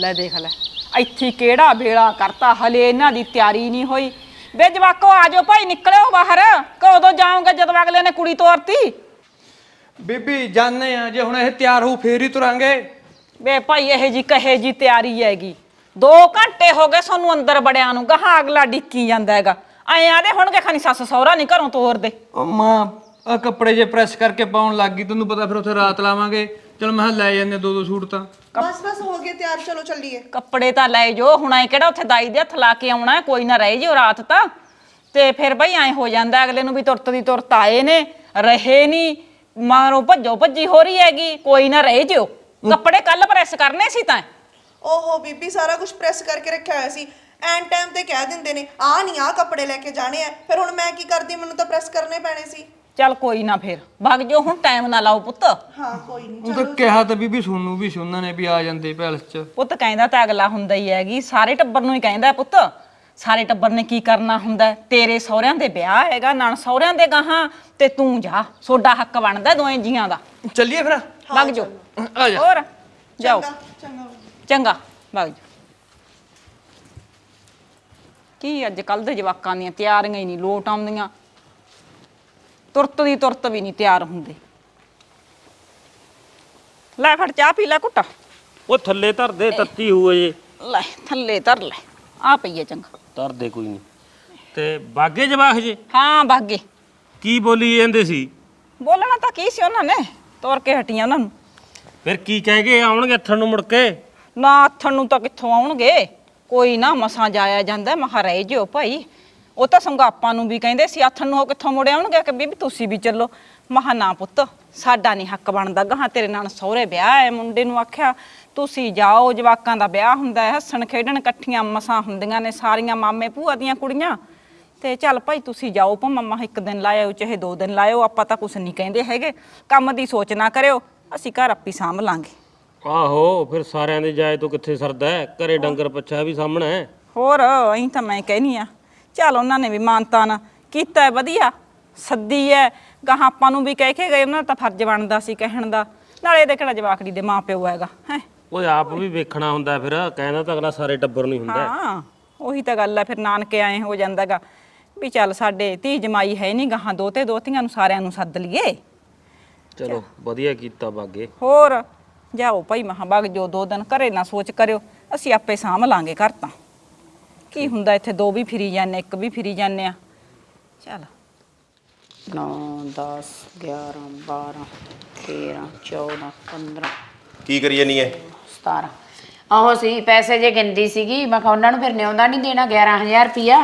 ਲੈ ਦੇਖ ਲੈ ਇੱਥੇ ਕਿਹੜਾ ਵੇਲਾ ਕਰਤਾ ਹਲੇ ਇਹਨਾਂ ਦੀ ਤਿਆਰੀ ਨਹੀਂ ਹੋਈ ਵੇ ਜਵਾਕੋ ਆਜੋ ਭਾਈ ਨਿਕਲਿਓ ਬਾਹਰ ਕਦੋਂ ਜਾਓਗੇ ਜਦੋਂ ਅਗਲੇ ਨੇ ਕੁੜੀ ਤੋਰਤੀ ਬੀਬੀ ਜਾਣੇ ਆ ਜੇ ਹੁਣ ਇਹ ਤਿਆਰ ਹੋ ਫੇਰ ਹੀ ਤੁਰਾਂਗੇ ਵੇ ਭਾਈ ਇਹ ਜੀ ਕਹੇ ਜੀ ਤਿਆਰੀ ਹੈਗੀ 2 ਘੰਟੇ ਹੋ ਗਏ ਸਾਨੂੰ ਅੰਦਰ ਬੜਿਆਂ ਨੂੰ ਗਾਹਾਂ ਅਗਲਾ ਡਿੱਕੀ ਜਾਂਦਾ ਹੈਗਾ ਐ ਆਦੇ ਕਿ ਖਾਨੀ ਸੱਸ ਸਹੁਰਾ ਨਹੀਂ ਘਰੋਂ ਤੋਰਦੇ ਅਮਾ ਮਾਂ ਆ ਕੱਪੜੇ ਜੇ ਪ੍ਰੈਸ ਕਰਕੇ ਪਾਉਣ ਲੱਗ ਗਈ ਤੈਨੂੰ ਪਤਾ ਫਿਰ ਉੱਥੇ ਰਾਤ ਲਾਵਾਂਗੇ ਚਲ ਮੈਂ ਹਾਂ ਲੈ ਜਾਂਦੇ ਦੋ ਦੋ ਸੂਟ ਤਾਂ ਬਸ ਬਸ ਹੋ ਗਏ ਤਿਆਰ ਚਲੋ ਚੱਲੀਏ ਕੱਪੜੇ ਤਾਂ ਲੈ ਜੋ ਹੁਣ ਐ ਕਿਹੜਾ ਉੱਥੇ ਦਾਈ ਦੇ ਹੱਥ ਲਾ ਕੇ ਆਉਣਾ ਕੋਈ ਨਾ ਰਹਿ ਜਿਓ ਰਾਤ ਤਾਂ ਤੇ ਫਿਰ ਬਈ ਐ ਹੋ ਜਾਂਦਾ ਅਗਲੇ ਨੂੰ ਵੀ ਤੁਰਤ ਦੀ ਤੁਰਤ ਆਏ ਨੇ ਰਹੇ ਨਹੀਂ ਮਾਰੋ ਭੱਜੋ ਭੱਜੀ ਹੋ ਰਹੀ ਹੈਗੀ ਕੋਈ ਨਾ ਰਹਿ ਜੋ ਕੱਪੜੇ ਕੱਲ ਪ੍ਰੈਸ ਕਰਨੇ ਸੀ ਤਾਂ ਓਹੋ ਬੀਬੀ ਸਾਰਾ ਕੁਝ ਪ੍ਰੈਸ ਕਰਕੇ ਰੱਖਿਆ ਹੋਇਆ ਸੀ ਐਨ ਟਾਈਮ ਤੇ ਕਹਿ ਦਿੰਦੇ ਨੇ ਆ ਨਹੀਂ ਆ ਕੱਪੜੇ ਲੈ ਕੇ ਜਾਣੇ ਆ ਫਿਰ ਹੁਣ ਮੈਂ ਕੀ ਕਰਦੀ ਮੈਨੂੰ ਤਾਂ ਪ੍ਰੈਸ ਕਰਨੇ ਪੈਣੇ ਸੀ ਚੱਲ ਕੋਈ ਨਾ ਫੇਰ ਭੱਗ ਜੋ ਹੁਣ ਟਾਈਮ ਨਾ ਲਾਓ ਪੁੱਤ ਹਾਂ ਕੋਈ ਨਹੀਂ ਉਹ ਤਾਂ ਕਿਹਾ ਤਾਂ ਬੀਬੀ ਸੋਨੂੰ ਵੀ ਸੋਨਾ ਨੇ ਵੀ ਆ ਜਾਂਦੇ ਪੈਲਸ 'ਚ ਪੁੱਤ ਕਹਿੰਦਾ ਤਾਂ ਅਗਲਾ ਹੁੰਦਾ ਹੀ ਹੈਗੀ ਸਾਰੇ ਟੱਬਰ ਨੂੰ ਹੀ ਕਹਿੰਦਾ ਪੁੱਤ ਸਾਰੇ ਟੱਬਰ ਨੇ ਕੀ ਕਰਨਾ ਹੁੰਦਾ ਤੇਰੇ ਸਹੁਰਿਆਂ ਦੇ ਵਿਆਹ ਹੈਗਾ ਨਣ ਸਹੁਰਿਆਂ ਦੇ ਗਾਹਾਂ ਤੇ ਤੂੰ ਜਾ ਸੋਡਾ ਹੱਕ ਬਣਦਾ ਦੋਵੇਂ ਜੀਆਂ ਦਾ ਚੱਲੀਏ ਫਿਰ ਭੱਗ ਜੋ ਆ ਜਾ ਹੋਰ ਜਾਓ ਚੰਗਾ ਚੰਗਾ ਭੱਗ ਜਾਓ ਕੀ ਅੱਜ ਕੱਲ ਦੇ ਜਵਾਕਾਂ ਦੀਆਂ ਤਿਆਰੀਆਂ ਹੀ ਨਹੀਂ ਲੋਟ ਆਉਂਦੀਆਂ ਤੁਰਤ ਦੀ ਤੁਰਤ ਵੀ ਨਹੀਂ ਤਿਆਰ ਹੁੰਦੇ ਲੈ ਫੜ ਚਾਹ ਪੀ ਲੈ ਘੁੱਟ ਉਹ ਥੱਲੇ ਧਰ ਦੇ ਤੱਤੀ ਹੋਏ ਜੇ ਲੈ ਥੱਲੇ ਧਰ ਲੈ ਆ ਪਈਏ ਚੰਗਾ ਧਰ ਦੇ ਕੋਈ ਨਹੀਂ ਤੇ ਬਾਗੇ ਜਵਾਖ ਜੇ ਹਾਂ ਬਾਗੇ ਕੀ ਬੋਲੀ ਜਾਂਦੇ ਸੀ ਬੋਲਣਾ ਤਾਂ ਕੀ ਸੀ ਉਹਨਾਂ ਨੇ ਤੋਰ ਕੇ ਹਟੀਆਂ ਉਹਨਾਂ ਨੂੰ ਫਿਰ ਕੀ ਕਹਿ ਗਏ ਆਉਣਗੇ ਅੱਥਣ ਨੂੰ ਮੁੜ ਕੇ ਨਾ ਅੱਥਣ ਨੂੰ ਤਾਂ ਕਿੱਥੋਂ ਆਉਣਗੇ ਕੋਈ ਨਾ ਮਸਾਂ ਜਾਇਆ ਜਾਂਦਾ ਮਹਾਰਾਜ ਜੋ ਭਾਈ ਉਹ ਤਾਂ ਸੰਗਾਪਾਂ ਨੂੰ ਵੀ ਕਹਿੰਦੇ ਸੀ ਆਥਣ ਨੂੰ ਉਹ ਕਿੱਥੋਂ ਮੁੜ ਆਉਣਗੇ ਕਿ ਬੀਬੀ ਤੁਸੀਂ ਵੀ ਚੱਲੋ ਮਹਾਨਾ ਨਾ ਪੁੱਤ ਸਾਡਾ ਨਹੀਂ ਹੱਕ ਬਣਦਾ ਗਾਹਾਂ ਤੇਰੇ ਨਾਲ ਸਹੁਰੇ ਵਿਆਹ ਹੈ ਮੁੰਡੇ ਨੂੰ ਆਖਿਆ ਤੁਸੀਂ ਜਾਓ ਜਵਾਕਾਂ ਦਾ ਵਿਆਹ ਹੁੰਦਾ ਹੈ ਹੱਸਣ ਖੇਡਣ ਇਕੱਠੀਆਂ ਮਸਾਂ ਹੁੰਦੀਆਂ ਨੇ ਸਾਰੀਆਂ ਮਾਮੇ ਭੂਆ ਦੀਆਂ ਕੁੜੀਆਂ ਤੇ ਚੱਲ ਭਾਈ ਤੁਸੀਂ ਜਾਓ ਭਾ ਮੰਮਾ ਇੱਕ ਦਿਨ ਲਾਇਓ ਚਾਹੇ ਦੋ ਦਿਨ ਲਾਇਓ ਆਪਾਂ ਤਾਂ ਕੁਛ ਨਹੀਂ ਕਹਿੰਦੇ ਹੈਗੇ ਕੰਮ ਦੀ ਸੋਚ ਨਾ ਕਰਿਓ ਅਸੀਂ ਘਰ ਆਪੀ ਸਾਂਭ ਲਾਂਗੇ ਆਹੋ ਫਿਰ ਸਾਰਿਆਂ ਦੇ ਜਾਏ ਤੋਂ ਕਿੱਥੇ ਸਰਦਾ ਹੈ? ਘਰੇ ਡੰਗਰ ਪੱਛਾ ਵੀ ਸਾਹਮਣਾ ਹੈ ਹੋਰ ਅਹੀਂ ਤਾਂ ਮੈਂ ਕਹਿਨੀ ਆ ਚਲ ਉਹਨਾਂ ਨੇ ਵੀ ਮਾਨਤਾ ਨਾ ਕੀਤਾ ਵਧੀਆ ਸੱਦੀ ਐ ਗਾਹਾਂ ਆਪਾਂ ਨੂੰ ਵੀ ਕਹਿ ਕੇ ਗਏ ਉਹਨਾਂ ਦਾ ਤਾਂ ਫਰਜ਼ ਬਣਦਾ ਸੀ ਕਹਿਣ ਦਾ ਨਾਲੇ ਇਹਦੇ ਕਿਹੜਾ ਜਵਾਕੜੀ ਦੇ ਮਾਪਿਓ ਹੈਗਾ ਹੈ ਓਏ ਆਪ ਵੀ ਵੇਖਣਾ ਹੁੰਦਾ ਫਿਰ ਕਹਿੰਦਾ ਤਾਂ ਅਗਲਾ ਸਾਰੇ ਟੱਬਰ ਨਹੀਂ ਹੁੰਦਾ ਹਾਂ ਉਹੀ ਤਾਂ ਗੱਲ ਆ ਫਿਰ ਨਾਨਕੇ ਆਏ ਹੋ ਜਾਂਦਾਗਾ ਵੀ ਚੱਲ ਸਾਡੇ ਧੀ ਜਮਾਈ ਹੈ ਨਹੀਂ ਗਾਹਾਂ ਦੋਤੇ ਦੋਤੀਆਂ ਨੂੰ ਸਾਰਿਆਂ ਨੂੰ ਸੱਦ ਲਈਏ ਚਲੋ ਵਧੀਆ ਕੀਤਾ ਬਾਗੇ ਹੋਰ ਜਾਓ ਭਾਈ ਮਹਾਬਾਗ ਜੋ ਦੋ ਦਿਨ ਘਰੇ ਨਾ ਸੋਚ ਕਰਿਓ ਅਸੀਂ ਆਪੇ ਸਾਂਭ ਲਾਂਗੇ ਘਰ ਤਾਂ ਕੀ ਹੁੰਦਾ ਇੱਥੇ ਦੋ ਵੀ ਫਿਰੀ ਜਾਂਦੇ ਇੱਕ ਵੀ ਫਿਰੀ ਜਾਂਦੇ ਆ ਚਲ 9 10 11 12 13 14 15 ਕੀ ਕਰੀ ਜਾਨੀ ਐ 17 ਆਹੋ ਸੀ ਪੈਸੇ ਜੇ ਗਿੰਦੀ ਸੀਗੀ ਮੈਂ ਕਿਹਾ ਉਹਨਾਂ ਨੂੰ ਫਿਰ ਨਿਉਂਦਾ ਨਹੀਂ ਦੇਣਾ 11000 ਰੁਪਿਆ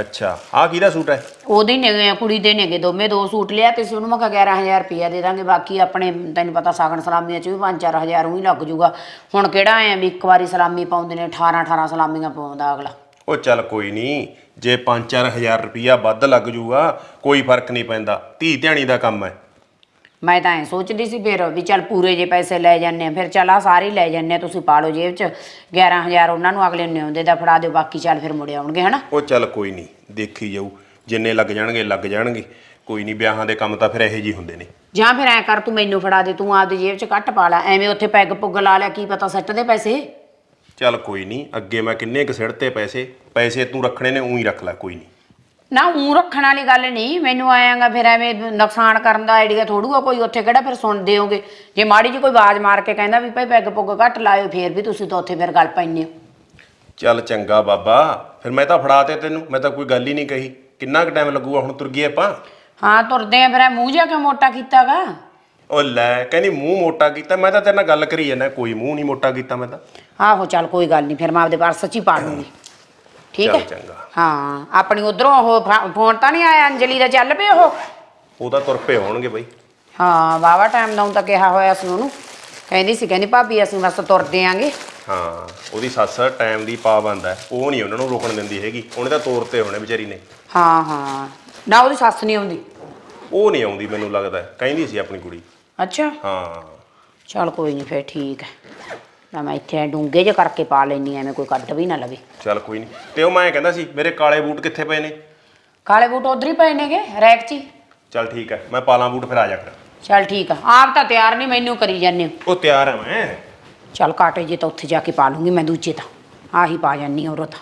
ਅੱਛਾ ਆ ਕਿਹਦਾ ਸੂਟ ਹੈ ਉਹਦੇ ਹੀ ਨੇ ਕੁੜੀ ਦੇ ਨੇਗੇ ਦੋਵੇਂ ਦੋ ਸੂਟ ਲਿਆ ਤੇ ਸੀ ਉਹਨੂੰ ਮੈਂ ਕਿਹਾ 11000 ਰੁਪਿਆ ਦੇ ਦਾਂਗੇ ਬਾਕੀ ਆਪਣੇ ਤੈਨੂੰ ਪਤਾ ਸਾਗਣ ਸਲਾਮੀਆਂ ਚ ਵੀ 5-4000 ਉਹੀ ਲੱਗ ਜੂਗਾ ਹੁਣ ਕਿਹੜਾ ਐ ਵੀ ਇੱਕ ਵਾਰੀ ਸਲਾਮੀ ਪਾਉਂਦੇ ਨੇ 18-18 ਸਲਾਮੀਆਂ ਪਾਉਂਦਾ ਅਗਲਾ ਉਹ ਚੱਲ ਕੋਈ ਨਹੀਂ ਜੇ 5-4000 ਰੁਪਇਆ ਵੱਧ ਲੱਗ ਜੂਗਾ ਕੋਈ ਫਰਕ ਨਹੀਂ ਪੈਂਦਾ ਧੀ ਧਿਆਣੀ ਦਾ ਕੰਮ ਹੈ ਮੈਂ ਤਾਂ ਐ ਸੋਚਦੀ ਸੀ ਫਿਰ ਵੀ ਚੱਲ ਪੂਰੇ ਜੇ ਪੈਸੇ ਲੈ ਜਾਂਦੇ ਆ ਫਿਰ ਚੱਲ ਆ ਸਾਰੇ ਲੈ ਜਾਂਦੇ ਆ ਤੁਸੀਂ ਪਾ ਲਓ ਜੇਬ 'ਚ 11000 ਉਹਨਾਂ ਨੂੰ ਅਗਲੇ ਨਿਉਂਦੇ ਦਾ ਫੜਾ ਦਿਓ ਬਾਕੀ ਚੱਲ ਫਿਰ ਮੁੜੇ ਆਉਣਗੇ ਹਨਾ ਉਹ ਚੱਲ ਕੋਈ ਨਹੀਂ ਦੇਖੀ ਜਾਊ ਜਿੰਨੇ ਲੱਗ ਜਾਣਗੇ ਲੱਗ ਜਾਣਗੇ ਕੋਈ ਨਹੀਂ ਵਿਆਹਾਂ ਦੇ ਕੰਮ ਤਾਂ ਫਿਰ ਇਹੋ ਜੀ ਹੁੰਦੇ ਨੇ ਜਾਂ ਫਿਰ ਐ ਕਰ ਤੂੰ ਮੈਨੂੰ ਫੜਾ ਦੇ ਤੂੰ ਆਪਦੀ ਜੇਬ 'ਚ ਕੱਟ ਪਾ ਲੈ ਐਵੇਂ ਉੱਥੇ ਪੈਗ ਪੁੱਗ ਲਾ ਲਿਆ ਕੀ ਪਤਾ ਸੱਟ ਦੇ ਪੈਸੇ ਚੱਲ ਕੋਈ ਨਹੀਂ ਅੱਗੇ ਮੈਂ ਕਿੰਨੇ ਕੁ ਤੇ ਪੈਸੇ ਪੈਸੇ ਤੂੰ ਰੱਖਣੇ ਨੇ ਉਹੀ ਰੱਖ ਲੈ ਕੋਈ ਨਹੀਂ ਨਾ ਉਂ ਰੱਖਣ ਵਾਲੀ ਗੱਲ ਨਹੀਂ ਮੈਨੂੰ ਆਇਆਗਾ ਫਿਰ ਐਵੇਂ ਨੁਕਸਾਨ ਕਰਨ ਦਾ ਆਈਡੀਆ ਥੋੜੂਗਾ ਕੋਈ ਉੱਥੇ ਕਿਹੜਾ ਫਿਰ ਸੁਣਦੇ ਹੋਗੇ ਜੇ ਮਾੜੀ ਜੀ ਕੋਈ ਆਵਾਜ਼ ਮਾਰ ਕੇ ਕਹਿੰਦਾ ਵੀ ਭਾਈ ਪੈਗ ਪੁੱਗ ਘੱਟ ਲਾਇਓ ਫਿਰ ਵੀ ਤੁਸੀਂ ਤਾਂ ਉੱਥੇ ਫਿਰ ਗੱਲ ਪੈਣੀ ਹੋ ਚੱਲ ਚੰਗਾ ਬਾਬਾ ਫਿਰ ਮੈਂ ਤਾਂ ਫੜਾ ਤੇ ਤੈਨੂੰ ਮੈਂ ਤਾਂ ਕੋਈ ਗੱਲ ਹੀ ਨਹੀਂ ਕਹੀ ਕਿੰਨਾ ਕੁ ਟਾਈਮ ਲੱਗੂਗਾ ਹੁਣ ਤੁਰ ਗਏ ਆਪਾਂ ਹਾਂ ਤੁਰਦੇ ਆ ਫਿਰ ਮੂੰਹ ਜਿਹਾ ਕਿਉਂ ਮੋਟਾ ਕੀਤਾਗਾ ਉਹ ਲੈ ਕਹਿੰਦੀ ਮੂੰਹ ਮੋਟਾ ਕੀਤਾ ਮੈਂ ਤਾਂ ਤੇਰੇ ਨਾਲ ਗੱਲ ਕਰੀ ਜਾਂਦਾ ਕੋਈ ਮੂੰਹ ਨਹੀਂ ਮੋਟਾ ਕੀਤਾ ਮੈਂ ਤਾਂ ਆਹੋ ਚੱਲ ਕੋਈ ਗੱਲ ਨਹੀਂ ਫਿਰ ਮੈਂ ਆਪਦੇ ਪਰਸ ਸੱਚੀ ਪਾ ਦੂੰਗੀ ਠੀਕ ਹੈ ਹਾਂ ਆਪਣੀ ਉਧਰੋਂ ਉਹ ਫੋਨ ਤਾਂ ਨਹੀਂ ਆਇਆ ਅੰਜਲੀ ਦਾ ਚੱਲ ਪਏ ਉਹ ਉਹ ਤਾਂ ਤੁਰ ਪਏ ਹੋਣਗੇ ਬਈ ਹਾਂ ਵਾਵਾ ਟਾਈਮ ਦਾ ਹੁਣ ਤਾਂ ਕਿਹਾ ਹੋਇਆ ਸੀ ਉਹਨੂੰ ਕਹਿੰਦੀ ਸੀ ਕਹਿੰਦੀ ਭਾਬੀ ਅਸੀਂ ਬਸ ਤੁਰਦੇ ਆਂਗੇ ਹਾਂ ਉਹਦੀ ਸੱਸ ਟਾਈਮ ਦੀ ਪਾਬੰਦ ਹੈ ਉਹ ਨਹੀਂ ਉਹਨਾਂ ਨੂੰ ਰੋਕਣ ਦਿੰਦੀ ਹੈਗੀ ਉਹਨੇ ਤਾਂ ਤੋਰਤੇ ਹੋਣੇ ਵਿਚਾਰੀ ਨੇ ਹਾਂ ਹਾਂ ਨਾ ਉਹਦੀ ਸੱਸ ਨਹੀਂ ਆਉਂਦੀ ਉਹ ਨਹੀਂ ਆਉਂਦੀ ਮੈਨੂੰ ਲੱਗਦਾ ਕਹਿੰਦੀ ਸੀ ਆਪਣੀ ਕੁੜੀ ਅੱਛਾ ਹਾਂ ਚਲ ਕੋਈ ਨਹੀਂ ਫੇਰ ਠੀਕ ਹੈ ਨਾ ਮੈਂ ਇੱਥੇ ਡੂੰਗੇ ਜੇ ਕਰਕੇ ਪਾ ਲੈਣੀ ਐਵੇਂ ਕੋਈ ਕੱਟ ਵੀ ਨਾ ਲਵੇ ਚਲ ਕੋਈ ਨਹੀਂ ਤੇ ਉਹ ਮੈਂ ਕਹਿੰਦਾ ਸੀ ਮੇਰੇ ਕਾਲੇ ਬੂਟ ਕਿੱਥੇ ਪਏ ਨੇ ਕਾਲੇ ਬੂਟ ਉਧਰ ਹੀ ਪਏ ਨੇਗੇ ਰੈਕ 'ਚ ਹੀ। ਠੀਕ ਹੈ ਮੈਂ ਪਾਲਾਂ ਬੂਟ ਫਿਰ ਆ ਜਾ ਕਰ ਚਲ ਠੀਕ ਆ ਆਪ ਤਾਂ ਤਿਆਰ ਨਹੀਂ ਮੈਨੂੰ ਕਰੀ ਜਾਂਦੇ ਹੋ। ਉਹ ਤਿਆਰ ਆ ਮੈਂ ਚਲ ਕਾਟੇ ਜੇ ਤਾਂ ਉੱਥੇ ਜਾ ਕੇ ਪਾ ਲੂੰਗੀ ਮੈਂ ਦੂਜੇ ਤਾਂ ਆਹੀ ਪਾ ਜਾਨੀ ਔਰਤ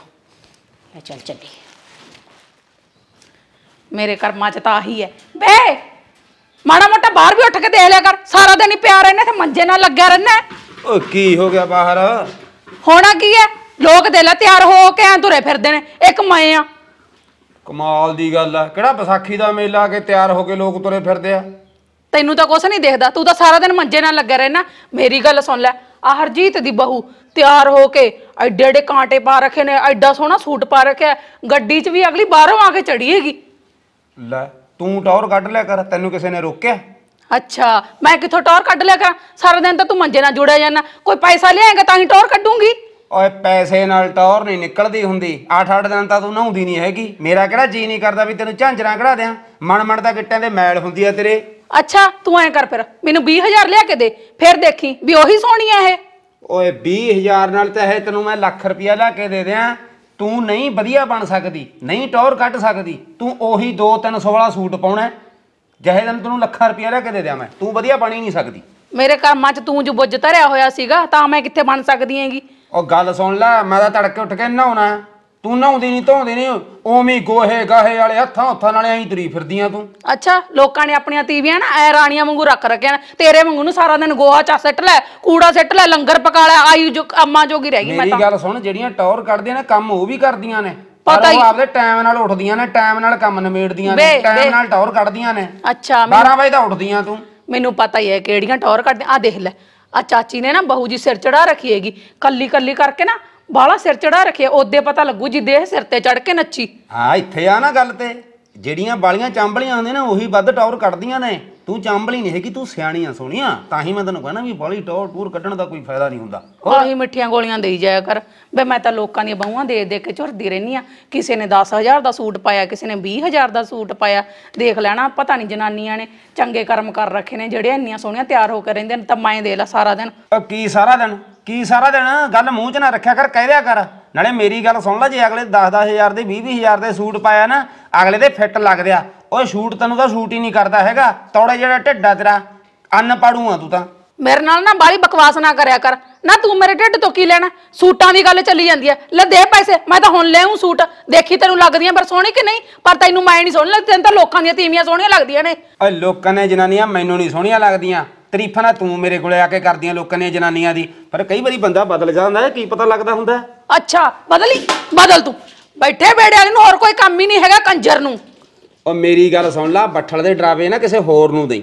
ਤਾਂ ਚਲ ਚੱਲੀ ਮੇਰੇ ਕਰਮਾਂ 'ਚ ਤਾਂ ਆਹੀ ਹੈ ਬੇ ਮਾੜਾ ਮੋਟਾ ਬਾਹਰ ਵੀ ਉੱਠ ਕੇ ਦੇਖ ਲਿਆ ਕਰ ਸਾਰਾ ਦਿਨ ਹੀ ਪਿਆ ਰਹਿਣਾ ਤੇ ਮੰਜੇ ਨਾਲ ਲੱਗਿਆ ਰਹਿਣਾ ਓ ਕੀ ਹੋ ਗਿਆ ਬਾਹਰ ਹੋਣਾ ਕੀ ਹੈ ਲੋਕ ਦੇ ਲੈ ਤਿਆਰ ਹੋ ਕੇ ਐਂ ਤੁਰੇ ਫਿਰਦੇ ਨੇ ਇੱਕ ਮੈਂ ਆ ਕਮਾਲ ਦੀ ਗੱਲ ਆ ਕਿਹੜਾ ਵਿਸਾਖੀ ਦਾ ਮੇਲਾ ਕੇ ਤਿਆਰ ਹੋ ਕੇ ਲੋਕ ਤੁਰੇ ਫਿਰਦੇ ਆ ਤੈਨੂੰ ਤਾਂ ਕੁਛ ਨਹੀਂ ਦੇਖਦਾ ਤੂੰ ਤਾਂ ਸਾਰਾ ਦਿਨ ਮੰਜੇ ਨਾਲ ਲੱਗਿਆ ਰਹਿਣਾ ਮੇਰੀ ਗੱਲ ਸੁਣ ਲੈ ਆ ਹਰਜੀਤ ਦੀ ਬਹੂ ਤਿਆਰ ਹੋ ਕੇ ਐਡੇ ਐਡੇ ਕਾਂਟੇ ਪਾ ਰੱਖੇ ਨੇ ਐਡਾ ਸੋਹਣਾ ਸੂਟ ਪਾ ਰੱਖਿਆ ਗੱਡੀ 'ਚ ਵੀ ਅਗਲੀ ਬਾਹਰੋਂ ਆ ਕੇ ਚੜੀਏਗੀ ਲੈ ਤੂੰ ਟੌਰ ਕੱਢ ਲਿਆ ਕਰ ਤੈਨੂੰ ਕਿਸੇ ਨੇ ਰੋਕਿਆ ਅੱਛਾ ਮੈਂ ਕਿੱਥੋਂ ਟੌਰ ਕੱਢ ਲਿਆ ਕਰ ਸਾਰਾ ਦਿਨ ਤਾਂ ਤੂੰ ਮੰਜੇ ਨਾਲ ਜੁੜਿਆ ਜਾਂਦਾ ਕੋਈ ਪੈਸਾ ਲਿਆਏਗਾ ਤਾਂ ਹੀ ਟੌਰ ਕੱਢੂੰਗੀ ਓਏ ਪੈਸੇ ਨਾਲ ਟੌਰ ਨਹੀਂ ਨਿਕਲਦੀ ਹੁੰਦੀ 8-8 ਦਿਨ ਤਾਂ ਤੂੰ ਨਹਾਉਂਦੀ ਨਹੀਂ ਹੈਗੀ ਮੇਰਾ ਕਿਹੜਾ ਜੀ ਨਹੀਂ ਕਰਦਾ ਵੀ ਤੈਨੂੰ ਝਾਂਜਰਾਂ ਕਢਾ ਦਿਆਂ ਮਨ ਦਾ ਗਿੱਟਿਆਂ ਦੇ ਮੈਲ ਹੁੰਦੀ ਆ ਤੇਰੇ ਅੱਛਾ ਤੂੰ ਐਂ ਕਰ ਫਿਰ ਮੈਨੂੰ 20000 ਲਿਆ ਕੇ ਦੇ ਫਿਰ ਦੇਖੀ ਵੀ ਉਹੀ ਸੋਹਣੀ ਆ ਇਹ ਓਏ 20000 ਨਾਲ ਤਾਂ ਇਹ ਤੈਨੂੰ ਮੈਂ ਲੱਖ ਰੁਪਇਆ ਲਿਆ ਕੇ ਦੇ ਦਿਆਂ ਤੂੰ ਨਹੀਂ ਵਧੀਆ ਬਣ ਸਕਦੀ ਨਹੀਂ ਟੌਰ ਕੱਟ ਸਕਦੀ ਤੂੰ ਉਹੀ 2-300 ਵਾਲਾ ਸੂਟ ਪਾਉਣਾ ਜਿਹੇ ਦਿਨ ਤੈਨੂੰ ਲੱਖਾਂ ਰੁਪਇਆ ਲੈ ਕੇ ਦੇ ਦਿਆਂ ਮੈਂ ਤੂੰ ਵਧੀਆ ਬਣ ਹੀ ਨਹੀਂ ਸਕਦੀ ਮੇਰੇ ਕੰਮਾਂ 'ਚ ਤੂੰ ਜੋ ਬੁੱਝ ਧਰਿਆ ਹੋਇਆ ਸੀਗਾ ਤਾਂ ਮੈਂ ਕਿੱਥੇ ਬਣ ਸਕਦੀ ਐਂਗੀ ਉਹ ਗੱਲ ਸੁਣ ਲੈ ਮੈਂ ਤਾਂ ਤੜਕੇ ਉੱਠ ਕੇ ਨਹਾਉਣਾ ਤੂੰ ਨਹਾਉਂਦੀ ਨਹੀਂ ਧੋਂਦੀ ਨਹੀਂ ਓਵੇਂ ਗੋਹੇ ਗਾਹੇ ਵਾਲੇ ਹੱਥਾਂ ਹੱਥਾਂ ਨਾਲ ਐਂ ਤੁਰੀ ਫਿਰਦੀਆਂ ਤੂੰ ਅੱਛਾ ਲੋਕਾਂ ਨੇ ਆਪਣੀਆਂ ਤੀਵੀਆਂ ਨਾ ਐ ਰਾਣੀਆਂ ਵਾਂਗੂ ਰੱਖ ਰੱਖਿਆ ਤੇਰੇ ਵਾਂਗੂ ਨੂੰ ਸਾਰਾ ਦਿਨ ਗੋਹਾ ਚਾ ਸੱਟ ਲੈ ਕੂੜਾ ਸੱਟ ਲੈ ਲੰਗਰ ਪਕਾ ਲੈ ਆਈ ਜੋ ਅੰਮਾ ਜੋਗੀ ਰਹਿ ਗਈ ਮੈਂ ਮੇਰੀ ਗੱਲ ਸੁਣ ਜਿਹੜੀਆਂ ਟੌਰ ਕੱਢਦੀਆਂ ਨੇ ਕੰਮ ਉਹ ਵੀ ਕਰਦੀਆਂ ਨੇ ਪਤਾ ਹੀ- ਆਪਦੇ ਟਾਈਮ ਨਾਲ ਉੱਠਦੀਆਂ ਨੇ ਟਾਈਮ ਨਾਲ ਕੰਮ ਨਿਮੇੜਦੀਆਂ ਨੇ ਟਾਈਮ ਨਾਲ ਟੌਰ ਕੱਢਦੀਆਂ ਨੇ ਅੱਛਾ 12 ਵਜੇ ਤਾਂ ਉੱਠਦੀਆਂ ਤੂੰ ਮੈਨੂੰ ਪਤਾ ਹੀ ਹੈ ਕਿਹੜੀਆਂ ਟੌਰ ਕੱਢਦੇ ਆ ਦੇਖ ਲੈ ਆ ਚਾਚੀ ਨੇ ਨਾ ਬਹੂ ਜੀ ਸਿਰ ਚੜਾ ਰੱਖੀ ਹੈਗੀ ਕੱਲੀ ਕੱਲੀ ਕਰਕੇ ਨਾ ਬਾਲਾ ਸਿਰ ਚੜਾ ਰੱਖਿਆ ਉਹਦੇ ਪਤਾ ਲੱਗੂ ਜੀ ਦੇਹ ਸਿਰ ਤੇ ਚੜ ਕੇ ਨੱਚੀ ਹਾਂ ਇੱਥੇ ਆ ਨਾ ਗੱਲ ਤੇ ਜਿਹੜੀਆਂ ਬਾਲੀਆਂ ਚਾਂਬਲੀਆਂ ਆਉਂਦੇ ਨੇ ਉਹੀ ਵੱਧ ਟੌਰ ਕੱਢਦੀਆਂ ਨੇ ਤੂੰ ਚਾਂਬਲੀ ਨਹੀਂ ਹੈਗੀ ਤੂੰ ਸਿਆਣੀ ਆ ਸੋਹਣੀਆ ਤਾਂ ਹੀ ਮੈਂ ਤੈਨੂੰ ਕਹਿੰਦਾ ਵੀ ਬਾਲੀ ਟੌਰ ਟੂਰ ਕੱਢਣ ਦਾ ਕੋਈ ਫਾਇਦਾ ਨਹੀਂ ਹੁੰਦਾ ਆਹੀ ਮਿੱਠੀਆਂ ਗੋਲੀਆਂ ਦੇਈ ਜਾਇਆ ਕਰ ਬਈ ਮੈਂ ਤਾਂ ਲੋਕਾਂ ਦੀਆਂ ਬਹੂਆਂ ਦੇ ਦੇ ਕੇ ਝੁਰਦੀ ਰਹਿਨੀ ਆ ਕਿਸੇ ਨੇ 10000 ਦਾ ਸੂਟ ਪਾਇਆ ਕਿਸੇ ਨੇ 20000 ਦਾ ਸੂਟ ਪਾਇਆ ਦੇਖ ਲੈਣਾ ਪਤਾ ਨਹੀਂ ਜਨਾਨੀਆਂ ਨੇ ਚੰਗੇ ਕਰਮ ਕਰ ਰੱਖੇ ਨੇ ਜਿਹੜੇ ਇੰਨੀਆਂ ਸੋਹਣੀਆਂ ਤਿਆਰ ਹੋ ਕੇ ਰਹਿੰਦੇ ਨੇ ਤਾਂ ਮੈਂ ਦੇ ਲਾ ਸਾਰਾ ਦਿਨ ਕੀ ਸਾਰਾ ਦਿਨ ਕੀ ਸਾਰਾ ਦਿਨ ਗੱਲ ਮੂੰਹ 'ਚ ਨਾ ਰੱਖਿਆ ਕਰ ਕਹਿ ਦਿਆ ਕਰ ਨਾਲੇ ਮੇਰੀ ਗੱਲ ਸੁਣ ਲੈ ਜੇ ਅਗਲੇ 10-10000 ਦੇ 20-20000 ਦੇ ਸੂਟ ਪਾਇਆ ਨਾ ਅਗਲੇ ਦੇ ਫਿੱਟ ਲੱਗਦਿਆ ਓਏ ਸ਼ੂਟ ਤੈਨੂੰ ਤਾਂ ਸ਼ੂਟ ਹੀ ਨਹੀਂ ਕਰਦਾ ਹੈਗਾ ਤੌੜੇ ਜਿਹੜਾ ਢਿੱਡਾ ਤੇਰਾ ਅੰਨ ਪਾੜੂ ਆ ਤੂੰ ਤਾਂ ਮੇਰੇ ਨਾਲ ਨਾ ਬਾਲੀ ਬਕਵਾਸ ਨਾ ਕਰਿਆ ਕਰ ਨਾ ਤੂੰ ਮੇਰੇ ਢਿੱਡ ਤੋਂ ਕੀ ਲੈਣਾ ਸੂਟਾਂ ਦੀ ਗੱਲ ਚੱਲੀ ਜਾਂਦੀ ਐ ਲੈ ਦੇ ਪੈਸੇ ਮੈਂ ਤਾਂ ਹੁਣ ਲੈਉਂ ਸੂਟ ਦੇਖੀ ਤੈਨੂੰ ਲੱਗਦੀਆਂ ਪਰ ਸੋਹਣੀ ਕਿ ਨਹੀਂ ਪਰ ਤੈਨੂੰ ਮੈਂ ਨਹੀਂ ਸੋਹਣੀ ਲੱਗਦੀ ਤੈਨੂੰ ਤਾਂ ਲੋਕਾਂ ਦੀਆਂ ਤੀਵੀਆਂ ਸੋਹਣੀਆਂ ਲੱਗਦੀਆਂ ਨੇ ਓਏ ਲੋਕਾਂ ਨੇ ਜਨਾਨੀਆਂ ਮੈਨੂੰ ਨਹੀਂ ਸੋਹਣੀਆਂ ਲੱਗਦੀਆਂ ਤਾਰੀਫਾਂ ਨਾ ਤੂੰ ਮੇਰੇ ਕੋਲੇ ਆ ਕੇ ਕਰਦੀਆਂ ਲੋਕਾਂ ਨੇ ਜਨਾਨੀਆਂ ਦੀ ਪਰ ਕਈ ਵਾਰੀ ਬੰਦਾ ਬਦਲ ਜਾਂਦਾ ਹੈ ਕੀ ਪਤਾ ਲੱਗਦਾ ਹੁੰਦਾ ਅੱਛਾ ਬਦਲੀ ਬਦਲ ਤੂੰ ਬੈਠੇ ਬੇੜੇ ਵਾਲੇ ਨੂੰ ਹੋਰ ਕੋਈ ਕੰਮ ਹੀ ਨਹੀਂ ਹੈਗਾ ਕੰਜਰ ਨੂੰ ਉਹ ਮੇਰੀ ਗੱਲ ਸੁਣ ਲਾ ਬੱਠਲ ਦੇ ਡਰਾਵੇ ਨਾ ਕਿਸੇ ਹੋਰ ਨੂੰ ਦੇ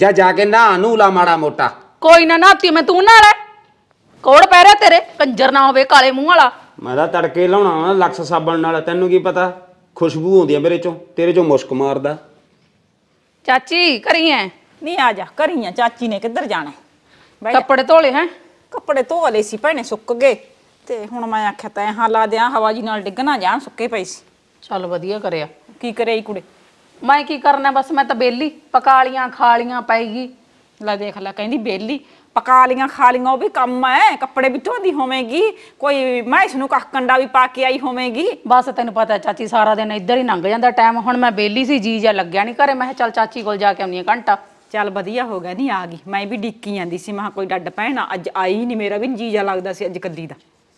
ਜਾਂ ਜਾ ਕੇ ਨਹਾ ਨੂੰ ਲਾ ਮਾੜਾ ਮੋਟਾ ਕੋਈ ਨਾ ਨਾਤੀ ਮੈਂ ਤੂੰ ਨਾਲ ਐ ਕੋੜ ਪੈ ਰਿਹਾ ਤੇਰੇ ਕੰਜਰ ਨਾ ਹੋਵੇ ਕਾਲੇ ਮੂੰਹ ਵਾਲਾ ਮੈਂ ਤਾਂ ਤੜਕੇ ਲਾਉਣਾ ਵਾ ਲਕਸ ਸਾਬਣ ਨਾਲ ਤੈਨੂੰ ਕੀ ਪਤਾ ਖੁਸ਼ਬੂ ਆਉਂਦੀ ਆ ਮੇਰੇ ਚੋਂ ਤੇਰੇ ਚੋਂ ਮੁਸ਼ਕ ਮਾਰਦਾ ਚਾਚੀ ਕਰੀ ਐ ਨਹੀਂ ਆ ਜਾ ਕਰੀਆਂ ਚਾਚੀ ਨੇ ਕਿੱਧਰ ਜਾਣਾ ਬਈ ਕੱਪੜੇ ਧੋਲੇ ਹੈ ਕੱਪੜੇ ਧੋ ਲਏ ਸੀ ਭੈਣੇ ਸੁੱਕ ਗਏ ਤੇ ਹੁਣ ਮੈਂ ਆਖਿਆ ਤੈਂ ਹਾਂ ਲਾ ਦਿਆਂ ਹਵਾ ਜੀ ਨਾਲ ਡਿੱਗ ਨਾ ਜਾਣ ਸੁੱਕੇ ਪਈ ਸੀ ਚੱਲ ਵਧੀਆ ਕਰਿਆ ਕੀ ਈ ਕੁੜੇ ਮੈਂ ਕੀ ਕਰਨਾ ਬਸ ਮੈਂ ਤਾਂ ਬੇਲੀ ਪਕਾ ਲੀਆਂ ਖਾ ਲੀਆਂ ਪੈਗੀ ਲੈ ਦੇਖ ਲੈ ਕਹਿੰਦੀ ਬੇਲੀ ਪਕਾ ਲੀਆਂ ਖਾ ਲੀਆਂ ਉਹ ਵੀ ਕੰਮ ਐ ਕੱਪੜੇ ਵੀ ਧੋਂਦੀ ਹੋਵੇਂਗੀ ਕੋਈ ਮੈਂ ਇਸ ਨੂੰ ਕੱਖ ਕੰਡਾ ਵੀ ਪਾ ਕੇ ਆਈ ਹੋਵੇਂਗੀ ਬਸ ਤੈਨੂੰ ਪਤਾ ਚਾਚੀ ਸਾਰਾ ਦਿਨ ਇੱਧਰ ਹੀ ਲੰਘ ਜਾਂਦਾ ਟਾਈਮ ਹੁਣ ਮੈਂ ਬੇਲੀ ਸੀ ਜੀ ਜਾਂ ਲੱਗਿਆ ਨਹੀਂ ਘਰੇ ਮੈਂ ਚੱਲ ਚਾਚੀ ਕੋਲ ਜਾ ਕੇ ਆਉਣੀ ਆ ਘੰਟਾ ਚੱਲ ਵਧੀਆ ਹੋ ਗਿਆ ਨਹੀਂ ਆ ਗਈ ਮੈਂ ਵੀ ਡਿੱਕੀ ਜਾਂਦੀ ਸੀ ਮਹਾ ਕੋਈ ਡੱਡ ਪੈਣ ਅੱਜ ਆਈ ਨਹੀਂ ਮੇਰਾ ਵੀ ਜੀਜਾ ਲੱਗਦਾ ਸੀ ਅੱਜ ਕੱਲੀ ਦਾ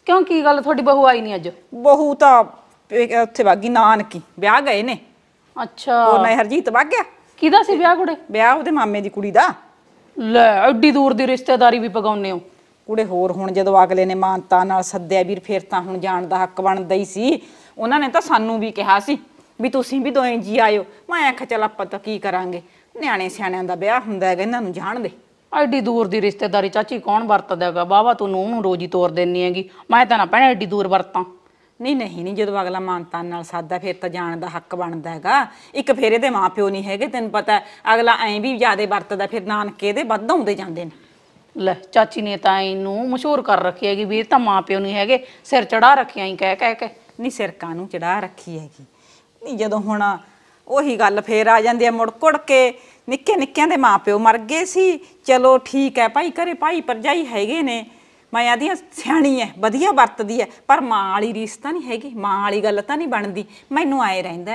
ਕਿਉਂ ਕੀ ਗੱਲ ਤੁਹਾਡੀ ਬਹੂ ਆਈ ਨਹੀਂ ਅੱਜ ਬਹੂ ਤਾਂ ਉੱਥੇ ਵਾਗੀ ਨਾਨਕੀ ਵਿਆਹ ਗਏ ਨੇ ਅੱਛਾ ਉਹ ਮੈਂ ਹਰਜੀਤ ਵਾਗ ਗਿਆ ਕਿਹਦਾ ਸੀ ਵਿਆਹ ਕੁੜੇ ਵਿਆਹ ਉਹਦੇ ਮਾਮੇ ਦੀ ਕੁੜੀ ਦਾ ਲੈ ਐਡੀ ਦੂਰ ਦੀ ਰਿਸ਼ਤੇਦਾਰੀ ਵੀ ਪਗਾਉਨੇ ਹੋ ਕੁੜੇ ਹੋਰ ਹੁਣ ਜਦੋਂ ਅਗਲੇ ਨੇ ਮਾਨਤਾ ਨਾਲ ਸੱਦਿਆ ਵੀਰ ਫੇਰ ਤਾਂ ਹੁਣ ਜਾਣ ਦਾ ਹੱਕ ਬਣਦਾ ਹੀ ਸੀ ਉਹਨਾਂ ਨੇ ਤਾਂ ਸਾਨੂੰ ਵੀ ਕਿਹਾ ਸੀ ਵੀ ਤੁਸੀਂ ਵੀ ਦੋਏ ਜੀ ਆਇਓ ਮੈਂ ਆਖਿਆ ਚਲ ਆਪਾਂ ਤਾਂ ਕੀ ਕਰਾਂਗੇ ਨਿਆਣੇ ਸਿਆਣਿਆਂ ਦਾ ਵਿਆਹ ਹੁੰਦਾ ਹੈਗਾ ਇਹਨਾਂ ਨੂੰ ਜਾਣ ਦੇ ਐਡੀ ਦੂਰ ਦੀ ਰਿਸ਼ਤੇਦਾਰੀ ਚਾਚੀ ਕੌਣ ਵਰਤਦਾ ਹੈਗਾ ਬਾਵਾ ਤੂੰ ਨੂੰ ਨੂੰ ਰੋਜੀ ਤੋਰ ਦੇਣੀ ਹੈਗੀ ਮੈਂ ਤਾਂ ਨਾ ਪਹਿਣਾ ਐਡੀ ਦੂਰ ਵਰਤਾਂ ਨਹੀਂ ਨਹੀਂ ਨਹੀਂ ਜਦੋਂ ਅਗਲਾ ਮਾਨਤਾ ਨਾਲ ਸਾਦਾ ਫਿਰ ਤਾਂ ਜਾਣ ਦਾ ਹੱਕ ਬਣਦਾ ਹੈਗਾ ਇੱਕ ਫੇਰ ਇਹਦੇ ਮਾਪਿਓ ਨਹੀਂ ਹੈਗੇ ਤੈਨੂੰ ਪਤਾ ਅਗਲਾ ਐਂ ਵੀ ਜ਼ਿਆਦੇ ਵਰਤਦਾ ਫਿਰ ਨਾਨਕੇ ਦੇ ਵੱਧ ਆਉਂਦੇ ਜਾਂਦੇ ਨੇ ਲੈ ਚਾਚੀ ਨੇ ਤਾਂ ਇਹਨੂੰ ਮਸ਼ਹੂਰ ਕਰ ਰੱਖੀ ਹੈਗੀ ਵੀ ਇਹ ਤਾਂ ਮਾਪਿਓ ਨਹੀਂ ਹੈਗੇ ਸਿਰ ਚੜਾ ਰੱਖਿਆ ਹੀ ਕਹਿ ਕਹਿ ਕੇ ਨਹੀਂ ਸਿਰ ਨੂੰ ਚੜਾ ਰੱਖੀ ਹੈਗੀ ਨਹੀਂ ਜਦੋਂ ਹੁਣ ਉਹੀ ਗੱਲ ਫੇਰ ਆ ਜਾਂਦੀ ਹੈ ਮੁੜ ਕੁੜ ਕੇ ਨਿੱਕੇ ਨਿੱਕਿਆਂ ਦੇ ਮਾਪਿਓ ਮਰ ਗਏ ਸੀ ਚਲੋ ਠੀਕ ਹੈ ਭਾਈ ਘਰੇ ਭਾਈ ਪਰਜਾਈ ਹੈਗੇ ਨੇ ਮੈਂ ਆਦੀ ਸਿਆਣੀ ਐ ਵਧੀਆ ਵਰਤਦੀ ਐ ਪਰ ਮਾਂ ਵਾਲੀ ਰੀਸ ਤਾਂ ਨਹੀਂ ਹੈਗੀ ਮਾਂ ਵਾਲੀ ਗੱਲ ਤਾਂ ਨਹੀਂ ਬਣਦੀ ਮੈਨੂੰ ਆਏ ਰਹਿੰਦਾ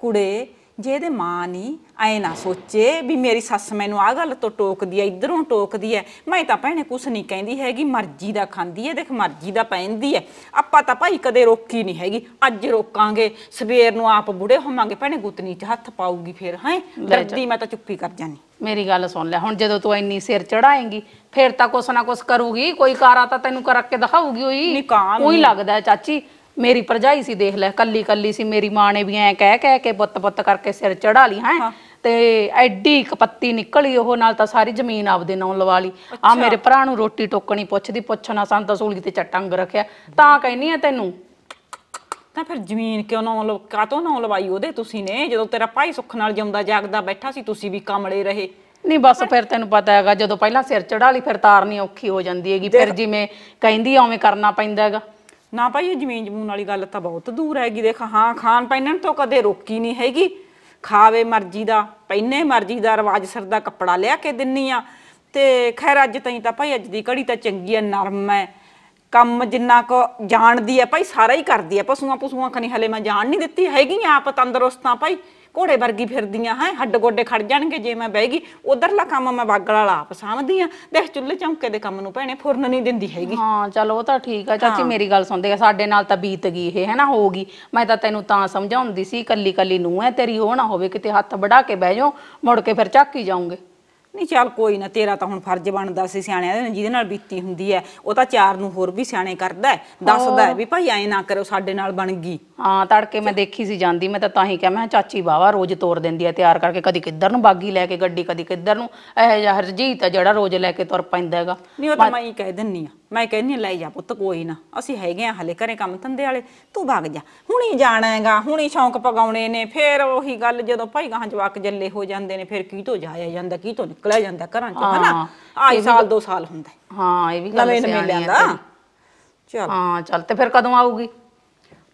ਕੁੜੇ ਜੇ ਮਾਂ ਨਹੀਂ ਐ ਨਾ ਸੋਚੇ ਵੀ ਮੇਰੀ ਸੱਸ ਮੈਨੂੰ ਆ ਗੱਲ ਤੋਂ ਟੋਕਦੀ ਐ ਇਧਰੋਂ ਟੋਕਦੀ ਐ ਮੈਂ ਤਾਂ ਭੈਣੇ ਕੁਛ ਨਹੀਂ ਕਹਿੰਦੀ ਹੈਗੀ ਮਰਜ਼ੀ ਦਾ ਖਾਂਦੀ ਐ ਦੇਖ ਮਰਜ਼ੀ ਦਾ ਪੈਂਦੀ ਐ ਆਪਾਂ ਤਾਂ ਭਾਈ ਕਦੇ ਰੋਕੀ ਨਹੀਂ ਹੈਗੀ ਅੱਜ ਰੋਕਾਂਗੇ ਸਵੇਰ ਨੂੰ ਆਪ ਬੁੜੇ ਹੋਵਾਂਗੇ ਭੈਣੇ ਗੁੱਤਨੀ 'ਚ ਹੱਥ ਪਾਉਗੀ ਫੇਰ ਹੈ ਦਰਦੀ ਮੈਂ ਤਾਂ ਚੁੱਪੀ ਕਰ ਜਾਣੀ ਮੇਰੀ ਗੱਲ ਸੁਣ ਲੈ ਹੁਣ ਜਦੋਂ ਤੂੰ ਇੰਨੀ ਸਿਰ ਚੜਾਏਂਗੀ ਫੇਰ ਤਾਂ ਕੁਛ ਨਾ ਕੁਛ ਕਰੂਗੀ ਕੋਈ ਕਾਰਾ ਤਾਂ ਤੈਨੂੰ ਕਰਕੇ ਦਿਖਾਊਗੀ ਉਹੀ ਉਹੀ ਲੱਗਦਾ ਚਾਚੀ ਮੇਰੀ ਪਰਜਾਈ ਸੀ ਦੇਖ ਲੈ ਕੱਲੀ ਕੱਲੀ ਸੀ ਮੇਰੀ ਮਾਂ ਨੇ ਵੀ ਐ ਕਹਿ ਕਹਿ ਕੇ ਪੁੱਤ ਪੁੱਤ ਕਰਕੇ ਸਿਰ ਚੜਾ ਲਈ ਹੈ ਤੇ ਐਡੀ ਕਪੱਤੀ ਨਿਕਲੀ ਉਹ ਨਾਲ ਤਾਂ ਸਾਰੀ ਜ਼ਮੀਨ ਆਪਦੇ ਨਾਂ ਲਵਾ ਲਈ ਆ ਮੇਰੇ ਭਰਾ ਨੂੰ ਰੋਟੀ ਟੋਕਣੀ ਪੁੱਛਦੀ ਪੁੱਛਣਾ ਸਾਨੂੰ ਤਾਂ ਸੂਲੀ ਤੇ ਚਟੰਗ ਰੱਖਿਆ ਤਾਂ ਕਹਿੰਨੀ ਆ ਤੈਨੂੰ ਤਾਂ ਫਿਰ ਜ਼ਮੀਨ ਕਿਉਂ ਨਾ ਲਵ ਕਾਤੋਂ ਨਾ ਲਵਾਈ ਉਹਦੇ ਤੁਸੀਂ ਨੇ ਜਦੋਂ ਤੇਰਾ ਭਾਈ ਸੁੱਖ ਨਾਲ ਜੰਮਦਾ ਜਾਗਦਾ ਬੈਠਾ ਸੀ ਤੁਸੀਂ ਵੀ ਕਮਲੇ ਰਹੇ ਨਹੀਂ ਬਸ ਫਿਰ ਤੈਨੂੰ ਪਤਾ ਹੈਗਾ ਜਦੋਂ ਪਹਿਲਾਂ ਸਿਰ ਚੜਾ ਲਈ ਫਿਰ ਤਾਰਨੀ ਔਖੀ ਹੋ ਜਾਂਦੀ ਹੈਗੀ ਫਿਰ ਜਿਵੇਂ ਕਹਿੰਦੀ ਓਵੇਂ ਕਰਨਾ ਪੈਂਦਾ ਹੈਗਾ ਨਾ ਭਾਈ ਜ਼ਮੀਨ ਜਮੂਨ ਵਾਲੀ ਗੱਲ ਤਾਂ ਬਹੁਤ ਦੂਰ ਹੈਗੀ ਦੇਖ ਹਾਂ ਖਾਣ ਪੈਣਨ ਤੋਂ ਕਦੇ ਰੋਕੀ ਨਹੀਂ ਹੈਗੀ ਖਾਵੇ ਮਰਜ਼ੀ ਦਾ ਪਹਿਨੇ ਮਰਜ਼ੀ ਦਾ ਰਵਾਜ ਸਿਰ ਦਾ ਕੱਪੜਾ ਲਿਆ ਕੇ ਦਿੰਨੀ ਆ ਤੇ ਖੈਰ ਅੱਜ ਤਾਈਂ ਤਾਂ ਭਾਈ ਅੱਜ ਦੀ ਘੜੀ ਤਾਂ ਚੰਗੀ ਐ ਨਰਮ ਐ ਕੰਮ ਜਿੰਨਾ ਕੋ ਜਾਣਦੀ ਐ ਭਾਈ ਸਾਰਾ ਹੀ ਕਰਦੀ ਐ ਪਸ਼ੂਆਂ ਪਸ਼ੂਆਂ ਖਣੀ ਹਲੇ ਮੈਂ ਜਾਣ ਨਹੀਂ ਦਿੱਤੀ ਹੈਗੀ ਆਪ ਤੰਦਰੁਸਤਾਂ ਭਾਈ ਘੋੜੇ ਵਰਗੀ ਫਿਰਦੀਆਂ ਹੈ ਹੱਡ ਗੋਡੇ ਖੜ ਜਾਣਗੇ ਜੇ ਮੈਂ ਬਹਿ ਉਧਰਲਾ ਕੰਮ ਮੈਂ ਬਾਗਲ ਵਾਲਾ ਆਪ ਸਾਂਭਦੀ ਆ ਦੇਖ ਚੁੱਲ੍ਹੇ ਚੌਂਕੇ ਦੇ ਕੰਮ ਨੂੰ ਭੈਣੇ ਫੁਰਨ ਨਹੀਂ ਦਿੰਦੀ ਹੈਗੀ ਹਾਂ ਚਲ ਉਹ ਤਾਂ ਠੀਕ ਆ ਚਾਚੀ ਮੇਰੀ ਗੱਲ ਸੁਣਦੇ ਆ ਸਾਡੇ ਨਾਲ ਤਾਂ ਬੀਤ ਗਈ ਇਹ ਹੈ ਨਾ ਹੋਊਗੀ ਮੈਂ ਤਾਂ ਤੈਨੂੰ ਤਾਂ ਸਮਝਾਉਂਦੀ ਸੀ ਕੱਲੀ ਕੱਲੀ ਨੂੰ ਹੈ ਤੇਰੀ ਉਹ ਨਾ ਹੋਵੇ ਕਿਤੇ ਹੱਥ ਵੜਾ ਕੇ ਬਹਿ ਜਾਓ ਮੁੜ ਕੇ ਫਿਰ ਚੱਕ ਹੀ ਜਾਉਂਗੇ ਨਹੀਂ ਚੱਲ ਕੋਈ ਨਾ ਤੇਰਾ ਤਾਂ ਹੁਣ ਫਰਜ਼ ਬਣਦਾ ਸੀ ਸਿਆਣਿਆਂ ਦੇ ਜਿਹਦੇ ਨਾਲ ਬੀਤੀ ਹੁੰਦੀ ਹੈ ਉਹ ਤਾਂ ਚਾਰ ਨੂੰ ਹੋਰ ਵੀ ਸਿਆਣੇ ਕਰਦਾ ਦੱਸਦਾ ਵੀ ਭਾਈ ਐਂ ਨਾ ਕਰੋ ਸਾਡੇ ਨਾਲ ਬਣ ਗਈ ਹਾਂ ਤੜਕੇ ਮੈਂ ਦੇਖੀ ਸੀ ਜਾਂਦੀ ਮੈਂ ਤਾਂ ਤਾਂ ਹੀ ਕਹਾਂ ਮੈਂ ਚਾਚੀ ਬਾਵਾ ਰੋਜ਼ ਤੋਰ ਦਿੰਦੀ ਆ ਤਿਆਰ ਕਰਕੇ ਕਦੀ ਕਿੱਧਰ ਨੂੰ ਬਾਗੀ ਲੈ ਕੇ ਗੱਡੀ ਕਦੀ ਕਿੱਧਰ ਨੂੰ ਇਹ ਜਿਹਾ ਹਰਜੀਤ ਆ ਜਿਹੜਾ ਰੋਜ਼ ਲੈ ਕੇ ਤੁਰ ਪੈਂਦਾ ਹੈਗਾ ਨਹੀਂ ਉਹ ਤਾਂ ਮੈਂ ਹੀ ਕਹਿ ਦਿੰਨੀ ਆ ਮੈਂ ਕਹਿੰਨੀ ਲੈ ਜਾ ਪੁੱਤ ਕੋਈ ਨਾ ਅਸੀਂ ਹੈਗੇ ਆ ਹਲੇ ਘਰੇ ਕੰਮ ਧੰਦੇ ਵਾਲੇ ਤੂੰ ਭੱਗ ਜਾ ਹੁਣੀ ਜਾਣਾਗਾ ਹੁਣੀ ਸ਼ੌਂਕ ਪਗਾਉਣੇ ਨੇ ਫੇਰ ਉਹੀ ਗੱਲ ਜਦੋਂ ਭਾਈ ਗਾਂ ਜਵਾਕ ਜੱਲੇ ਹੋ ਜਾਂਦੇ ਨੇ ਫੇਰ ਕੀ ਤੋਂ ਜਾਇਆ ਜਾਂਦਾ ਕੀ ਤੋਂ ਨਿਕਲਿਆ ਜਾਂਦਾ ਘਰਾਂ ਚੋਂ ਹਨਾ ਆਈ ਸਾਲ ਦੋ ਸਾਲ ਹੁੰਦਾ ਹਾਂ ਇਹ ਵੀ ਗੱਲ ਸਹੀ ਨਵੇਂ ਚਲ ਹਾਂ ਚਲ ਤੇ ਫੇਰ ਕਦੋਂ ਆਊਗੀ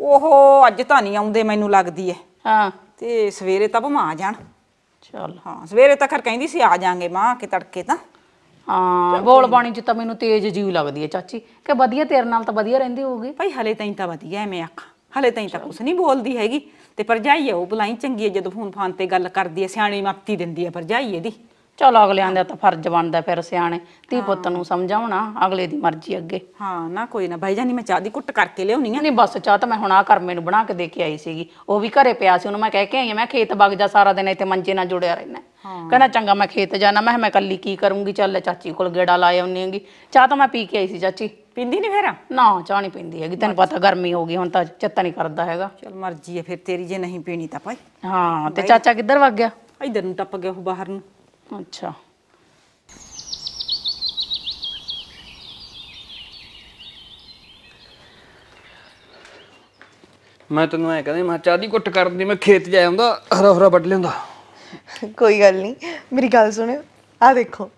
ਉਹ ਅੱਜ ਤਾਂ ਨਹੀਂ ਆਉਂਦੇ ਮੈਨੂੰ ਲੱਗਦੀ ਐ ਹਾਂ ਤੇ ਸਵੇਰੇ ਤਾਂ ਭਮਾ ਜਾਣ ਚਲ ਹਾਂ ਸਵੇਰੇ ਤਾਂ ਖਰ ਕਹਿੰਦੀ ਸੀ ਆ ਜਾਾਂਗੇ ਮਾਂ ਕਿ ਤੜਕੇ ਤਾਂ ਹਾਂ ਬੋਲ ਬਾਣੀ ਚ ਤਾਂ ਮੈਨੂੰ ਤੇਜ਼ ਜੀਵ ਲੱਗਦੀ ਹੈ ਚਾਚੀ ਕਿ ਵਧੀਆ ਤੇਰੇ ਨਾਲ ਤਾਂ ਵਧੀਆ ਰਹਿੰਦੀ ਹੋਊਗੀ ਭਾਈ ਹਲੇ ਤਾਈ ਤਾਂ ਵਧੀਆ ਐਵੇਂ ਆਖਾਂ ਹਲੇ ਤਾਈ ਤਾਂ ਕੁਛ ਨਹੀਂ ਬੋਲਦੀ ਹੈਗੀ ਤੇ ਪਰ ਜਾਈਏ ਉਹ ਬੁਲਾਈ ਚੰਗੀ ਹੈ ਜਦੋਂ ਫੋਨ ਫਾਨ ਤੇ ਗੱਲ ਕਰਦੀ ਹੈ ਸਿਆਣੀ ਮਾਪਤੀ ਦਿੰਦੀ ਹੈ ਜਾਈਏ ਦੀ ਚਲੋ ਅਗਲਿਆਂ ਦਾ ਤਾਂ ਫਰਜ਼ ਬਣਦਾ ਫਿਰ ਸਿਆਣੇ ਧੀ ਪੁੱਤ ਨੂੰ ਸਮਝਾਉਣਾ ਅਗਲੇ ਦੀ ਮਰਜ਼ੀ ਅੱਗੇ ਹਾਂ ਨਾ ਕੋਈ ਨਾ ਭਾਈ ਜਾਨੀ ਮੈਂ ਚਾਹ ਦੀ ਕੁੱਟ ਕਰਕੇ ਲਿਆਉਣੀ ਆ ਨਹੀਂ ਬਸ ਚਾਹ ਤਾਂ ਮੈਂ ਹੁਣ ਆ ਕਰਮੇ ਨੂੰ ਬਣਾ ਕੇ ਦੇ ਕੇ ਆਈ ਸੀਗੀ ਉਹ ਵੀ ਘਰੇ ਪਿਆ ਸੀ ਉਹਨੂੰ ਮੈਂ ਕਹਿ ਕੇ ਆਈ ਆ ਮੈਂ ਖੇਤ ਬਗ ਜਾ ਸਾਰਾ ਦਿਨ ਇੱਥੇ ਮੰਜੇ ਨਾਲ ਜੁੜਿਆ ਰਹਿਣਾ ਕਹਿੰਦਾ ਚੰਗਾ ਮੈਂ ਖੇਤ ਜਾਣਾ ਮੈਂ ਮੈਂ ਕੱਲੀ ਕੀ ਕਰੂੰਗੀ ਚੱਲ ਚਾਚੀ ਕੋਲ ਗੇੜਾ ਲਾਏ ਆਉਣੀ ਆਂਗੀ ਚਾਹ ਤਾਂ ਮੈਂ ਪੀ ਕੇ ਆਈ ਸੀ ਚਾਚੀ ਪਿੰਦੀ ਨਹੀਂ ਫੇਰ ਨਾ ਚਾਹ ਨਹੀਂ ਪਿੰਦੀ ਹੈਗੀ ਤੈਨੂੰ ਪਤਾ ਗਰਮੀ ਹੋ ਗਈ ਹੁਣ ਤਾਂ ਚੱਤਾ ਨਹੀਂ ਕਰਦਾ ਹੈਗਾ ਚਲ ਮਰਜ਼ੀ ਹੈ ਫਿਰ ਤੇਰੀ ਜੇ ਨਹੀਂ ਪੀਣੀ ਤਾਂ ਭਾਈ ਹਾਂ ਤੇ ਚਾਚਾ ਕਿੱਧਰ ਵਗ ਗਿਆ ਇਧਰ ਨੂੰ ਟੱਪ ਗਿਆ ਉਹ ਬਾਹਰ ਨੂੰ ਅੱਛਾ ਮੈਂ ਤੈਨੂੰ ਐ ਕਹਿੰਦੇ ਮੈਂ ਚਾਦੀ ਕੁੱਟ ਕਰਦੀ ਮੈਂ ਖੇਤ ਜਾਇਆ ਹੁੰਦਾ ਹਰਾ ਹਰਾ ਵੱਢ ਲਿਆਉਂਦਾ ਕੋਈ ਗੱਲ ਨਹੀਂ ਮੇਰੀ ਗੱਲ ਸੁਣਿਓ ਆ ਦੇਖੋ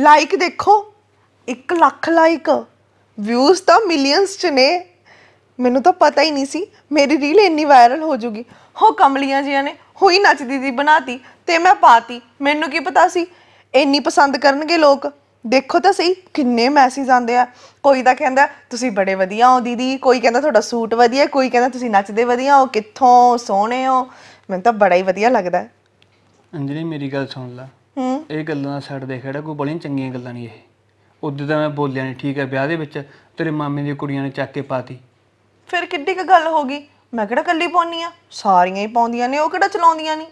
ਲਾਈਕ ਦੇਖੋ 1 ਲੱਖ ਲਾਈਕ ਵਿਊਜ਼ ਤਾਂ ਮਿਲੀਅਨਸ ਚ ਨੇ ਮੈਨੂੰ ਤਾਂ ਪਤਾ ਹੀ ਨਹੀਂ ਸੀ ਮੇਰੀ ਰੀਲ ਇੰਨੀ ਵਾਇਰਲ ਹੋ ਜੂਗੀ ਹੋ ਕਮਲੀਆਂ ਜੀਆਂ ਨੇ ਹੋਈ ਨੱਚਦੀ ਦੀ ਬਣਾਤੀ ਤੇ ਮੈਂ ਪਾਤੀ ਮੈਨੂੰ ਕੀ ਪਤਾ ਸੀ ਇੰਨੀ ਪਸੰਦ ਕਰਨਗੇ ਲੋਕ ਦੇਖੋ ਤਾਂ ਸਹੀ ਕਿੰਨੇ ਮੈਸੇਜ ਆਉਂਦੇ ਆ ਕੋਈ ਤਾਂ ਕਹਿੰਦਾ ਤੁਸੀਂ ਬੜੇ ਵਧੀਆ ਹੋ ਦੀਦੀ ਕੋਈ ਕਹਿੰਦਾ ਤੁਹਾਡਾ ਸੂਟ ਵਧੀਆ ਕੋਈ ਕਹਿੰਦਾ ਤੁਸੀਂ ਨੱਚਦੇ ਵਧੀਆ ਹੋ ਕਿੱਥੋਂ ਸੋਹਣੇ ਹੋ ਮੈਨੂੰ ਤਾਂ ਬੜਾ ਹੀ ਵਧੀਆ ਲੱਗਦਾ ਅੰਜਲੀ ਮੇਰੀ ਗੱਲ ਸੁਣ ਲੈ ਹੂੰ ਇਹ ਗੱਲਾਂ ਦਾ ਛੱਡ ਦੇ ਖੜਾ ਕੋਈ ਬੜੀਆਂ ਚੰਗੀਆਂ ਗੱਲਾਂ ਨਹੀਂ ਇਹ ਉਦੋਂ ਤਾਂ ਮੈਂ ਬੋਲਿਆ ਨਹੀਂ ਠੀਕ ਹੈ ਵਿਆਹ ਦੇ ਵਿੱਚ ਤੇਰੇ ਮਾਮੇ ਦੀਆਂ ਕੁੜੀਆਂ ਨੇ ਚੱਕ ਕੇ ਪਾਤੀ ਫਿਰ ਕਿੱਡੀ ਕੁ ਗੱਲ ਹੋ ਗਈ ਮੈਂ ਕਿਹੜਾ ਕੱਲੀ ਪਾਉਣੀ ਆ ਸਾਰੀਆਂ ਹੀ ਪਾਉਂਦੀਆਂ ਨੇ ਉਹ ਕਿਹੜਾ ਚਲਾਉਂਦੀਆਂ ਨਹੀਂ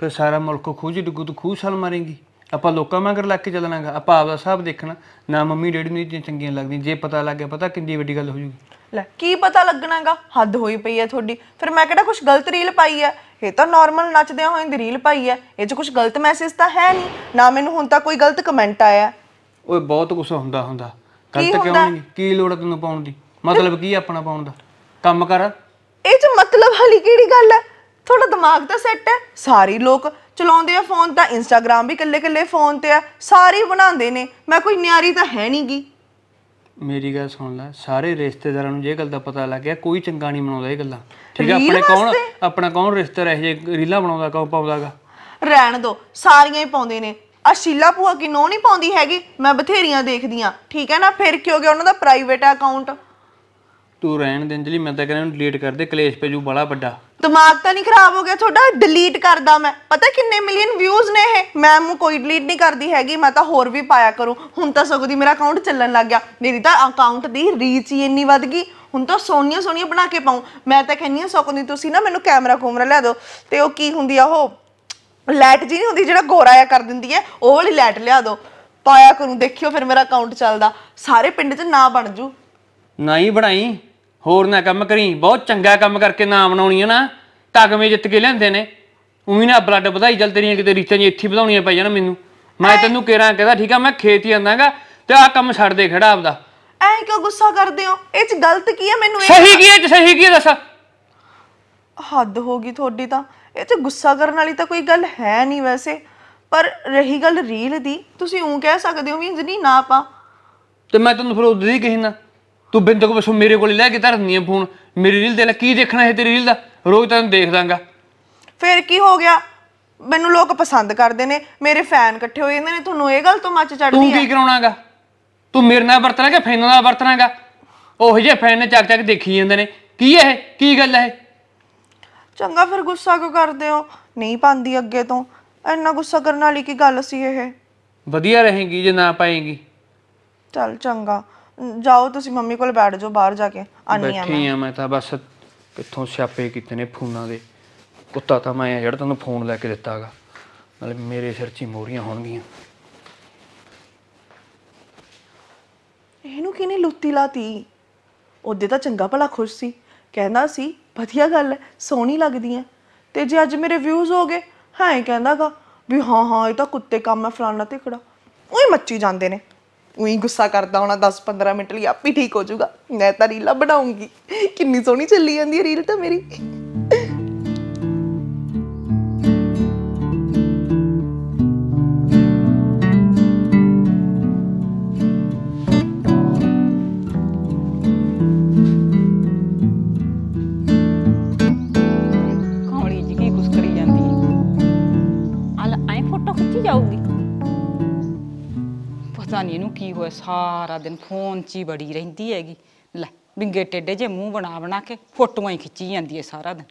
ਫਿਰ ਸਾਰਾ ਮੁਲਕ ਖੂਜ ਡਿੱਗੂ ਤੂੰ ਖੂਸ਼ਾਲ ਛਾਲ ਮਾਰੇਂਗੀ ਆਪਾਂ ਲੋਕਾਂ ਮਗਰ ਲੱਗ ਕੇ ਚੱਲਣਾਗਾ ਆਪਾਂ ਆਪਦਾ ਹਿਸਾਬ ਦੇਖਣਾ ਨਾ ਮੰਮੀ ਡੈਡੀ ਨੂੰ ਇਹ ਚੰਗੀਆਂ ਲੱਗਦੀਆਂ ਜੇ ਪਤਾ ਲੱਗ ਗਿਆ ਪਤਾ ਕਿੰਨੀ ਵੱਡੀ ਗੱਲ ਹੋ ਜੂਗੀ ਲੈ ਕੀ ਪਤਾ ਲੱਗਣਾਗਾ ਹੱਦ ਹੋਈ ਪਈ ਐ ਤੁਹਾਡੀ ਫਿਰ ਮੈਂ ਕਿਹੜਾ ਕੁਝ ਗਲਤ ਰੀਲ ਪਾਈ ਐ ਇਹ ਤਾਂ ਨਾਰਮਲ ਨੱਚਦਿਆਂ ਹੋਏ ਦੀ ਰੀਲ ਪਾਈ ਐ ਇਹ 'ਚ ਕੁਝ ਗਲਤ ਮੈਸੇਜ ਤਾਂ ਹੈ ਨਹੀਂ ਨਾ ਮੈਨੂੰ ਹੁਣ ਤਾਂ ਕੋਈ ਗਲਤ ਕਮੈਂਟ ਆਇਆ ਓਏ ਬਹੁਤ ਕੁਝ ਹੁੰਦਾ ਹੁੰਦਾ ਗਲਤ ਕਿਉਂ ਨਹੀਂ ਕੀ ਲੋੜ ਤੈਨੂੰ ਪਾਉਣ ਦੀ ਮਤਲਬ ਕੀ ਆਪਣਾ ਪਾਉਣ ਦਾ ਕੰਮ ਕਰ ਇਹ ਚ ਮਤਲਬ ਹਲੀ ਕਿਹੜੀ ਗੱਲ ਹੈ ਤੁਹਾਡਾ ਦਿਮਾਗ ਤਾਂ ਸੈੱਟ ਹੈ ਸਾਰੇ ਲੋਕ ਚਲਾਉਂਦੇ ਆ ਫੋਨ ਤਾਂ ਇੰਸਟਾਗ੍ਰam ਵੀ ਕੱਲੇ ਕੱਲੇ ਫੋਨ ਤੇ ਆ ਸਾਰੇ ਬਣਾਉਂਦੇ ਨੇ ਮੈਂ ਕੋਈ ਨਿਆਰੀ ਤਾਂ ਹੈ ਨਹੀਂਗੀ ਮੇਰੀ ਗੱਲ ਸੁਣ ਲੈ ਸਾਰੇ ਰਿਸ਼ਤੇਦਾਰਾਂ ਨੂੰ ਜੇ ਗੱਲ ਦਾ ਪਤਾ ਲੱਗ ਗਿਆ ਕੋਈ ਚੰਗਾ ਨਹੀਂ ਮਨਾਉਂਦਾ ਇਹ ਗੱਲਾਂ ਠੀਕ ਹੈ ਆਪਣੇ ਕੌਣ ਆਪਣਾ ਕੌਣ ਰਿਸ਼ਤੇਦਾਰ ਇਹ ਜੇ ਰੀਲਾ ਬਣਾਉਂਦਾ ਕੌਣ ਪਾਉਂਦਾਗਾ ਰਹਿਣ ਦੋ ਸਾਰੀਆਂ ਹੀ ਪਾਉਂਦੇ ਨੇ ਆ ਸ਼ੀਲਾ ਭੂਆ ਨੋ ਨਹੀਂ ਪਾਉਂਦੀ ਹੈਗੀ ਮੈਂ ਬਥੇਰੀਆਂ ਦੇਖਦੀ ਆ ਠੀਕ ਹੈ ਨਾ ਫਿਰ ਕਿਉਂ ਗਿਆ ਉਹਨਾਂ ਦਾ ਪ੍ਰਾਈਵੇਟ ਅਕਾਊਂਟ ਤੂੰ ਰਹਿਣ ਦੇ ਅੰਜਲੀ ਮੈਂ ਤਾਂ ਕਹਿੰਦਾ ਇਹਨੂੰ ਡਿਲੀਟ ਕਰ ਦੇ ਕਲੇਸ਼ ਪੈ ਜੂ ਬੜਾ ਵੱਡਾ ਦਿਮਾਗ ਤਾਂ ਨਹੀਂ ਖਰਾਬ ਹੋ ਗਿਆ ਤੁਹਾਡਾ ਡਿਲੀਟ ਕਰਦਾ ਮੈਂ ਪਤਾ ਕਿੰਨੇ ਮਿਲੀਅਨ ਵਿਊਜ਼ ਨੇ ਇਹ ਮੈਂ ਮੂੰ ਕੋਈ ਡਿਲੀਟ ਨਹੀਂ ਕਰਦੀ ਹੈਗੀ ਮੈਂ ਤਾਂ ਹੋਰ ਵੀ ਪਾਇਆ ਕਰੂੰ ਹੁਣ ਤਾਂ ਸਗੋਂ ਦੀ ਮੇਰਾ ਅਕਾਊਂਟ ਚੱਲਣ ਲੱਗ ਗਿਆ ਮੇਰੀ ਤਾਂ ਅਕਾਊਂਟ ਦੀ ਰੀਚ ਹੀ ਇੰਨੀ ਵੱਧ ਗਈ ਹੁਣ ਤਾਂ ਸੋਹਣੀਆਂ ਸੋਹਣੀਆਂ ਬਣਾ ਕੇ ਪਾਉ ਮੈਂ ਤਾਂ ਕਹਿੰਨੀ ਆ ਸਗੋਂ ਦੀ ਤੁਸੀਂ ਨਾ ਮੈਨੂੰ ਕੈਮਰਾ ਕੂਮਰਾ ਲੈ ਦਿਓ ਤੇ ਉਹ ਕੀ ਹੁੰਦੀ ਆ ਉਹ ਲਾਈਟ ਜੀ ਨਹੀਂ ਹੁੰਦੀ ਜਿਹੜਾ ਗੋਰਾ ਆ ਕਰ ਦਿੰਦੀ ਹੈ ਉਹ ਵਾਲੀ ਲਾਈਟ ਲਿਆ ਦਿਓ ਪਾਇਆ ਕਰੂੰ ਦੇਖਿਓ ਫਿਰ ਮੇਰਾ ਅਕਾਊਂਟ ਚੱਲਦਾ ਸਾਰੇ ਪਿੰਡ 'ਚ ਨਾ ਬਣ ਜੂ ਨਾ ਹੀ ਬਣਾਈ ਹੋਰ ਨਾ ਕੰਮ ਕਰੀ ਬਹੁਤ ਚੰਗਾ ਕੰਮ ਕਰਕੇ ਨਾਮ ਬਣਾਉਣੀ ਹੈ ਨਾ ਤਗਮੇ ਜਿੱਤ ਕੇ ਲੈਂਦੇ ਨੇ ਉਵੇਂ ਨਾ ਬਲੱਡ ਵਧਾਈ ਚੱਲ ਤੇਰੀਆਂ ਕਿਤੇ ਰੀਚਾਂ ਜੀ ਇੱਥੇ ਵਧਾਉਣੀਆਂ ਪੈ ਜਾਣ ਮੈਨੂੰ ਮੈਂ ਤੈਨੂੰ ਕਿਹੜਾ ਕਹਦਾ ਠੀਕ ਆ ਮੈਂ ਖੇਤ ਹੀ ਆਂਦਾਗਾ ਤੇ ਆ ਕੰਮ ਛੱਡ ਦੇ ਖੜਾ ਆਪਦਾ ਐ ਕਿਉਂ ਗੁੱਸਾ ਕਰਦੇ ਹੋ ਇਹ ਚ ਗਲਤ ਕੀ ਹੈ ਮੈਨੂੰ ਇਹ ਸਹੀ ਕੀ ਹੈ ਚ ਸਹੀ ਕੀ ਹੈ ਦੱਸ ਹੱਦ ਹੋ ਗਈ ਤੁਹਾਡੀ ਤਾਂ ਇਹ ਤੇ ਗੁੱਸਾ ਕਰਨ ਵਾਲੀ ਤਾਂ ਕੋਈ ਗੱਲ ਹੈ ਨਹੀਂ ਵੈਸੇ ਪਰ ਰਹੀ ਗੱਲ ਰੀਲ ਦੀ ਤੁਸੀਂ ਉਹ ਕਹਿ ਸਕਦੇ ਹੋ ਵੀ ਨਹੀਂ ਨਾ ਪਾ ਤੇ ਮੈਂ ਤੈਨੂੰ ਫਿਰ ਉਦੋਂ ਹੀ ਕਹੀ ਨਾ ਤੂੰ ਬਿੰਦਕ ਬਸ ਮੇਰੇ ਕੋਲ ਲੈ ਕੇ ਧਰਨੀ ਆ ਫੋਨ ਮੇਰੀ ਰੀਲ ਦੇ ਲੈ ਕੀ ਦੇਖਣਾ ਇਹ ਤੇਰੀ ਰੀਲ ਦਾ ਰੋਜ਼ ਤੈਨੂੰ ਦੇਖ ਦਾਂਗਾ ਫਿਰ ਕੀ ਹੋ ਗਿਆ ਮੈਨੂੰ ਲੋਕ ਪਸੰਦ ਕਰਦੇ ਨੇ ਮੇਰੇ ਫੈਨ ਇਕੱਠੇ ਹੋਏ ਨੇ ਤੁਹਾਨੂੰ ਇਹ ਗੱਲ ਤੋਂ ਮੱਚ ਤੂੰ ਕੀ ਕਰਾਉਣਾਗਾ ਤੂੰ ਮੇਰੇ ਨਾਲ ਵਰਤਣਾ ਕਿ ਫੈਨਾਂ ਨਾਲ ਵਰਤਣਾਗਾ ਉਹ ਜੇ ਫੈਨ ਨੇ ਚੱਕ ਚੱਕ ਦੇਖੀ ਜਾਂਦੇ ਨੇ ਕੀ ਇਹ ਕੀ ਗੱਲ ਹੈ ਚੰਗਾ ਫਿਰ ਗੁੱਸਾ ਕਿਉਂ ਕਰਦੇ ਹੋ ਨਹੀਂ ਪਾਂਦੀ ਅੱਗੇ ਤੋਂ ਇੰਨਾ ਗੁੱਸਾ ਕਰਨ ਵਾਲੀ ਕੀ ਗੱਲ ਸੀ ਇਹ ਵਧੀਆ ਰਹੇਗੀ ਜੇ ਨਾ ਪਾਏਗੀ ਚੱਲ ਚੰਗਾ ਜਾਓ ਤੁਸੀਂ ਮੰਮੀ ਕੋਲ ਬੈਠ ਜਾਓ ਬਾਹਰ ਜਾ ਕੇ ਆਨੀ ਆ ਬੈਠੀ ਆ ਮੈਂ ਤਾਂ ਬਸ ਕਿੱਥੋਂ ਸਿਆਪੇ ਕਿਤੇ ਨੇ ਫੋਨਾਂ ਦੇ ਕੁੱਤਾ ਤਾਂ ਮੈਂ ਜਿਹੜਾ ਤੈਨੂੰ ਫੋਨ ਲੈ ਕੇ ਦਿੱਤਾਗਾ ਨਾਲ ਮੇਰੇ ਸਿਰ 'ਚ ਹੀ ਮੋਰੀਆਂ ਹੋਣਗੀਆਂ ਇਹਨੂੰ ਕਿਨੇ ਲੁੱਤੀ ਲਾਤੀ ਉਹਦੇ ਤਾਂ ਚੰਗਾ ਭਲਾ ਖੁਸ਼ ਸੀ ਕਹਿੰਦਾ ਸੀ ਵਧੀਆ ਗੱਲ ਹੈ ਸੋਹਣੀ ਲੱਗਦੀ ਹੈ ਤੇ ਜੇ ਅੱਜ ਮੇਰੇ ਵਿਊਜ਼ ਹੋ ਗਏ ਹਾਂ ਇਹ ਕਹਿੰਦਾਗਾ ਵੀ ਹਾਂ ਹਾਂ ਇਹ ਤਾਂ ਕੁੱਤੇ ਕੰਮ ਹੈ ਫਲਾਣਾ ਤੇ ਖੜਾ ਉਹੀ ਮੱਚੀ ਜਾਂਦੇ ਨੇ ਉਹੀ ਗੁੱਸਾ ਕਰਦਾ ਹੋਣਾ 10-15 ਮਿੰਟ ਲਈ ਆਪ ਹੀ ਠੀਕ ਹੋ ਜਾਊਗਾ ਮੈਂ ਤਾਂ ਰੀਲਾ ਬਣਾਉਂਗੀ ਕਿੰਨੀ ਸੋਹਣੀ ਚੱਲੀ ਜਾਂਦੀ ਹੈ ਰੀਲ ਤਾਂ ਮੇਰੀ ਹੋਏ ਸਾਰਾ ਦਿਨ ਫੋਨ 'ਚ ਹੀ ਬੜੀ ਰਹਿੰਦੀ ਹੈਗੀ ਲੈ ਬਿੰਗੇ ਟੇਡੇ ਜੇ ਮੂੰਹ ਬਣਾ ਬਣਾ ਕੇ ਫੋਟੋਆਂ ਹੀ ਖਿੱਚੀ ਜਾਂਦੀ ਹੈ ਸਾਰਾ ਦਿਨ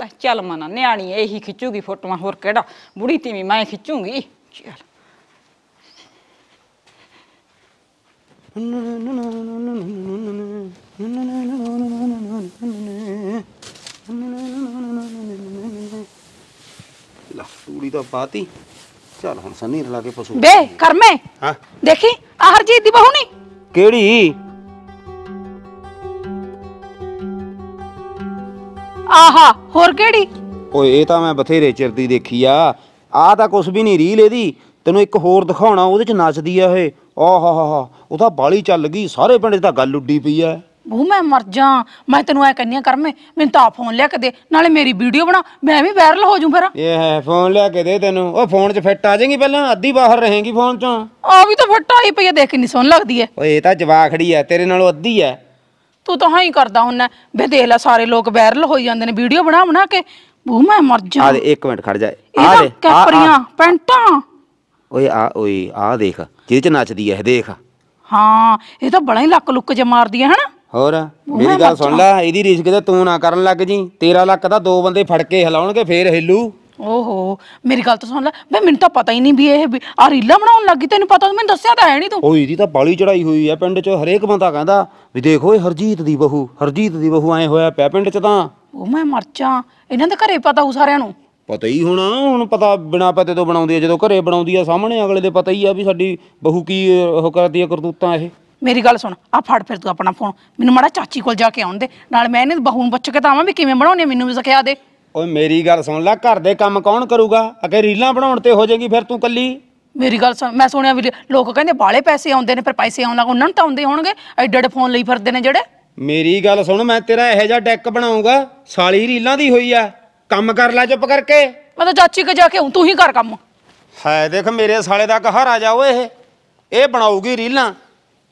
ਲੈ ਚੱਲ ਮਨਾ ਨਿਆਣੀ ਇਹੀ ਖਿੱਚੂਗੀ ਫੋਟੋਆਂ ਹੋਰ ਕਿਹੜਾ ਬੁੜੀ ਤੀਵੀਂ ਮੈਂ ਖਿੱਚੂਗੀ ਚੱਲ ਲਾ ਤੂੜੀ ਤਾਂ ਪਾਤੀ ਚੱਲ ਹੁਣ ਸੰਨੀ ਲਾ ਕੇ ਪਸ਼ੂ ਬੇ ਕਰਮੇ ਹਾਂ ਦੇਖੀ ਆਹਰ ਹਰਜੀਤ ਦੀ ਬਹੂ ਨਹੀਂ ਕਿਹੜੀ ਆਹਾ ਹੋਰ ਕਿਹੜੀ ਓਏ ਇਹ ਤਾਂ ਮੈਂ ਬਥੇਰੇ ਚਿਰ ਦੀ ਦੇਖੀ ਆ ਆ ਤਾਂ ਕੁਛ ਵੀ ਨਹੀਂ ਰੀਲ ਇਹਦੀ ਤੈਨੂੰ ਇੱਕ ਹੋਰ ਦਿਖਾਉਣਾ ਉਹਦੇ ਚ ਨੱਚਦੀ ਆ ਇਹ ਆਹ ਹਾ ਹਾ ਹਾ ਉਹ ਤਾਂ ਬਾਲੀ ਚੱਲ ਗਈ ਸਾਰੇ ਪਿੰਡ 'ਚ ਤਾਂ ਗੱਲ ਉੱਡੀ ਪਈ ਆ ਉਹ ਮੈਂ ਮਰ ਜਾ ਮੈਂ ਤੈਨੂੰ ਐ ਕੰਨਿਆ ਕਰ ਮੈਂ ਮੈਨੂੰ ਤਾਂ ਫੋਨ ਲਿਆ ਕੇ ਦੇ ਨਾਲੇ ਮੇਰੀ ਵੀਡੀਓ ਬਣਾ ਮੈਂ ਵੀ ਵਾਇਰਲ ਹੋ ਜੂ ਫਿਰ ਇਹ ਹੈ ਫੋਨ ਲਿਆ ਕੇ ਦੇ ਤੈਨੂੰ ਉਹ ਫੋਨ 'ਚ ਫਿੱਟ ਆ ਜਾਏਗੀ ਪਹਿਲਾਂ ਅੱਧੀ ਬਾਹਰ ਰਹੇਗੀ ਫੋਨ 'ਚੋਂ ਆ ਵੀ ਤਾਂ ਫਿੱਟ ਹੀ ਪਈ ਆ, ਦੇਖ ਨਹੀਂ ਸੁਣ ਲੱਗਦੀ ਐ ਓਏ ਇਹ ਤਾਂ ਜਵਾਖੜੀ ਐ ਤੇਰੇ ਨਾਲੋਂ ਅੱਧੀ ਐ ਤੂੰ ਤਾਂ ਹਾਂ ਹੀ ਕਰਦਾ ਹੁੰਨਾ ਵੇ ਦੇਖ ਲੈ ਸਾਰੇ ਲੋਕ ਵਾਇਰਲ ਹੋਈ ਜਾਂਦੇ ਨੇ ਵੀਡੀਓ ਬਣਾ ਬਣਾ ਕੇ ਉਹ ਮੈਂ ਮਰ ਜਾ ਆ ਦੇ ਇੱਕ ਮਿੰਟ ਖੜ ਜਾ ਆ ਦੇ ਕੈਪਰੀਆਂ ਪੈਂਟਾਂ ਓਏ ਆ ਓਏ ਆ ਦੇਖ ਜਿਹਦੇ 'ਚ ਨੱਚਦੀ ਐ ਇਹ ਦੇਖ ਹਾਂ ਇਹ ਤਾਂ ਬੜਾ ਹੀ ਲੱਕ ਲੁੱਕ ਜੇ ਮਾਰਦੀ ਐ ਹਨਾ ਹੋਰ ਮੇਰੀ ਗੱਲ ਸੁਣ ਲੈ ਇਹਦੀ ਰੀਸ ਕਿਤੇ ਤੂੰ ਨਾ ਕਰਨ ਲੱਗ ਜੀ 13 ਲੱਖ ਦਾ ਦੋ ਬੰਦੇ ਫੜ ਕੇ ਹਿਲਾਉਣਗੇ ਫੇਰ ਹਿੱਲੂ ਓਹੋ ਮੇਰੀ ਗੱਲ ਤਾਂ ਸੁਣ ਲੈ ਬਈ ਮੈਨੂੰ ਤਾਂ ਪਤਾ ਹੀ ਨਹੀਂ ਵੀ ਇਹ ਆ ਰੀਲਾ ਬਣਾਉਣ ਲੱਗੀ ਤੈਨੂੰ ਪਤਾ ਮੈਨੂੰ ਦੱਸਿਆ ਤਾਂ ਹੈ ਨਹੀਂ ਤੂੰ ਉਹ ਇਹਦੀ ਤਾਂ ਬਾਲੀ ਚੜਾਈ ਹੋਈ ਆ ਪਿੰਡ 'ਚ ਹਰੇਕ ਬੰਦਾ ਕਹਿੰਦਾ ਵੀ ਦੇਖੋ ਇਹ ਹਰਜੀਤ ਦੀ ਬਹੂ ਹਰਜੀਤ ਦੀ ਬਹੂ ਐ ਹੋਇਆ ਪਿਆ ਪਿੰਡ 'ਚ ਤਾਂ ਉਹ ਮੈਂ ਮਰਚਾਂ ਇਹਨਾਂ ਦੇ ਘਰੇ ਪਤਾ ਹੋ ਸਾਰਿਆਂ ਨੂੰ ਪਤਾ ਹੀ ਹੋਣਾ ਹੁਣ ਪਤਾ ਬਿਨਾ ਪਤੇ ਤੋਂ ਬਣਾਉਂਦੀ ਆ ਜਦੋਂ ਘਰੇ ਬਣਾਉਂਦੀ ਆ ਸਾਹਮਣੇ ਅਗਲੇ ਦੇ ਪਤਾ ਹੀ ਆ ਵੀ ਸਾਡੀ ਬਹੂ ਕੀ ਉਹ ਕਰਦੀ ਆ ਕਰਤੂਤਾਂ ਇਹ ਮੇਰੀ ਗੱਲ ਸੁਣ ਆ ਫੜ ਫਿਰ ਤੂੰ ਆਪਣਾ ਫੋਨ ਮੈਨੂੰ ਮੜਾ ਚਾਚੀ ਕੋਲ ਜਾ ਕੇ ਆਉਣ ਦੇ ਨਾਲ ਮੈਂ ਇਹਨੇ ਬਹੂ ਨੂੰ ਪੁੱਛ ਕੇ ਤਾਂ ਆਵਾਂ ਵੀ ਕਿਵੇਂ ਬਣਾਉਣੀ ਮੈਨੂੰ ਵੀ ਸਿਖਿਆ ਦੇ ਓਏ ਮੇਰੀ ਗੱਲ ਸੁਣ ਲੈ ਘਰ ਦੇ ਕੰਮ ਕੌਣ ਕਰੂਗਾ ਅਗੇ ਰੀਲਾਂ ਬਣਾਉਣ ਤੇ ਹੋ ਜਾਏਗੀ ਫਿਰ ਤੂੰ ਕੱਲੀ ਮੇਰੀ ਗੱਲ ਸੁਣ ਮੈਂ ਸੁਣਿਆ ਵੀ ਲੋਕ ਕਹਿੰਦੇ ਬਾਲੇ ਪੈਸੇ ਆਉਂਦੇ ਨੇ ਫਿਰ ਪੈਸੇ ਆਉਣ ਲੱਗ ਉਹਨਾਂ ਨੂੰ ਤਾਂ ਆਉਂਦੇ ਹੋਣਗੇ ਐਡੇ ਐਡੇ ਫੋਨ ਲਈ ਫਿਰਦੇ ਨੇ ਜਿਹੜੇ ਮੇਰੀ ਗੱਲ ਸੁਣ ਮੈਂ ਤੇਰਾ ਇਹੋ ਜਿਹਾ ਡੈਕ ਬਣਾਉਂਗਾ ਸਾਲੀ ਰੀਲਾਂ ਦੀ ਹੋਈ ਆ ਕੰਮ ਕਰ ਲੈ ਚੁੱਪ ਕਰਕੇ ਮੈਂ ਤਾਂ ਚਾਚੀ ਕੋ ਜਾ ਕੇ ਆਉਂ ਤੂੰ ਹੀ ਕਰ ਕੰਮ ਹੈ ਦੇਖ ਮੇਰੇ ਸਾਲੇ ਦਾ ਕਹਾਰ ਆ ਜਾ ਓਏ ਇਹ ਇਹ ਬਣਾਉਗੀ ਰੀਲਾਂ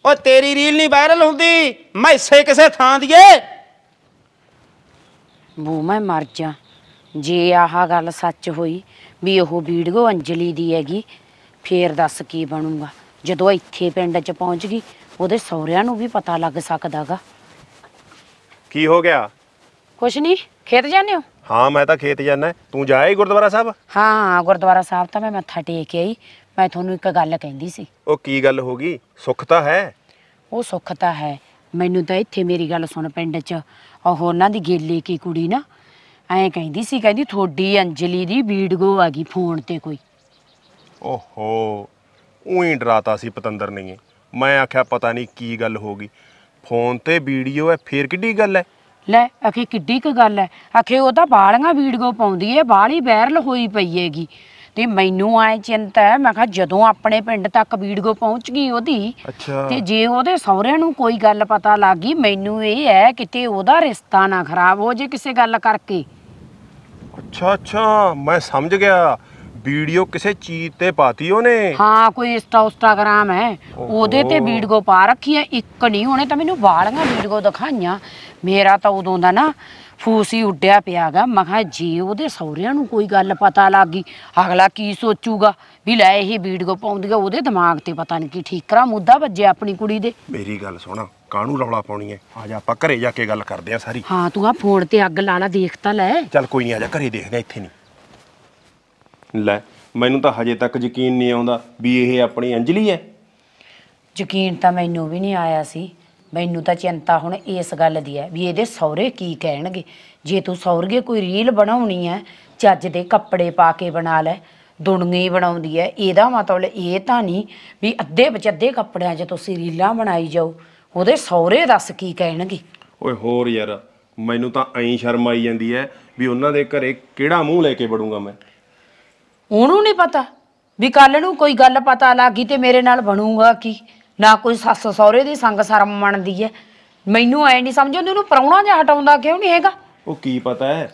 ਓ ਤੇਰੀ ਰੀਲ ਨਹੀਂ ਵਾਇਰਲ ਹੁੰਦੀ ਮੈਸੇ ਕਿਸੇ ਥਾਂ ਦੀ ਏ ਬੂ ਮੈਂ ਮਰ ਜਾ ਜੇ ਆਹ ਗੱਲ ਸੱਚ ਹੋਈ ਵੀ ਉਹ ਵੀਡੀਓ ਅੰਜਲੀ ਦੀ ਹੈਗੀ ਫੇਰ ਦੱਸ ਕੀ ਬਣੂਗਾ ਜਦੋਂ ਇੱਥੇ ਪਿੰਡ 'ਚ ਪਹੁੰਚ ਗਈ ਉਹਦੇ ਸਹੁਰਿਆਂ ਨੂੰ ਵੀ ਪਤਾ ਲੱਗ ਸਕਦਾਗਾ ਕੀ ਹੋ ਗਿਆ ਕੁਛ ਨਹੀਂ ਖੇਤ ਜਾਂਦੇ ਹੋ ਹਾਂ ਮੈਂ ਤਾਂ ਖੇਤ ਜਾਣਾ ਤੂੰ ਜਾਏ ਗੁਰਦੁਆਰਾ ਸਾਹਿਬ ਹਾਂ ਗੁਰਦੁਆਰਾ ਸਾਹਿਬ ਤਾਂ ਮੈਂ ਮੱਥਾ ਟੇਕ ਆਈ ਮੈਂ ਤੁਹਾਨੂੰ ਇੱਕ ਗੱਲ ਕਹਿੰਦੀ ਸੀ ਉਹ ਕੀ ਗੱਲ ਹੋ ਗਈ ਸੁੱਖ ਤਾਂ ਹੈ ਉਹ ਸੁੱਖ ਤਾਂ ਹੈ ਮੈਨੂੰ ਤਾਂ ਇੱਥੇ ਮੇਰੀ ਗੱਲ ਸੁਣ ਪਿੰਡ 'ਚ ਉਹ ਉਹਨਾਂ ਦੀ ਗੇਲੇ ਕੀ ਕੁੜੀ ਨਾ ਐ ਕਹਿੰਦੀ ਸੀ ਕਹਿੰਦੀ ਥੋੜੀ ਅੰਜਲੀ ਦੀ ਵੀਡੀਓ ਆ ਗਈ ਫੋਨ ਤੇ ਕੋਈ ਓਹੋ ਉਹੀ ਡਰਾਤਾ ਸੀ ਪਤੰਦਰ ਨਹੀਂ ਮੈਂ ਆਖਿਆ ਪਤਾ ਨਹੀਂ ਕੀ ਗੱਲ ਹੋ ਗਈ ਫੋਨ ਤੇ ਵੀਡੀਓ ਹੈ ਫੇਰ ਕਿੱਡੀ ਗੱਲ ਹੈ ਲੈ ਆਖੇ ਕਿੱਡੀ ਕੁ ਗੱਲ ਹੈ ਆਖੇ ਉਹ ਤਾਂ ਬਾਲੀਆਂ ਵੀਡੀਓ ਪਾਉਂਦੀ ਐ ਬਾਲੀ ਵਾਇਰਲ ਹੋਈ ਪਈ ਐਗੀ ਤੇ ਮੈਨੂੰ ਆਏ ਚਿੰਤਾ ਹੈ ਮੈਂ ਕਿਹਾ ਜਦੋਂ ਆਪਣੇ ਪਿੰਡ ਤੱਕ ਵੀਡੀਓ ਪਹੁੰਚ ਗਈ ਉਹਦੀ ਤੇ ਜੇ ਉਹਦੇ ਸਹੁਰਿਆਂ ਨੂੰ ਕੋਈ ਗੱਲ ਪਤਾ ਲੱਗ ਗਈ ਮੈਨੂੰ ਇਹ ਹੈ ਕਿਤੇ ਉਹਦਾ ਰਿਸ਼ਤਾ ਨਾ ਖਰਾਬ ਹੋ ਜੇ ਕਿਸੇ ਗੱਲ ਕਰਕੇ ਅੱਛਾ ਅੱਛਾ ਮੈਂ ਸਮਝ ਗਿਆ ਵੀਡੀਓ ਕਿਸੇ ਚੀਜ਼ ਤੇ ਪਾਤੀ ਉਹਨੇ ਹਾਂ ਕੋਈ ਇੰਸਟਾ ਇੰਸਟਾਗ੍ਰਾਮ ਹੈ ਉਹਦੇ ਤੇ ਵੀਡੀਓ ਪਾ ਰੱਖੀ ਹੈ ਇੱਕ ਨਹੀਂ ਹੋਣੇ ਤਾਂ ਮੈਨੂੰ ਵਾਲੀਆਂ ਵੀਡੀਓ ਦਿਖਾਈਆਂ ਮੇਰਾ ਤਾਂ ਉਦੋਂ ਦਾ ਨਾ ਫੂਸ ਹੀ ਉੱਡਿਆ ਪਿਆਗਾ ਮੈਂ ਕਿਹਾ ਜੀ ਉਹਦੇ ਸਹੁਰਿਆਂ ਨੂੰ ਕੋਈ ਗੱਲ ਪਤਾ ਲੱਗ ਗਈ ਅਗਲਾ ਕੀ ਸੋਚੂਗਾ ਵੀ ਲੈ ਇਹ ਵੀਡੀਓ ਪਾਉਂਦੀ ਆ ਉਹਦੇ ਦਿਮਾਗ ਤੇ ਪਤਾ ਨਹੀਂ ਕੀ ਠੀਕਰਾ ਮੁੱਦਾ ਵੱਜਿਆ ਆਪਣੀ ਕੁੜੀ ਦੇ ਮੇਰੀ ਗੱਲ ਸੁਣਾ ਕਾਹਨੂੰ ਰੌਲਾ ਪਾਉਣੀ ਐ ਆ ਜਾ ਆਪਾਂ ਘਰੇ ਜਾ ਕੇ ਗੱਲ ਕਰਦੇ ਆ ਸਾਰੀ ਹਾਂ ਤੂੰ ਆ ਫੋਨ ਤੇ ਅੱਗ ਲਾ ਲਾ ਦੇਖ ਤਾਂ ਲੈ ਚੱਲ ਕੋਈ ਨਹੀਂ ਆ ਜਾ ਘਰੇ ਦੇਖਦੇ ਇੱਥੇ ਨਹੀਂ ਲੈ ਮੈਨੂੰ ਤਾਂ ਹਜੇ ਤੱਕ ਯਕੀਨ ਨਹੀਂ ਆਉਂਦਾ ਵੀ ਇਹ ਆਪਣੀ ਅੰਜਲੀ ਹੈ ਯਕੀਨ ਤਾਂ ਮੈਨੂੰ ਵੀ ਨਹੀਂ ਆਇਆ ਸੀ ਮੈਨੂੰ ਤਾਂ ਚਿੰਤਾ ਹੁਣ ਇਸ ਗੱਲ ਦੀ ਹੈ ਵੀ ਇਹਦੇ ਸਹੁਰੇ ਕੀ ਕਹਿਣਗੇ ਜੇ ਤੂੰ ਸਹੁਰਗੇ ਕੋਈ ਰੀਲ ਬਣਾਉਣੀ ਹੈ ਚੱਜ ਦੇ ਕੱਪੜੇ ਪਾ ਕੇ ਬਣਾ ਲੈ ਦੁਣਗੇ ਬਣਾਉਂਦੀ ਹੈ ਇਹਦਾ ਮਤਲਬ ਇਹ ਤਾਂ ਨਹੀਂ ਵੀ ਅੱਧੇ ਅੱਧੇ ਕੱਪੜਿਆਂ 'ਚ ਤੁਸੀਂ ਰੀਲਾਂ ਬਣਾਈ ਜਾਓ ਉਹਦੇ ਸਹੁਰੇ ਦੱਸ ਕੀ ਕਹਿਣਗੇ ਓਏ ਹੋਰ ਯਾਰ ਮੈਨੂੰ ਤਾਂ ਐਂ ਸ਼ਰਮ ਆਈ ਜਾਂਦੀ ਹੈ ਵੀ ਉਹਨਾਂ ਦੇ ਘਰੇ ਕਿਹੜਾ ਮੂੰਹ ਲੈ ਕੇ ਵੜੂੰਗਾ ਮੈਂ ਉਹਨੂੰ ਨਹੀਂ ਪਤਾ ਵੀ ਕੱਲ ਨੂੰ ਕੋਈ ਗੱਲ ਪਤਾ ਲੱਗੀ ਤੇ ਮੇਰੇ ਨਾਲ ਬਣੂਗਾ ਕੀ ਨਾ ਕੋਈ ਸੱਸ ਸਹੁਰੇ ਦੀ ਸੰਗ ਸ਼ਰਮ ਮੰਨਦੀ ਐ ਮੈਨੂੰ ਐ ਨਹੀਂ ਸਮਝ ਆਉਂਦੀ ਉਹਨੂੰ ਪਰੌਣਾ ਜਾਂ ਹਟਾਉਂਦਾ ਕਿਉਂ ਨਹੀਂ ਹੈਗਾ ਉਹ ਕੀ ਪਤਾ ਹੈ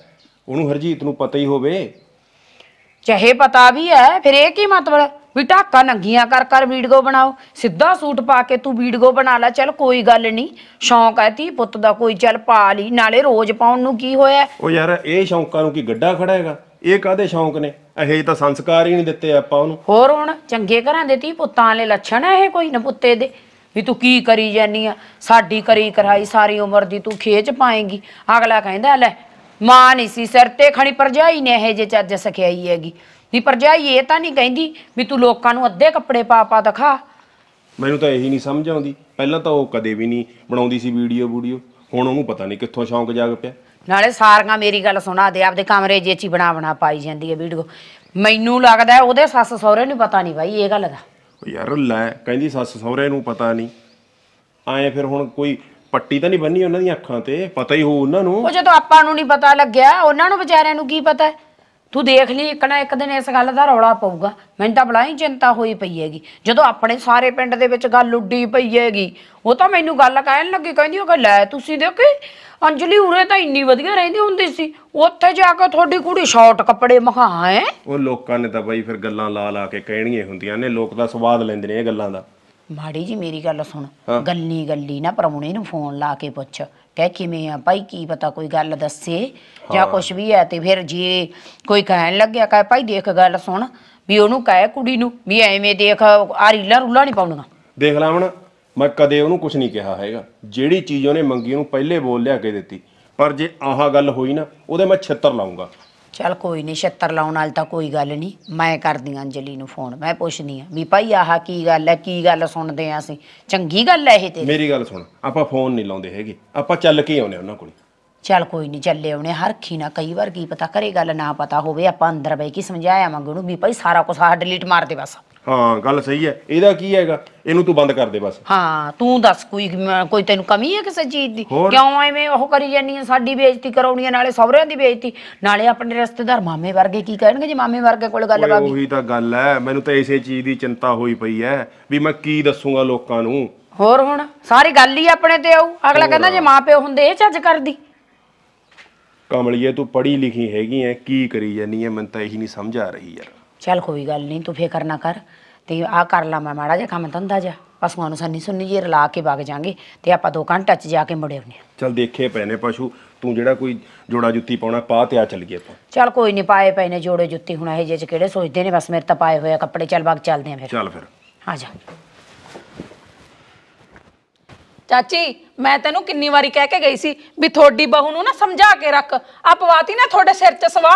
ਉਹਨੂੰ ਹਰਜੀਤ ਨੂੰ ਪਤਾ ਹੀ ਹੋਵੇ ਚਾਹੇ ਪਤਾ ਵੀ ਐ ਫਿਰ ਇਹ ਕੀ ਮਤਲਬ ਵੀ ਟਾਕਾ ਨੰਗੀਆਂ ਕਰ ਕਰ ਵੀਡੀਓ ਬਣਾਓ ਸਿੱਧਾ ਸੂਟ ਪਾ ਕੇ ਤੂੰ ਵੀਡੀਓ ਬਣਾ ਲੈ ਚੱਲ ਕੋਈ ਗੱਲ ਨਹੀਂ ਸ਼ੌਂਕ ਐ ਤੀ ਪੁੱਤ ਦਾ ਕੋਈ ਚੱਲ ਪਾ ਲਈ ਨਾਲੇ ਰੋਜ਼ ਪਾਉਣ ਨੂੰ ਕੀ ਹੋਇਆ ਉਹ ਯਾਰ ਇਹ ਸ਼ੌਂਕਾਂ ਨੂੰ ਕੀ ਗੱਡਾ ਖੜਾ ਹੈਗਾ ਇਹ ਕਾਦੇ ਸ਼ੌਂਕ ਨੇ ਅਹੇ ਤਾਂ ਸੰਸਕਾਰ ਹੀ ਨਹੀਂ ਦਿੱਤੇ ਆਪਾਂ ਉਹਨੂੰ ਹੋਰ ਹੁਣ ਚੰਗੇ ਘਰਾਂ ਦੇ ਧੀ ਪੁੱਤਾਂ ਵਾਲੇ ਲੱਛਣ ਆ ਇਹ ਕੋਈ ਨਾ ਪੁੱਤੇ ਦੇ ਵੀ ਤੂੰ ਕੀ ਕਰੀ ਜਾਨੀ ਆ ਸਾਡੀ ਕਰੀ ਕਰਾਈ ਸਾਰੀ ਉਮਰ ਦੀ ਤੂੰ ਖੇਚ ਪਾਏਂਗੀ ਅਗਲਾ ਕਹਿੰਦਾ ਲੈ ਮਾਂ ਨਹੀਂ ਸੀ ਸਿਰ ਤੇ ਖਣੀ ਪਰਜਾਈ ਨੇ ਇਹ ਜੇ ਚੱਜ ਸਖਿਆਈ ਹੈਗੀ ਵੀ ਪਰਜਾਈ ਇਹ ਤਾਂ ਨਹੀਂ ਕਹਿੰਦੀ ਵੀ ਤੂੰ ਲੋਕਾਂ ਨੂੰ ਅੱਧੇ ਕੱਪੜੇ ਪਾ ਪਾ ਦਿਖਾ ਮੈਨੂੰ ਤਾਂ ਇਹੀ ਨਹੀਂ ਸਮਝ ਆਉਂਦੀ ਪਹਿਲਾਂ ਤਾਂ ਉਹ ਕਦੇ ਵੀ ਨਹੀਂ ਬਣਾਉਂਦੀ ਸੀ ਵੀਡੀਓ ਵੀਡੀਓ ਹੁਣ ਉਹਨੂੰ ਪਤਾ ਨਹੀਂ ਕਿੱਥੋਂ ਸ਼ੌਂਕ ਜਾਗ ਪਿਆ ਨਾਲੇ ਸਾਰੀਆਂ ਮੇਰੀ ਗੱਲ ਸੁਣਾ ਦੇ ਆਪਦੇ ਕਮਰੇ ਜੇ ਚੀ ਬਣਾ ਬਣਾ ਪਾਈ ਜਾਂਦੀ ਹੈ ਵੀਡੀਓ ਮੈਨੂੰ ਲੱਗਦਾ ਉਹਦੇ ਸੱਸ ਸਹੁਰੇ ਨੂੰ ਪਤਾ ਨਹੀਂ ਬਾਈ ਇਹ ਗੱਲ ਦਾ ਯਾਰ ਲੈ ਕਹਿੰਦੀ ਸੱਸ ਸਹੁਰੇ ਨੂੰ ਪਤਾ ਨਹੀਂ ਆਏ ਫਿਰ ਹੁਣ ਕੋਈ ਪੱਟੀ ਤਾਂ ਨਹੀਂ ਬੰਨੀ ਉਹਨਾਂ ਦੀਆਂ ਅੱਖਾਂ ਤੇ ਪਤਾ ਹੀ ਹੋ ਉਹਨਾਂ ਨੂੰ ਉਹ ਜਦੋਂ ਆਪਾਂ ਨੂੰ ਨਹੀਂ ਪਤਾ ਲੱਗਿਆ ਉਹਨਾਂ ਨੂੰ ਵਿਚਾਰਿਆਂ ਨੂੰ ਕੀ ਪਤਾ ਤੂੰ ਦੇਖ ਲਈ ਇੱਕ ਨਾ ਇੱਕ ਦਿਨ ਇਸ ਗੱਲ ਦਾ ਰੌਲਾ ਪਊਗਾ ਮੈਨੂੰ ਤਾਂ ਬੜਾ ਹੀ ਚਿੰਤਾ ਹੋਈ ਪਈ ਹੈਗੀ ਜਦੋਂ ਆਪਣੇ ਸਾਰੇ ਪਿੰਡ ਦੇ ਵਿੱਚ ਗੱਲ ਉੱਡੀ ਪਈ ਹੈਗੀ ਉਹ ਤਾਂ ਮੈਨੂੰ ਗੱਲ ਕਹਿਣ ਲੱਗੀ ਕਹਿੰਦੀ ਉਹ ਕਿ ਲੈ ਤੁਸੀਂ ਦੇਖੀ ਅੰਜਲੀ ਉਰੇ ਤਾਂ ਇੰਨੀ ਵਧੀਆ ਰਹਿੰਦੀ ਹੁੰਦੀ ਸੀ ਉੱਥੇ ਜਾ ਕੇ ਤੁਹਾਡੀ ਕੁੜੀ ਸ਼ਾਰਟ ਕੱਪੜੇ ਮਖਾ ਹੈ ਉਹ ਲੋਕਾਂ ਨੇ ਤਾਂ ਬਾਈ ਫਿਰ ਗੱਲਾਂ ਲਾ ਲਾ ਕੇ ਕਹਿਣੀਆਂ ਹੁੰਦੀਆਂ ਨੇ ਲੋਕ ਦਾ ਸਵਾਦ ਲੈਂਦੇ ਨੇ ਇਹ ਗੱਲਾਂ ਦਾ ਮਾੜੀ ਜੀ ਮੇਰੀ ਗੱਲ ਸੁਣ ਗੱਲੀ ਗੱਲੀ ਨਾ ਪਰਮਣੇ ਨੂੰ ਫੋਨ ਲਾ ਕੇ ਪੁੱਛ ਕਹਿ ਕਿਵੇਂ ਆ ਭਾਈ ਕੀ ਪਤਾ ਕੋਈ ਗੱਲ ਦੱਸੇ ਜਾਂ ਕੁਝ ਵੀ ਹੈ ਤੇ ਫਿਰ ਜੇ ਕੋਈ ਕਹਿਣ ਲੱਗਿਆ ਕਹੇ ਭਾਈ ਦੇਖ ਗੱਲ ਸੁਣ ਵੀ ਉਹਨੂੰ ਕਹੇ ਕੁੜੀ ਨੂੰ ਵੀ ਐਵੇਂ ਦੇਖ ਆ ਰੀਲਾ ਰੁਲਾ ਨਹੀਂ ਪਾਉਣਾ ਦੇਖ ਲਾ ਹੁਣ ਮੈਂ ਕਦੇ ਉਹਨੂੰ ਕੁਝ ਨਹੀਂ ਕਿਹਾ ਹੈਗਾ ਜਿਹੜੀ ਚੀਜ਼ ਉਹਨੇ ਮੰਗੀ ਉਹਨੂੰ ਪਹਿਲੇ ਬੋਲ ਲਿਆ ਕੇ ਦਿੱਤੀ ਪਰ ਜੇ ਆਹ ਗੱਲ ਹੋਈ ਨਾ ਉਹਦੇ ਮੈਂ ਛੱਤਰ ਲਾਉਂਗਾ ਚੱਲ ਕੋਈ ਨਹੀਂ ਛੱਤਰ ਲਾਉਣ ਵਾਲ ਤਾਂ ਕੋਈ ਗੱਲ ਨਹੀਂ ਮੈਂ ਕਰਦੀ ਆਂ ਅੰਜਲੀ ਨੂੰ ਫੋਨ ਮੈਂ ਪੁੱਛਦੀ ਆ ਵੀ ਭਾਈ ਆਹ ਕੀ ਗੱਲ ਹੈ ਕੀ ਗੱਲ ਸੁਣਦੇ ਆ ਅਸੀਂ ਚੰਗੀ ਗੱਲ ਹੈ ਇਹ ਤੇ ਮੇਰੀ ਗੱਲ ਸੁਣ ਆਪਾਂ ਫੋਨ ਨਹੀਂ ਲਾਉਂਦੇ ਹੈਗੇ ਆਪਾਂ ਚੱਲ ਕੇ ਆਉਨੇ ਉਹਨਾਂ ਕੋਲ ਚੱਲ ਕੋਈ ਨਹੀਂ ਚੱਲੇ ਆਉਣੇ ਹਰਖੀ ਨਾ ਕਈ ਵਾਰ ਕੀ ਪਤਾ ਕਰੇ ਗੱਲ ਨਾ ਪਤਾ ਹੋਵੇ ਆਪਾਂ ਅੰਦਰ ਬੈ ਕੇ ਸਮਝਾਇਆ ਮੰਗ ਨੂੰ ਵੀ ਭਾਈ ਸਾਰਾ ਕੁਝ ਆ ਡਿਲੀਟ ਮਾਰ ਦੇ ਬਸ ਹਾਂ ਗੱਲ ਸਹੀ ਹੈ ਇਹਦਾ ਕੀ ਹੈਗਾ ਇਹਨੂੰ ਤੂੰ ਬੰਦ ਕਰ ਦੇ ਬਸ ਹਾਂ ਤੂੰ ਦੱਸ ਕੋਈ ਕੋਈ ਤੈਨੂੰ ਕਮੀ ਹੈ ਕਿਸੇ ਚੀਜ਼ ਦੀ ਕਿਉਂ ਐਵੇਂ ਉਹ ਕਰੀ ਜਾਨੀ ਸਾਡੀ ਬੇਇੱਜ਼ਤੀ ਕਰਾਉਣੀ ਆ ਨਾਲੇ ਸਹੁਰਿਆਂ ਦੀ ਬੇਇੱਜ਼ਤੀ ਨਾਲੇ ਆਪਣੇ ਰਿਸ਼ਤੇਦਾਰ ਮਾਮੇ ਵਰਗੇ ਕੀ ਕਹਿਣਗੇ ਜੇ ਮਾਮੇ ਵਰਗੇ ਕੋਲ ਗੱਲ ਓਏ ਬਾਗੀ ਉਹੀ ਤਾਂ ਗੱਲ ਹੈ ਮੈਨੂੰ ਤਾਂ ਇਸੇ ਚੀਜ਼ ਦੀ ਚਿੰਤਾ ਹੋਈ ਪਈ ਹੈ ਵੀ ਮੈਂ ਕੀ ਦੱਸੂਗਾ ਲੋਕਾਂ ਨੂੰ ਹੋਰ ਹੁਣ ਸਾਰੀ ਗੱਲ ਹੀ ਆਪਣੇ ਤੇ ਆਉ ਅਗਲਾ ਕਹਿੰਦਾ ਜੇ ਮਾਂ ਪਿਓ ਹੁੰਦੇ ਇਹ ਚੱਜ ਕਰਦੀ ਕਮਲੀਏ ਤੂੰ ਪੜ੍ਹੀ ਲਿਖੀ ਹੈਗੀ ਐ ਕੀ ਕਰੀ ਜਾਨੀ ਐ ਮੈਂ ਤਾਂ ਇਹੀ ਨਹੀਂ ਸਮਝ ਆ ਰਹੀ ਯਾਰ ਚੱਲ ਕੋਈ ਗੱਲ ਨਹੀਂ ਤੂੰ ਫੇਕਰ ਨਾ ਕਰ ਤੇ ਆ ਕਰ ਲਾ ਮੈਂ ਮਾੜਾ ਜਿਹਾ ਕੰਮ ਧੰਦਾ ਜਾ ਪਸ਼ੂਆਂ ਨੂੰ ਸੰਨੀ ਸੁੰਨੀ ਜੇ ਰਲਾ ਕੇ ਵਗ ਜਾਾਂਗੇ ਤੇ ਆਪਾਂ ਦੋ ਘੰਟੇ ਚ ਜਾ ਕੇ ਮੁੜੇ ਆਉਂਦੇ ਚੱਲ ਦੇਖੇ ਪਏ ਨੇ ਪਸ਼ੂ ਤੂੰ ਜਿਹੜਾ ਕੋਈ ਜੋੜਾ ਜੁੱਤੀ ਪਾਉਣਾ ਪਾ ਤੇ ਆ ਚੱਲ ਗਏ ਆਪਾਂ ਚੱਲ ਕੋਈ ਨਹੀਂ ਪਾਏ ਪਏ ਨੇ ਜੋੜੇ ਜੁੱਤੀ ਹੁਣ ਇਹ ਜੇ ਚ ਕਿਹੜੇ ਸੋਚਦੇ ਨੇ ਬਸ ਮੇਰੇ ਤਾਂ ਪਾਏ ਹੋਏ ਆ ਕੱਪੜੇ ਚੱਲ ਵਗ ਚੱਲਦੇ ਆ ਫਿਰ ਚੱਲ ਫਿਰ ਆ ਜਾ ਚਾਚੀ ਮੈਂ ਤੈਨੂੰ ਕਿੰਨੀ ਵਾਰੀ ਕਹਿ ਕੇ ਗਈ ਸੀ ਵੀ ਥੋੜੀ ਬਹੂ ਨੂੰ ਨਾ ਸਮਝਾ ਕੇ ਰੱਖ ਆ ਪਵਾਤੀ ਨਾ ਤੁਹਾਡੇ ਸਿਰ 'ਚ ਸਵਾ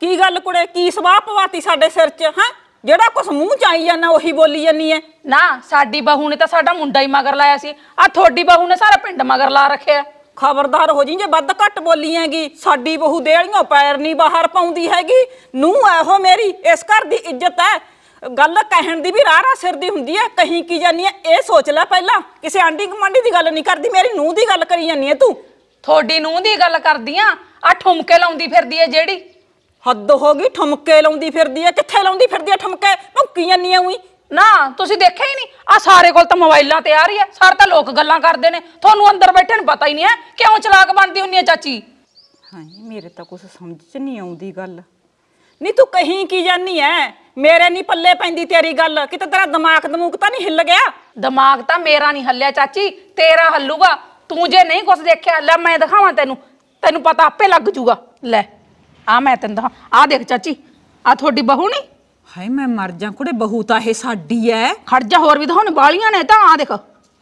ਕੀ ਗੱਲ ਕੁੜੇ ਕੀ ਸਵਾਹ ਪਵਾਤੀ ਸਾਡੇ ਸਿਰ 'ਚ ਹਾਂ ਜਿਹੜਾ ਕੁਛ ਮੂੰਹ ਚ ਆਈ ਜਾਂਦਾ ਉਹੀ ਬੋਲੀ ਜਾਨੀ ਐ ਨਾ ਸਾਡੀ ਬਹੂ ਨੇ ਤਾਂ ਸਾਡਾ ਮੁੰਡਾ ਹੀ ਮਗਰ ਲਾਇਆ ਸੀ ਆ ਥੋੜੀ ਬਹੂ ਨੇ ਸਾਰਾ ਪਿੰਡ ਮਗਰ ਲਾ ਰੱਖਿਆ ਖਬਰਦਾਰ ਹੋ ਜੀ ਜੇ ਵੱਧ ਘੱਟ ਬੋਲੀ ਹੈਗੀ ਸਾਡੀ ਬਹੂ ਦੇਲੀਆਂ ਪੈਰ ਨਹੀਂ ਬਾਹਰ ਪਾਉਂਦੀ ਹੈਗੀ ਨੂੰ ਇਹੋ ਮੇਰੀ ਇਸ ਘਰ ਦੀ ਇੱਜ਼ਤ ਐ ਗੱਲ ਕਹਿਣ ਦੀ ਵੀ ਰਾਰਾ ਸਿਰ ਦੀ ਹੁੰਦੀ ਹੈ ਕਹੀਂ ਕੀ ਜਾਨੀ ਹੈ ਇਹ ਸੋਚ ਲੈ ਪਹਿਲਾਂ ਕਿਸੇ ਆਂਢੀ ਕਮਾਂਡੀ ਦੀ ਗੱਲ ਨਹੀਂ ਕਰਦੀ ਮੇਰੀ ਨੂੰਹ ਦੀ ਗੱਲ ਕਰੀ ਜਾਨੀ ਹੈ ਤੂੰ ਤੁਹਾਡੀ ਨੂੰਹ ਦੀ ਗੱਲ ਕਰਦੀ ਆ ਆ ਠੁਮਕੇ ਲਾਉਂਦੀ ਫਿਰਦੀ ਹੈ ਜਿਹੜੀ ਹੱਦ ਹੋ ਗਈ ਠੁਮਕੇ ਲਾਉਂਦੀ ਫਿਰਦੀ ਹੈ ਕਿੱਥੇ ਲਾਉਂਦੀ ਫਿਰਦੀ ਹੈ ਠੁਮਕੇ ਭੁੱਕੀ ਜਾਨੀ ਆ ਉਹੀ ਨਾ ਤੁਸੀਂ ਦੇਖਿਆ ਹੀ ਨਹੀਂ ਆ ਸਾਰੇ ਕੋਲ ਤਾਂ ਮੋਬਾਈਲਾਂ ਤੇ ਆ ਰਹੀ ਹੈ ਸਾਰੇ ਤਾਂ ਲੋਕ ਗੱਲਾਂ ਕਰਦੇ ਨੇ ਤੁਹਾਨੂੰ ਅੰਦਰ ਬੈਠੇ ਨੂੰ ਪਤਾ ਹੀ ਨਹੀਂ ਹੈ ਕਿਉਂ ਚਲਾਕ ਬਣਦੀ ਹੁੰਨੀ ਹੈ ਚਾਚੀ ਹਾਂ ਮੇਰੇ ਤਾਂ ਕੁਝ ਸਮਝ ਚ ਨਹੀਂ ਆਉਂਦੀ ਗੱਲ ਨਹੀਂ ਤੂੰ ਕਹੀਂ ਕੀ ਜਾਨੀ ਐ ਮੇਰੇ ਨਹੀਂ ਪੱਲੇ ਪੈਂਦੀ ਤੇਰੀ ਗੱਲ ਕਿਤੇ ਤੇਰਾ ਦਿਮਾਗ ਦਮੂਕ ਤਾਂ ਨਹੀਂ ਹਿੱਲ ਗਿਆ ਦਿਮਾਗ ਤਾਂ ਮੇਰਾ ਨਹੀਂ ਹੱਲਿਆ ਚਾਚੀ ਤੇਰਾ ਹੱਲੂਗਾ ਤੂੰ ਜੇ ਨਹੀਂ ਕੁਝ ਦੇਖਿਆ ਲੈ ਮੈਂ ਦਿਖਾਵਾਂ ਤੈਨੂੰ ਤੈਨੂੰ ਪਤਾ ਆਪੇ ਲੱਗ ਜੂਗਾ ਲੈ ਆ ਮੈਂ ਤੈਨੂੰ ਦਿਖਾ ਆ ਦੇਖ ਚਾਚੀ ਆ ਤੁਹਾਡੀ ਬਹੂ ਨਹੀਂ ਹਾਏ ਮੈਂ ਮਰ ਜਾ ਕੁੜੇ ਬਹੂ ਤਾਂ ਇਹ ਸਾਡੀ ਐ ਖੜ ਜਾ ਹੋਰ ਵੀ ਦਿਖਾਉਣ ਬਾਲੀਆਂ ਨੇ ਤਾਂ ਆ ਦੇਖ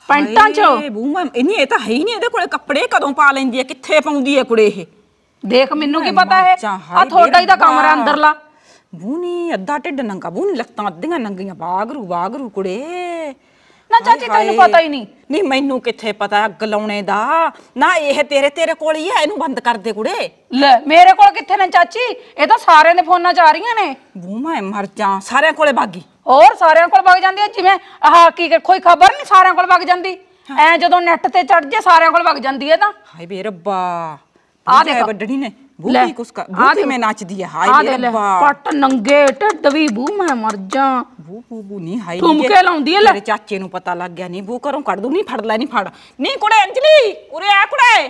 ਪੈਂਟਾਂ 'ਚ ਹਾਏ, ਬਹੂ ਮੈਂ ਇਹ ਨਹੀਂ ਇਹ ਤਾਂ ਹੈ ਹੀ ਨਹੀਂ ਇਹਦੇ ਕੋਲੇ ਕੱਪੜੇ ਕਦੋਂ ਪਾ ਲੈਂਦੀ ਐ ਕਿੱਥੇ ਪਾਉਂਦੀ ਐ ਕੁੜੇ ਇਹ ਦੇਖ ਮੈਨੂੰ ਕੀ ਪਤਾ ਹੈ ਆ ਤੁਹਾਡਾ ਹੀ ਤਾਂ ਕਮਰਾ ਅੰਦਰਲਾ ਬੂਨੀ ਅੱਧਾ ਢਿੱਡ ਨੰਗਾ ਬੂਨੀ ਲੱਤਾਂ ਅੱਧੀਆਂ ਨੰਗੀਆਂ ਬਾਗਰੂ ਬਾਗਰੂ ਕੁੜੇ ਨਾ ਚਾਚੀ ਤੈਨੂੰ ਪਤਾ ਹੀ ਨਹੀਂ ਨਹੀਂ ਮੈਨੂੰ ਕਿੱਥੇ ਪਤਾ ਅੱਗ ਲਾਉਣੇ ਦਾ ਨਾ ਇਹ ਤੇਰੇ ਤੇਰੇ ਕੋਲ ਹੀ ਆ ਇਹਨੂੰ ਬੰਦ ਕਰ ਦੇ ਕੁੜੇ ਲੈ ਮੇਰੇ ਕੋਲ ਕਿੱਥੇ ਨੇ ਚਾਚੀ ਇਹ ਤਾਂ ਸਾਰਿਆਂ ਦੇ ਫੋਨਾਂ 'ਚ ਆ ਰਹੀਆਂ ਨੇ ਬੂਮਾ ਮਰ ਜਾ ਸਾਰਿਆਂ ਕੋਲੇ ਬਾਗੀ ਹੋਰ ਸਾਰਿਆਂ ਕੋਲ ਵਗ ਜਾਂਦੀ ਐ ਜਿਵੇਂ ਆਹ ਕੀ ਕੋਈ ਖਬਰ ਨਹੀਂ ਸਾਰਿਆਂ ਕੋਲ ਵਗ ਜਾਂਦੀ ਐ ਜਦੋਂ ਨੈਟ ਤੇ ਚੜ ਜੇ ਸਾਰਿਆਂ ਕੋਲ ਵਗ ਜਾਂਦੀ ਐ ਤਾਂ ਹਾਏ ਬੇ ਰੱਬਾ ਆ ਦੇਖ ਵੱਡਣੀ ਨੇ ਬੂਹੀ ਕੁਸ ਕਰ ਬੂਹੀ ਮੈਂ ਨੱਚਦੀ ਹੈ ਹਾਏ ਮੇਰੇ ਰੱਬਾ ਪੱਟ ਨੰਗੇ ਢਿੱਡ ਵੀ ਬੂ ਮੈਂ ਮਰ ਜਾ ਬੂ ਬੂ ਬੂ ਨਹੀਂ ਹਾਈ ਠੁਮਕੇ ਲਾਉਂਦੀ ਹੈ ਮੇਰੇ ਚਾਚੇ ਨੂੰ ਪਤਾ ਲੱਗ ਗਿਆ ਨਹੀਂ ਬੂ ਘਰੋਂ ਕੱਢ ਦੂ ਨਹੀਂ ਫੜ ਲੈ ਨਹੀਂ ਫੜ ਨਹੀਂ ਕੁੜੇ ਅੰਜਲੀ ਉਰੇ ਆ ਕੁੜੇ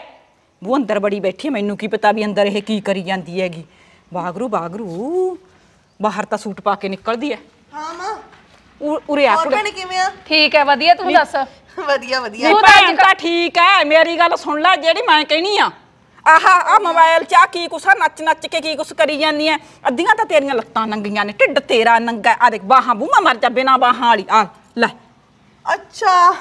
ਬੂ ਅੰਦਰ ਬੜੀ ਬੈਠੀ ਮੈਨੂੰ ਕੀ ਪਤਾ ਵੀ ਅੰਦਰ ਇਹ ਕੀ ਕਰੀ ਜਾਂਦੀ ਹੈਗੀ ਬਾਗਰੂ ਬਾਗਰੂ ਬਾਹਰ ਤਾਂ ਸੂਟ ਪਾ ਕੇ ਨਿਕਲਦੀ ਹੈ ਹਾਂ ਮਾਂ ਉਰੇ ਆ ਕੁੜੇ ਕਿਵੇਂ ਆ ਠੀਕ ਹੈ ਵਧੀਆ ਤੂੰ ਦੱਸ ਵਧੀਆ ਵਧੀਆ ਤੂੰ ਤਾਂ ਠੀਕ ਹੈ ਮੇਰੀ ਗੱਲ ਸੁਣ ਲੈ ਜਿਹੜੀ ਮੈਂ ਕਹਿਣੀ ਆ ਆਹ ਆ ਮੋਬਾਈਲ ਚਾ ਕੀ ਕੁਸ ਨੱਚ ਨੱਚ ਕੇ ਕੀ ਕੁਸ ਕਰੀ ਜਾਂਦੀ ਐ ਅੱਧੀਆਂ ਤਾਂ ਤੇਰੀਆਂ ਲੱਤਾਂ ਨੰਗੀਆਂ ਨੇ ਢਿੱਡ ਤੇਰਾ ਨੰਗਾ ਆ ਦੇਖ ਬਾਹਾਂ ਬੂਹਾਂ ਮਰ ਜਾ ਬਿਨਾ ਬਾਹਾਂ ਵਾਲੀ ਆ ਲੈ ਅੱਛਾ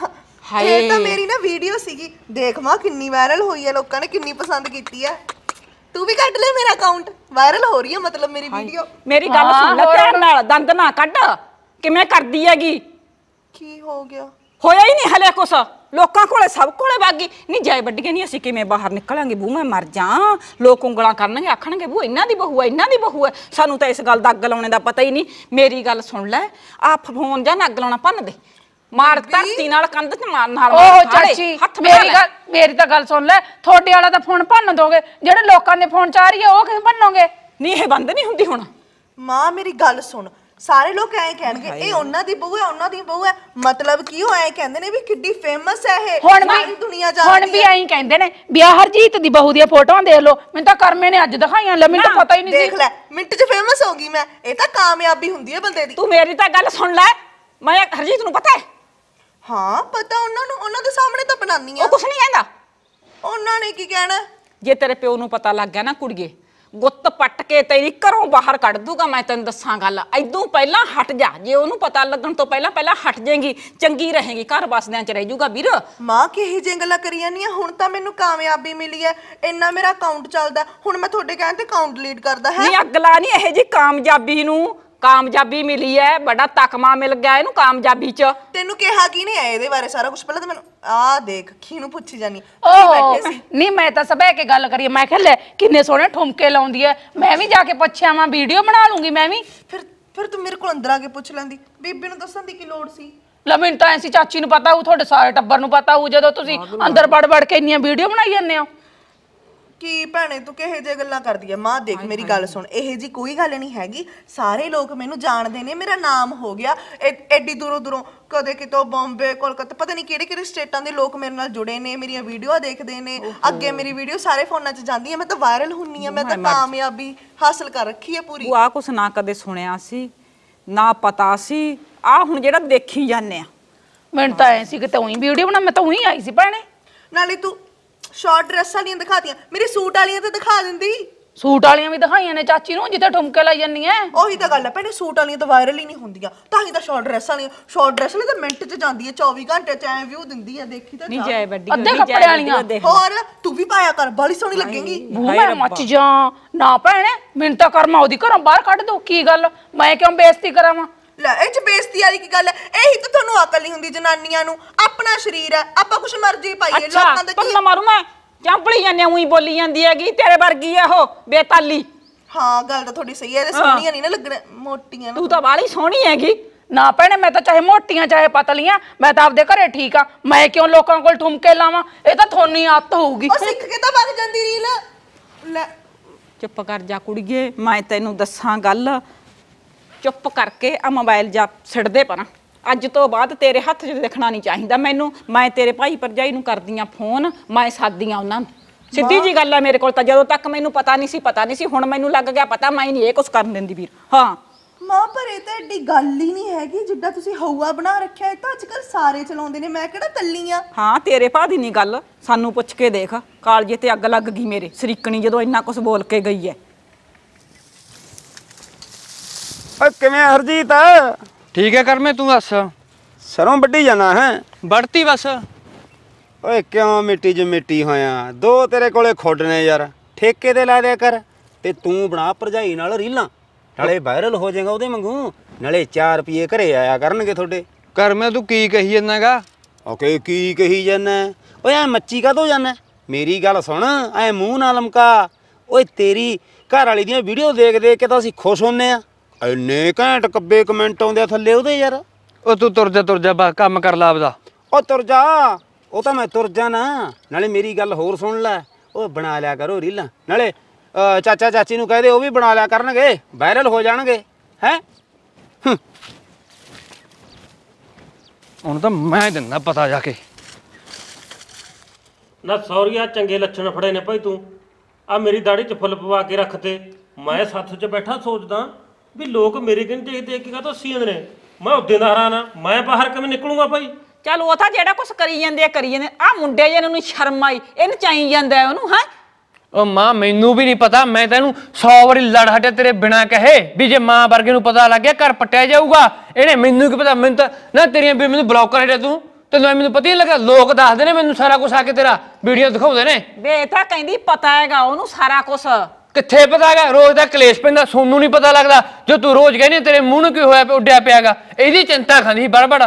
ਹਾਏ ਇਹ ਤਾਂ ਮੇਰੀ ਨਾ ਵੀਡੀਓ ਸੀਗੀ ਦੇਖ ਮਾ ਕਿੰਨੀ ਵਾਇਰਲ ਹੋਈ ਐ ਲੋਕਾਂ ਨੇ ਕਿੰਨੀ ਪਸੰਦ ਕੀਤੀ ਐ ਤੂੰ ਵੀ ਕੱਢ ਲੈ ਮੇਰਾ ਅਕਾਊਂਟ ਵਾਇਰਲ ਹੋ ਰਹੀ ਐ ਮਤਲਬ ਮੇਰੀ ਵੀਡੀਓ ਮੇਰੀ ਗੱਲ ਸੁਣ ਲੈ ਧਿਆਨ ਨਾਲ ਦੰਦ ਨਾ ਕੱਢ ਕਿਵੇਂ ਕਰਦੀ ਐਗੀ ਕੀ ਹੋ ਗਿਆ ਹੋਇਆ ਹੀ ਨਹੀਂ ਹਲੇ ਕੁਛ ਲੋਕਾਂ ਕੋਲੇ ਸਭ ਕੋਲੇ ਬਾਗੀ ਨਹੀਂ ਜਾਏ ਵੱਡੀਆਂ ਨਹੀਂ ਅਸੀਂ ਕਿਵੇਂ ਬਾਹਰ ਨਿਕਲਾਂਗੇ ਬੂ ਮੈਂ ਮਰ ਜਾ ਲੋਕ ਉਂਗਲਾਂ ਕਰਨਗੇ ਆਖਣਗੇ ਬੂ ਇਹਨਾਂ ਦੀ ਬਹੂ ਹੈ ਇਹਨਾਂ ਦੀ ਬਹੂ ਹੈ ਸਾਨੂੰ ਤਾਂ ਇਸ ਗੱਲ ਦਾ ਅੱਗ ਲਾਉਣੇ ਦਾ ਪਤਾ ਹੀ ਨਹੀਂ ਮੇਰੀ ਗੱਲ ਸੁਣ ਲੈ ਆ ਫੋਨ ਜਾਂ ਨਾ ਅੱਗ ਲਾਉਣਾ ਭੰਨ ਦੇ ਮਾਰ ਧਰਤੀ ਨਾਲ ਕੰਧ ਚ ਮਾਰ ਨਾਲ ਓਹ ਚਾਚੀ ਮੇਰੀ ਗੱਲ ਮੇਰੀ ਤਾਂ ਗੱਲ ਸੁਣ ਲੈ ਤੁਹਾਡੇ ਵਾਲਾ ਤਾਂ ਫੋਨ ਭੰਨ ਦੋਗੇ ਜਿਹੜੇ ਲੋਕਾਂ ਦੇ ਫੋਨ ਚਾਰੀਏ ਉਹ ਕਿਵੇਂ ਭੰਨੋਗੇ ਨਹੀਂ ਇਹ ਬੰਦ ਨਹੀਂ ਹੁੰਦੀ ਹੁਣ ਮਾਂ ਮੇਰੀ ਗੱਲ ਸੁਣ ਸਾਰੇ ਲੋਕ ਐ ਕਹਿਣਗੇ ਇਹ ਉਹਨਾਂ ਦੀ ਬਹੂ ਹੈ ਉਹਨਾਂ ਦੀ ਬਹੂ ਹੈ ਮਤਲਬ ਕੀ ਉਹ ਐਂ ਕਹਿੰਦੇ ਨੇ ਵੀ ਕਿੱਡੀ ਫੇਮਸ ਹੈ ਇਹ ਹੁਣ ਵੀ ਦੁਨੀਆ ਜਾਣਦੀ ਹੁਣ ਵੀ ਐਂ ਕਹਿੰਦੇ ਨੇ ਵੀ ਆ ਹਰਜੀਤ ਦੀ ਬਹੂ ਦੀਆਂ ਫੋਟੋਆਂ ਦੇਖ ਲਓ ਮੈਨੂੰ ਤਾਂ ਕਰਮੇ ਨੇ ਅੱਜ ਦਿਖਾਈਆਂ ਲੈ ਮੈਨੂੰ ਤਾਂ ਪਤਾ ਹੀ ਨਹੀਂ ਸੀ ਦੇਖ ਲੈ ਮਿੰਟ 'ਚ ਫੇਮਸ ਹੋ ਗਈ ਮੈਂ ਇਹ ਤਾਂ ਕਾਮਯਾਬੀ ਹੁੰਦੀ ਹੈ ਬੰਦੇ ਦੀ ਤੂੰ ਮੇਰੀ ਤਾਂ ਗੱਲ ਸੁਣ ਲੈ ਮੈਂ ਹਰਜੀਤ ਨੂੰ ਪਤਾ ਹੈ ਹਾਂ ਪਤਾ ਉਹਨਾਂ ਨੂੰ ਉਹਨਾਂ ਦੇ ਸਾਹਮਣੇ ਤਾਂ ਬਣਾਨੀ ਆ ਉਹ ਕੁਛ ਨਹੀਂ ਕਹਿੰਦਾ ਉਹਨਾਂ ਨੇ ਕੀ ਕਹਿਣਾ ਜੇ ਤੇਰੇ ਪਿਓ ਨੂੰ ਪਤਾ ਲੱਗ ਗਿਆ ਨਾ ਕੁੜੀਏ ਗੁੱਤ ਪੱਟ ਕੇ ਤੇਰੀ ਘਰੋਂ ਬਾਹਰ ਕੱਢ ਦੂਗਾ ਮੈਂ ਤੈਨੂੰ ਦੱਸਾਂ ਗੱਲ ਐਦੋਂ ਪਹਿਲਾਂ ਹਟ ਜਾ ਜੇ ਉਹਨੂੰ ਪਤਾ ਲੱਗਣ ਤੋਂ ਪਹਿਲਾਂ ਪਹਿਲਾਂ ਹਟ ਜਾਏਗੀ ਚੰਗੀ ਰਹੇਗੀ ਘਰ ਵਸਦਿਆਂ ਚ ਰਹਿ ਜੂਗਾ ਵੀਰ ਮਾਂ ਕਿਹੀ ਜੇ ਗੱਲਾਂ ਕਰੀ ਜਾਂਦੀਆਂ ਹੁਣ ਤਾਂ ਮੈਨੂੰ ਕਾਮਯਾਬੀ ਮਿਲੀ ਐ ਇੰਨਾ ਮੇਰਾ ਅਕਾਊਂਟ ਚੱਲਦਾ ਹੁਣ ਮੈਂ ਤੁਹਾਡੇ ਕਹਿਣ ਤੇ ਅਕਾਊਂਟ ਡਿਲੀਟ ਕਰਦਾ ਹੈ ਨਹੀਂ ਅਗਲਾ ਨਹੀਂ ਇਹ ਜੀ ਕਾਮਯਾਬੀ ਨੂੰ ਕਾਮਯਾਬੀ ਮਿਲੀ ਐ ਬੜਾ ਤਕਮਾ ਮਿਲ ਗਿਆ ਇਹਨੂੰ ਕਾਮਯਾਬੀ 'ਚ ਤੈਨੂੰ ਕਿਹਾ ਕੀ ਨਹੀਂ ਆਏ ਇਹਦੇ ਬਾਰੇ ਸਾਰਾ ਕੁਝ ਪਹਿਲਾਂ ਤਾਂ ਮੈਨੂੰ ਆ ਦੇਖ ਕਿਹਨੂੰ ਨੂੰ ਪੁੱਛੀ ਜਾਨੀ ਸੀ ਨਹੀਂ ਮੈਂ ਤਾਂ ਸਭੇ ਕੇ ਗੱਲ ਕਰੀ ਮੈਂ ਕਿਹਾ ਲੈ ਕਿੰਨੇ ਸੋਹਣੇ ਠੁਮਕੇ ਲਾਉਂਦੀ ਐ ਮੈਂ ਵੀ ਜਾ ਕੇ ਪੁੱਛਿਆ ਵਾਂ ਵੀਡੀਓ ਬਣਾ ਲੂੰਗੀ ਮੈਂ ਵੀ ਫਿਰ ਫਿਰ ਤੂੰ ਮੇਰੇ ਕੋਲ ਅੰਦਰ ਆ ਕੇ ਪੁੱਛ ਲੈਂਦੀ ਬੀਬੀ ਨੂੰ ਦੱਸਣ ਦੀ ਕੀ ਲੋੜ ਸੀ ਲੈ ਮੈਨੂੰ ਤਾਂ ਐਸੀ ਚਾਚੀ ਨੂੰ ਪਤਾ ਉਹ ਤੁਹਾਡੇ ਸਾਰੇ ਟੱਬਰ ਨੂੰ ਪਤਾ ਉਹ ਜਦੋਂ ਤੁਸੀਂ ਅੰਦਰ ਵੜ ਵੜ ਕੇ ਇੰਨੀਆਂ ਵੀਡੀਓ ਬਣਾਈ ਜਾਂਦੇ ਹੋ ਕਿ ਭੈਣੇ ਤੂੰ ਕਿਹੇ ਜੇ ਗੱਲਾਂ ਕਰਦੀ ਐ ਮਾਂ ਦੇਖ ਮੇਰੀ ਗੱਲ ਸੁਣ ਇਹ ਜੀ ਕੋਈ ਗੱਲ ਨਹੀਂ ਹੈਗੀ ਸਾਰੇ ਲੋਕ ਮੈਨੂੰ ਜਾਣਦੇ ਨੇ ਮੇਰਾ ਨਾਮ ਹੋ ਗਿਆ ਐ- ਐਡੀ ਦੂਰੋਂ ਦੂਰੋਂ ਕਦੇ ਕਿਤੋਂ ਬੰਬੇ ਕੋਲਕਾਤਾ ਪਤਾ ਨਹੀਂ ਕਿਹੜੇ ਕਿਹੜੇ ਸਟੇਟਾਂ ਦੇ ਲੋਕ ਮੇਰੇ ਨਾਲ ਜੁੜੇ ਨੇ ਮੇਰੀਆਂ ਵੀਡੀਓ ਦੇਖਦੇ ਨੇ ਅੱਗੇ ਮੇਰੀ ਵੀਡੀਓ ਸਾਰੇ ਫੋਨਾਂ 'ਚ ਜਾਂਦੀ ਐ ਮੈਂ ਤਾਂ ਵਾਇਰਲ ਹੁੰਨੀ ਆ ਮੈਂ ਤਾਂ ਕਾਮਯਾਬੀ ਹਾਸਲ ਕਰ ਰੱਖੀ ਐ ਪੂਰੀ ਆ ਕੁਛ ਨਾ ਕਦੇ ਸੁਣਿਆ ਸੀ ਨਾ ਪਤਾ ਸੀ ਆ ਹੁਣ ਜਿਹੜਾ ਦੇਖੀ ਜਾਂਦੇ ਆ ਮੈਨੂੰ ਤਾਂ ਐ ਸੀ ਕਿ ਤੂੰ ਹੀ ਵੀਡੀਓ ਬਣਾ ਮੈਂ ਤਾਂ ਉਹੀ ਆਈ ਸੀ ਭੈਣੇ ਨਾਲੇ ਤੂੰ ਸ਼ਾਰਟ ਡਰੈਸ ਵਾਲੀਆਂ ਦਿਖਾਤੀਆਂ ਮੇਰੇ ਸੂਟ ਵਾਲੀਆਂ ਤਾਂ ਦਿਖਾ ਦਿੰਦੀ ਸੂਟ ਵਾਲੀਆਂ ਵੀ ਦਿਖਾਈਆਂ ਨੇ ਚਾਚੀ ਨੂੰ ਜਿੱਥੇ ਠੁਮਕੇ ਲਾਈ ਜੰਨੀ ਐ ਉਹੀ ਤਾਂ ਗੱਲ ਐ ਪਹਿਲੇ ਸੂਟ ਵਾਲੀਆਂ ਤਾਂ ਵਾਇਰਲ ਹੀ ਨਹੀਂ ਹੁੰਦੀਆਂ ਤਾਂ ਹੀ ਤਾਂ ਸ਼ਾਰਟ ਡਰੈਸ ਵਾਲੀਆਂ ਸ਼ਾਰਟ ਡਰੈਸ ਨੇ ਤਾਂ ਮਿੰਟ 'ਚ ਜਾਂਦੀ ਐ 24 ਘੰਟੇ 'ਚ ਐ ਵਿਊ ਦਿੰਦੀ ਐ ਦੇਖੀ ਤਾਂ ਨਹੀਂ ਜਾਏ ਵੱਡੀ ਅੱਧੇ ਕੱਪੜੇ ਵਾਲੀਆਂ ਹੋਰ ਤੂੰ ਵੀ ਪਾਇਆ ਕਰ ਬਾਲੀ ਸੋਹਣੀ ਲੱਗੇਗੀ ਮੈਂ ਮੱਚ ਜਾ ਨਾ ਭੈਣੇ ਮਿੰਟਾ ਤਾਂ ਕਰਮਾ ਉਹਦੀ ਘਰੋਂ ਬਾਹਰ ਕੱਢ ਦੋ ਕੀ ਗੱਲ ਮੈਂ ਕਿਉਂ ਬੇਇੱਜ਼ਤੀ ਕਰਾਵਾਂ ਲੈ ਇਹ ਚ ਬੇਇੱਜ਼ਤੀ ਵਾਲੀ ਕੀ ਗੱਲ ਹੈ ਇਹੀ ਤਾਂ ਤੁਹਾਨੂੰ ਅਕਲ ਨਹੀਂ ਹੁੰਦੀ ਜਨਾਨੀਆਂ ਨੂੰ ਆਪਣਾ ਸਰੀਰ ਹੈ ਆਪਾਂ ਕੁਛ ਮਰਜ਼ੀ ਪਾਈਏ ਲੋਕਾਂ ਦਾ ਕੀ ਅੱਛਾ ਮਾਰੂ ਮੈਂ ਚਾਂਪਲੀ ਜਾਂਦੇ ਉਹੀ ਬੋਲੀ ਜਾਂਦੀ ਹੈਗੀ ਤੇਰੇ ਵਰਗੀ ਹੈ ਉਹ ਬੇਤਾਲੀ ਹਾਂ ਗੱਲ ਤਾਂ ਤੁਹਾਡੀ ਸਹੀ ਹੈ ਇਹ ਸੋਹਣੀਆਂ ਨਹੀਂ ਨਾ ਲੱਗਣ ਮੋਟੀਆਂ ਨਾ ਤੂੰ ਤਾਂ ਬਾਲੀ ਸੋਹਣੀ ਹੈਗੀ ਨਾ ਭੈਣੇ ਮੈਂ ਤਾਂ ਚਾਹੇ ਮੋਟੀਆਂ ਚਾਹੇ ਪਤਲੀਆਂ ਮੈਂ ਤਾਂ ਆਪਦੇ ਘਰੇ ਠੀਕ ਆ ਮੈਂ ਕਿਉਂ ਲੋਕਾਂ ਕੋਲ ਠੁਮਕੇ ਲਾਵਾਂ ਇਹ ਤਾਂ ਥੋਨੀ ਆਤ ਹੋਊਗੀ ਉਹ ਸਿੱਖ ਕੇ ਤਾਂ ਵਗ ਜਾਂਦੀ ਰੀਲ ਲੈ ਚੁੱਪ ਕਰ ਜਾ ਕੁੜੀਏ ਮੈਂ ਤੈਨੂੰ ਦੱਸਾਂ ਗੱਲ ਚੁੱਪ ਕਰਕੇ ਆ ਮੋਬਾਈਲ ਜਾ ਛੱਡਦੇ ਪਰ ਅੱਜ ਤੋਂ ਬਾਅਦ ਤੇਰੇ ਹੱਥ 'ਚ ਦੇਖਣਾ ਨਹੀਂ ਚਾਹੀਦਾ ਮੈਨੂੰ ਮੈਂ ਤੇਰੇ ਭਾਈ ਪਰਜਾਈ ਨੂੰ ਕਰਦੀਆਂ ਫੋਨ ਮੈਂ ਸਾਦੀਆਂ ਉਹਨਾਂ ਨੂੰ ਸਿੱਧੀ ਜੀ ਗੱਲ ਆ ਮੇਰੇ ਕੋਲ ਤਾਂ ਜਦੋਂ ਤੱਕ ਮੈਨੂੰ ਪਤਾ ਨਹੀਂ ਸੀ ਪਤਾ ਨਹੀਂ ਸੀ ਹੁਣ ਮੈਨੂੰ ਲੱਗ ਗਿਆ ਪਤਾ ਮੈਂ ਨਹੀਂ ਇਹ ਕੁਝ ਕਰਨ ਦਿੰਦੀ ਵੀਰ ਹਾਂ ਮਾਂ ਪਰ ਇਹ ਤਾਂ ਐਡੀ ਗੱਲ ਹੀ ਨਹੀਂ ਹੈਗੀ ਜਿੱਦਾਂ ਤੁਸੀਂ ਹਊਆ ਬਣਾ ਰੱਖਿਆ ਇਹ ਤਾਂ ਅੱਜ ਕੱਲ ਸਾਰੇ ਚਲਾਉਂਦੇ ਨੇ ਮੈਂ ਕਿਹੜਾ ਕੱਲੀ ਆ ਹਾਂ ਤੇਰੇ ਭਾ ਦੀ ਨਹੀਂ ਗੱਲ ਸਾਨੂੰ ਪੁੱਛ ਕੇ ਦੇਖ ਕਾਲਜੇ ਤੇ ਅੱਗ ਲੱਗ ਗਈ ਮੇਰੇ ਸਰੀਕਣੀ ਜਦੋਂ ਇੰਨਾ ਕੁਝ ਬੋਲ ਕੇ ਗਈ ਹੈ ਓਏ ਕਿਵੇਂ ਆ ਹਰਜੀਤ ਠੀਕ ਹੈ ਕਰਮੇ ਤੂੰ ਦੱਸ ਸਰੋਂ ਵੱਢੀ ਜਾਣਾ ਹੈ ਵੱਢਤੀ ਬਸ ਓਏ ਕਿਉਂ ਮਿੱਟੀ ਜਿ ਮਿੱਟੀ ਹੋਇਆ ਦੋ ਤੇਰੇ ਕੋਲੇ ਖੁੱਡ ਨੇ ਯਾਰ ਠੇਕੇ ਤੇ ਲਾ ਦੇ ਕਰ ਤੇ ਤੂੰ ਬਣਾ ਭਰਜਾਈ ਨਾਲ ਰੀਲਾਂ ਨਾਲੇ ਵਾਇਰਲ ਹੋ ਜਾਏਗਾ ਉਹਦੇ ਵਾਂਗੂ ਨਾਲੇ 4 ਰੁਪਏ ਘਰੇ ਆਇਆ ਕਰਨਗੇ ਤੁਹਾਡੇ ਕਰਮੇ ਤੂੰ ਕੀ ਕਹੀ ਜਾਂਦਾਗਾ ਓਕੇ ਕੀ ਕਹੀ ਜਾਂਦਾ ਓਏ ਐ ਕਾ ਤੋ ਜਾਂਦਾ ਮੇਰੀ ਗੱਲ ਸੁਣ ਐ ਮੂੰਹ ਨਾਲ ਲਮਕਾ ਓਏ ਤੇਰੀ ਘਰ ਵਾਲੀ ਦੀਆਂ ਵੀਡੀਓ ਦੇਖ ਦੇਖ ਕੇ ਤਾਂ ਅਸੀਂ ਖੁਸ਼ ਹੁੰਨੇ ਆ ਐਨੇ ਘੈਂਟ ਕੱਬੇ ਕਮੈਂਟ ਆਉਂਦੇ ਆ ਥੱਲੇ ਉਹਦੇ ਯਾਰ ਉਹ ਤੂੰ ਤੁਰ ਜਾ ਤੁਰ ਜਾ ਬਾ ਕੰਮ ਕਰ ਲਾ ਆਪਦਾ ਉਹ ਤੁਰ ਜਾ ਉਹ ਤਾਂ ਮੈਂ ਤੁਰ ਜਾ ਨਾ ਨਾਲੇ ਮੇਰੀ ਗੱਲ ਹੋਰ ਸੁਣ ਲੈ ਉਹ ਬਣਾ ਲਿਆ ਕਰੋ ਰੀਲਾਂ ਨਾਲੇ ਚਾਚਾ ਚਾਚੀ ਨੂੰ ਕਹਦੇ ਉਹ ਵੀ ਬਣਾ ਲਿਆ ਕਰਨਗੇ ਵਾਇਰਲ ਹੋ ਜਾਣਗੇ ਹੈ ਹੁਣ ਤਾਂ ਮੈਂ ਦਿੰਦਾ ਪਤਾ ਜਾ ਕੇ ਨਾ ਸੌਰੀਆ ਚੰਗੇ ਲੱਛਣ ਫੜੇ ਨੇ ਭਾਈ ਤੂੰ ਆ ਮੇਰੀ ਦਾੜੀ 'ਚ ਫੁੱਲ ਪਵਾ ਕੇ ਰੱਖਤੇ ਮੈਂ ਸੱਥ 'ਚ ਬੈਠਾ ਸੋਚਦਾ ਵੀ ਲੋਕ ਮੇਰੇ ਕਿਨ ਦੇਖ ਦੇਖ ਕੇ ਕਹਤਾ ਸੀ ਜਾਂਦੇ ਨੇ ਮੈਂ ਉੱਦੇ ਦਾ ਹਰਾਨਾ ਮੈਂ ਬਾਹਰ ਕਿਵੇਂ ਨਿਕਲੂਗਾ ਭਾਈ ਚਲ ਉਹ ਤਾਂ ਜਿਹੜਾ ਕੁਝ ਕਰੀ ਜਾਂਦੇ ਆ ਕਰੀ ਜਾਂਦੇ ਆ ਮੁੰਡੇ ਜਿਹਨਾਂ ਨੂੰ ਸ਼ਰਮ ਆਈ ਇਹਨੂੰ ਚਾਹੀ ਜਾਂਦਾ ਉਹਨੂੰ ਹਾਂ ਉਹ ਮਾਂ ਮੈਨੂੰ ਵੀ ਨਹੀਂ ਪਤਾ ਮੈਂ ਤੈਨੂੰ 100 ਵਾਰੀ ਲੜ ਹਟਿਆ ਤੇਰੇ ਬਿਨਾ ਕਹੇ ਵੀ ਜੇ ਮਾਂ ਵਰਗੇ ਨੂੰ ਪਤਾ ਲੱਗ ਗਿਆ ਘਰ ਪਟਿਆ ਜਾਊਗਾ ਇਹਨੇ ਮੈਨੂੰ ਕੀ ਪਤਾ ਮੈਨੂੰ ਤਾਂ ਨਾ ਤੇਰੀਆਂ ਵੀ ਮੈਨੂੰ ਬਲੌਕ ਕਰ ਹਟਿਆ ਤੂੰ ਤੈਨੂੰ ਮੈਨੂੰ ਪਤਾ ਹੀ ਨਹੀਂ ਲੱਗਾ ਲੋਕ ਦੱਸਦੇ ਨੇ ਮੈਨੂੰ ਸਾਰਾ ਕੁਝ ਆ ਕੇ ਤੇਰਾ ਵੀਡੀਓ ਦਿਖਾਉਂਦੇ ਨੇ ਬੇਤਾ ਤਾਂ ਕਹਿੰਦੀ ਪਤਾ ਹੈਗਾ ਉਹਨੂੰ ਸਾਰਾ ਕੁਝ ਕਿੱਥੇ ਪਤਾ ਹੈਗਾ ਰੋਜ਼ ਦਾ ਕਲੇਸ਼ ਪੈਂਦਾ ਸੋਨੂੰ ਨਹੀਂ ਪਤਾ ਲੱਗਦਾ ਜੋ ਤੂੰ ਰੋਜ਼ ਕਹਿੰਦੀ ਤੇਰੇ ਮੂੰਹ ਨੂੰ ਕੀ ਹੋਇਆ ਪਿਆ ਉੱਡਿਆ ਪਿਆਗਾ ਇਹਦੀ ਚਿੰਤਾ ਖਾਂਦੀ ਸੀ ਬੜਬੜ